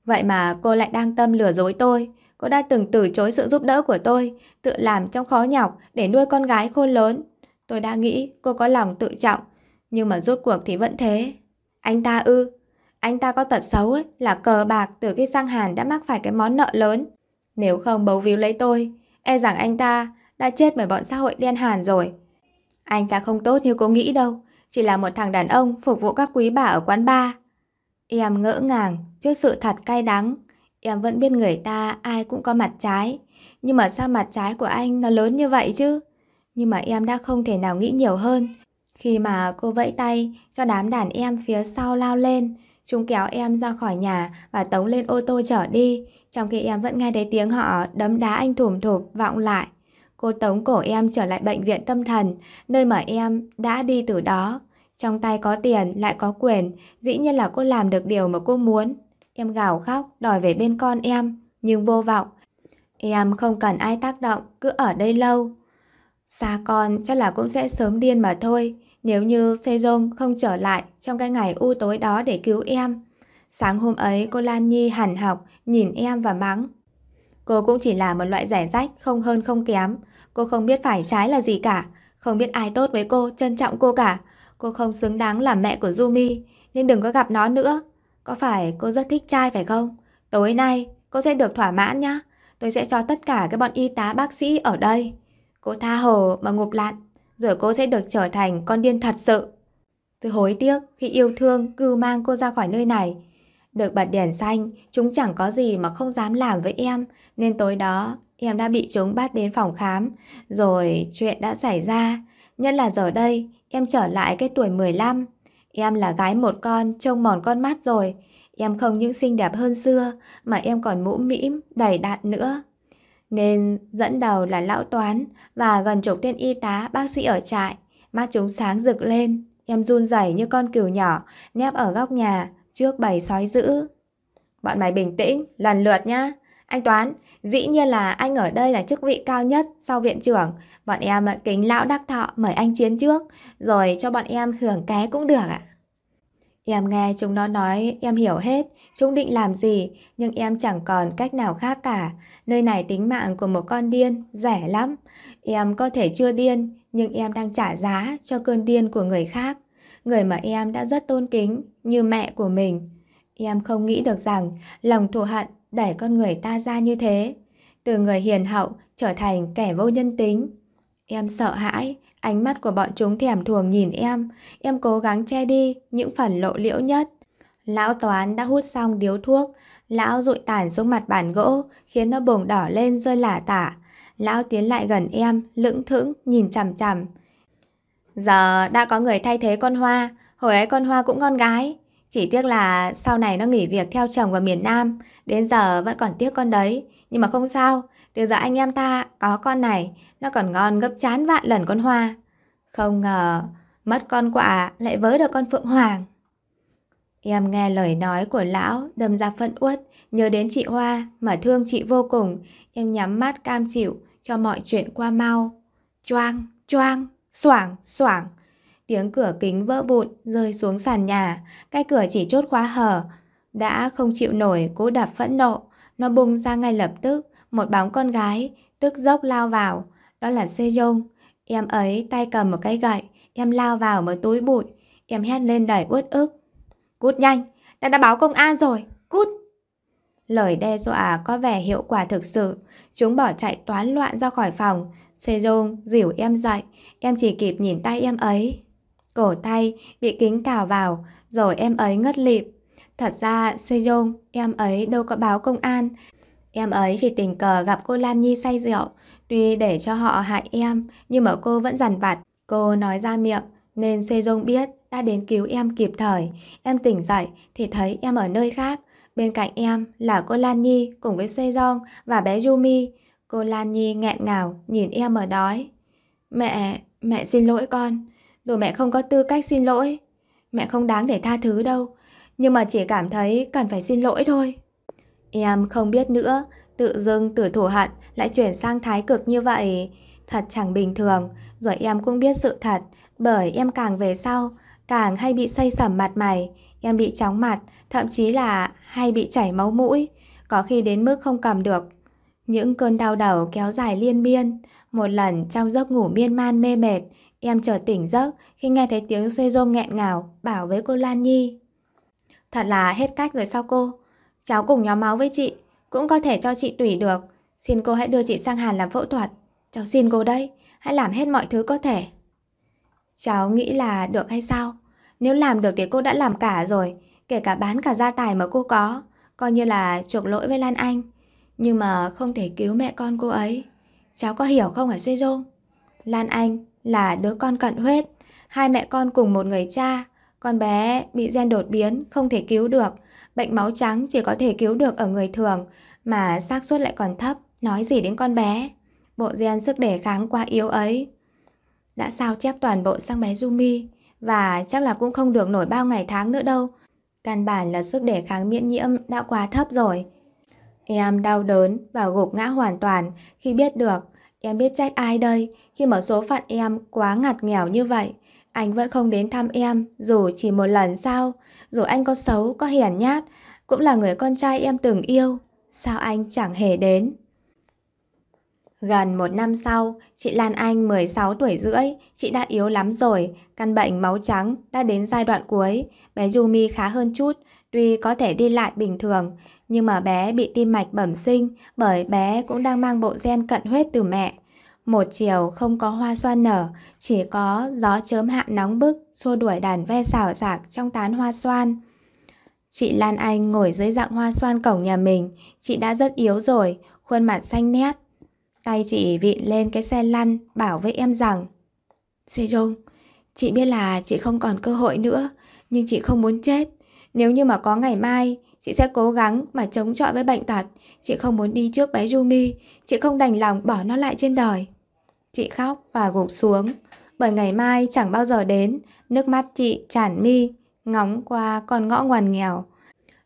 Vậy mà cô lại đang tâm lừa dối tôi. Cô đã từng từ chối sự giúp đỡ của tôi, tự làm trong khó nhọc để nuôi con gái khôn lớn. Tôi đã nghĩ cô có lòng tự trọng, nhưng mà rốt cuộc thì vẫn thế. Anh ta ư, anh ta có tật xấu ấy, là cờ bạc từ khi sang Hàn đã mắc phải cái món nợ lớn. Nếu không bấu víu lấy tôi, e rằng anh ta đã chết bởi bọn xã hội đen Hàn rồi. Anh ta không tốt như cô nghĩ đâu, chỉ là một thằng đàn ông phục vụ các quý bà ở quán bar. Em ngỡ ngàng trước sự thật cay đắng. Em vẫn biết người ta ai cũng có mặt trái, nhưng mà sao mặt trái của anh nó lớn như vậy chứ? Nhưng mà em đã không thể nào nghĩ nhiều hơn. Khi mà cô vẫy tay cho đám đàn em phía sau lao lên, Chúng kéo em ra khỏi nhà và tống lên ô tô chở đi, trong khi em vẫn nghe thấy tiếng họ đấm đá anh thủm thụp vọng lại. Cô tống cổ em trở lại bệnh viện tâm thần, nơi mà em đã đi từ đó. Trong tay có tiền, lại có quyền, dĩ nhiên là cô làm được điều mà cô muốn. Em gào khóc, đòi về bên con em, nhưng vô vọng. Em không cần ai tác động, cứ ở đây lâu. Xa con chắc là cũng sẽ sớm điên mà thôi. Nếu như Sejong không trở lại trong cái ngày u tối đó để cứu em, sáng hôm ấy cô Lan Nhi hẳn học, nhìn em và mắng. Cô cũng chỉ là một loại giải rách, không hơn không kém. Cô không biết phải trái là gì cả, không biết ai tốt với cô, trân trọng cô cả. Cô không xứng đáng làm mẹ của Jumi, nên đừng có gặp nó nữa. Có phải cô rất thích trai phải không? Tối nay cô sẽ được thỏa mãn nhá. Tôi sẽ cho tất cả các bọn y tá bác sĩ ở đây. Cô tha hồ mà ngụp lặn rồi cô sẽ được trở thành con điên thật sự. Tôi hối tiếc khi yêu thương cứ mang cô ra khỏi nơi này. Được bật đèn xanh, chúng chẳng có gì mà không dám làm với em, nên tối đó em đã bị chúng bắt đến phòng khám, rồi chuyện đã xảy ra. Nhất là giờ đây, em trở lại cái tuổi 15. Em là gái một con, trông mòn con mắt rồi. Em không những xinh đẹp hơn xưa, mà em còn mũm mĩm, đầy đạn nữa nên dẫn đầu là lão toán và gần chục tên y tá bác sĩ ở trại. Mắt chúng sáng rực lên, em run rẩy như con cừu nhỏ, nép ở góc nhà, trước bầy sói dữ. Bọn mày bình tĩnh, lần lượt nhá. Anh Toán, dĩ nhiên là anh ở đây là chức vị cao nhất sau viện trưởng. Bọn em kính lão đắc thọ mời anh chiến trước, rồi cho bọn em hưởng cái cũng được ạ. À. Em nghe chúng nó nói em hiểu hết, chúng định làm gì, nhưng em chẳng còn cách nào khác cả. Nơi này tính mạng của một con điên, rẻ lắm. Em có thể chưa điên, nhưng em đang trả giá cho cơn điên của người khác. Người mà em đã rất tôn kính, như mẹ của mình. Em không nghĩ được rằng lòng thù hận đẩy con người ta ra như thế. Từ người hiền hậu trở thành kẻ vô nhân tính, Em sợ hãi, ánh mắt của bọn chúng thèm thuồng nhìn em, em cố gắng che đi những phần lộ liễu nhất. Lão Toán đã hút xong điếu thuốc, lão rụi tản xuống mặt bàn gỗ, khiến nó bùng đỏ lên rơi lả tả. Lão tiến lại gần em, lững thững, nhìn chằm chằm. Giờ đã có người thay thế con Hoa, hồi ấy con Hoa cũng con gái. Chỉ tiếc là sau này nó nghỉ việc theo chồng vào miền Nam, đến giờ vẫn còn tiếc con đấy. Nhưng mà không sao, từ giờ anh em ta có con này, nó còn ngon gấp chán vạn lần con hoa. Không ngờ, mất con quả lại vớ được con phượng hoàng. Em nghe lời nói của lão đâm ra phận uất, nhớ đến chị Hoa mà thương chị vô cùng. Em nhắm mắt cam chịu cho mọi chuyện qua mau. Choang, choang, xoảng, xoảng. Tiếng cửa kính vỡ vụn rơi xuống sàn nhà, cái cửa chỉ chốt khóa hở. Đã không chịu nổi cố đạp phẫn nộ, nó bung ra ngay lập tức, một bóng con gái, tức dốc lao vào, đó là Sejong. Em ấy tay cầm một cái gậy, em lao vào một túi bụi, em hét lên đầy uất ức. Cút nhanh, ta đã báo công an rồi, cút. Lời đe dọa có vẻ hiệu quả thực sự, chúng bỏ chạy toán loạn ra khỏi phòng. Sejong dìu em dậy, em chỉ kịp nhìn tay em ấy. Cổ tay bị kính cào vào, rồi em ấy ngất lịp Thật ra Sejong, em ấy đâu có báo công an, Em ấy chỉ tình cờ gặp cô Lan Nhi say rượu Tuy để cho họ hại em, nhưng mà cô vẫn dằn vặt. Cô nói ra miệng, nên Sejong biết đã đến cứu em kịp thời. Em tỉnh dậy thì thấy em ở nơi khác. Bên cạnh em là cô Lan Nhi cùng với Sejong và bé Yumi. Cô Lan Nhi nghẹn ngào nhìn em ở đói. Mẹ, mẹ xin lỗi con. Rồi mẹ không có tư cách xin lỗi. Mẹ không đáng để tha thứ đâu. Nhưng mà chỉ cảm thấy cần phải xin lỗi thôi. Em không biết nữa Tự dưng từ thủ hận lại chuyển sang thái cực như vậy, thật chẳng bình thường, rồi em cũng biết sự thật, bởi em càng về sau, càng hay bị xây sẩm mặt mày, em bị chóng mặt, thậm chí là hay bị chảy máu mũi, có khi đến mức không cầm được. Những cơn đau đầu kéo dài liên miên, một lần trong giấc ngủ miên man mê mệt, em chợt tỉnh giấc khi nghe thấy tiếng xuê rôm nghẹn ngào bảo với cô Lan Nhi. Thật là hết cách rồi sao cô? Cháu cùng nhóm máu với chị, cũng có thể cho chị tùy được. Xin cô hãy đưa chị sang Hàn làm phẫu thuật. Cháu xin cô đây, hãy làm hết mọi thứ có thể. Cháu nghĩ là được hay sao? Nếu làm được thì cô đã làm cả rồi, kể cả bán cả gia tài mà cô có, coi như là chuộc lỗi với Lan Anh. Nhưng mà không thể cứu mẹ con cô ấy. Cháu có hiểu không hả Sejong? Lan Anh là đứa con cận huyết, hai mẹ con cùng một người cha, con bé bị gen đột biến không thể cứu được, bệnh máu trắng chỉ có thể cứu được ở người thường, mà xác suất lại còn thấp, nói gì đến con bé. Bộ gen sức đề kháng quá yếu ấy. Đã sao chép toàn bộ sang bé Jumi, và chắc là cũng không được nổi bao ngày tháng nữa đâu. Căn bản là sức đề kháng miễn nhiễm đã quá thấp rồi. Em đau đớn và gục ngã hoàn toàn khi biết được Em biết trách ai đây khi mà số phận em quá ngặt nghèo như vậy anh vẫn không đến thăm em, dù chỉ một lần sao? Dù anh có xấu, có hiển nhát, cũng là người con trai em từng yêu. Sao anh chẳng hề đến? Gần một năm sau, chị Lan Anh 16 tuổi rưỡi, chị đã yếu lắm rồi, căn bệnh máu trắng đã đến giai đoạn cuối. Bé Yumi khá hơn chút, tuy có thể đi lại bình thường, nhưng mà bé bị tim mạch bẩm sinh bởi bé cũng đang mang bộ gen cận huyết từ mẹ. Một chiều không có hoa xoan nở, chỉ có gió chớm hạ nóng bức, xua đuổi đàn ve xào xạc trong tán hoa xoan. Chị Lan Anh ngồi dưới dạng hoa xoan cổng nhà mình, chị đã rất yếu rồi, khuôn mặt xanh nét. Tay chị vịn lên cái xe lăn bảo với em rằng Suy Dung, chị biết là chị không còn cơ hội nữa, nhưng chị không muốn chết. Nếu như mà có ngày mai, chị sẽ cố gắng mà chống chọi với bệnh tật. Chị không muốn đi trước bé Jumi, chị không đành lòng bỏ nó lại trên đời. Chị khóc và gục xuống Bởi ngày mai chẳng bao giờ đến Nước mắt chị tràn mi Ngóng qua con ngõ ngoằn nghèo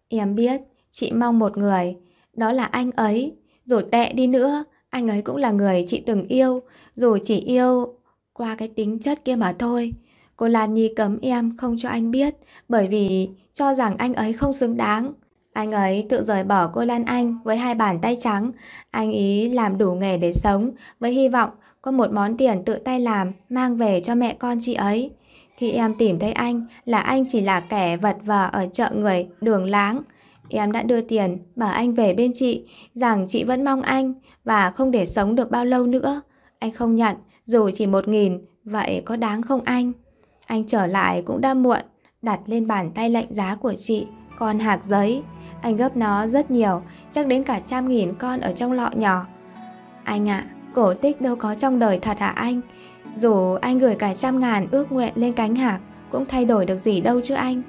Em biết chị mong một người Đó là anh ấy Dù tệ đi nữa Anh ấy cũng là người chị từng yêu Dù chỉ yêu qua cái tính chất kia mà thôi Cô Lan Nhi cấm em không cho anh biết Bởi vì cho rằng anh ấy không xứng đáng anh ấy tự rời bỏ cô Lan Anh với hai bàn tay trắng. Anh ý làm đủ nghề để sống với hy vọng có một món tiền tự tay làm mang về cho mẹ con chị ấy. Khi em tìm thấy anh là anh chỉ là kẻ vật vờ ở chợ người, đường láng. Em đã đưa tiền bảo anh về bên chị, rằng chị vẫn mong anh và không để sống được bao lâu nữa. Anh không nhận, dù chỉ một nghìn, vậy có đáng không anh? Anh trở lại cũng đã muộn, đặt lên bàn tay lạnh giá của chị, con hạc giấy. Anh gấp nó rất nhiều, chắc đến cả trăm nghìn con ở trong lọ nhỏ. Anh ạ, à, cổ tích đâu có trong đời thật hả anh? Dù anh gửi cả trăm ngàn ước nguyện lên cánh hạc, cũng thay đổi được gì đâu chứ anh.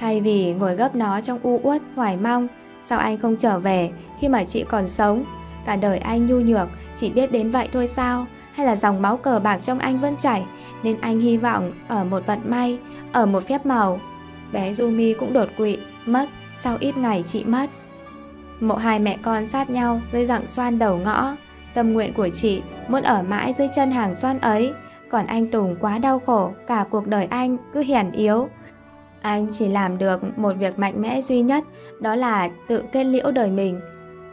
Thay vì ngồi gấp nó trong u uất, hoài mong, sao anh không trở về khi mà chị còn sống? Cả đời anh nhu nhược, chỉ biết đến vậy thôi sao? Hay là dòng máu cờ bạc trong anh vẫn chảy, nên anh hy vọng ở một vận may, ở một phép màu. Bé Jumi cũng đột quỵ, mất, sau ít ngày chị mất. Mộ hai mẹ con sát nhau dưới dạng xoan đầu ngõ, Tâm nguyện của chị muốn ở mãi dưới chân hàng xoan ấy, còn anh Tùng quá đau khổ, cả cuộc đời anh cứ hiển yếu. Anh chỉ làm được một việc mạnh mẽ duy nhất, đó là tự kết liễu đời mình.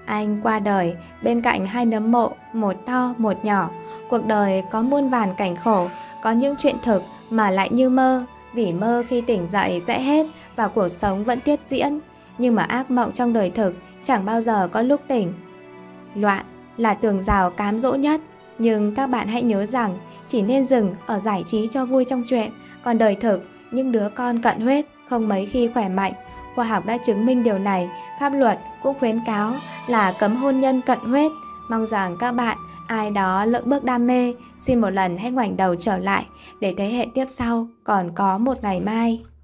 Anh qua đời bên cạnh hai nấm mộ, một to một nhỏ. Cuộc đời có muôn vàn cảnh khổ, có những chuyện thực mà lại như mơ, vì mơ khi tỉnh dậy sẽ hết và cuộc sống vẫn tiếp diễn. Nhưng mà ác mộng trong đời thực chẳng bao giờ có lúc tỉnh. Loạn là tường rào cám dỗ nhất. Nhưng các bạn hãy nhớ rằng chỉ nên dừng ở giải trí cho vui trong chuyện, còn đời thực, những đứa con cận huyết không mấy khi khỏe mạnh. Khoa học đã chứng minh điều này, pháp luật cũng khuyến cáo là cấm hôn nhân cận huyết. Mong rằng các bạn ai đó lỡ bước đam mê, xin một lần hãy ngoảnh đầu trở lại để thế hệ tiếp sau còn có một ngày mai.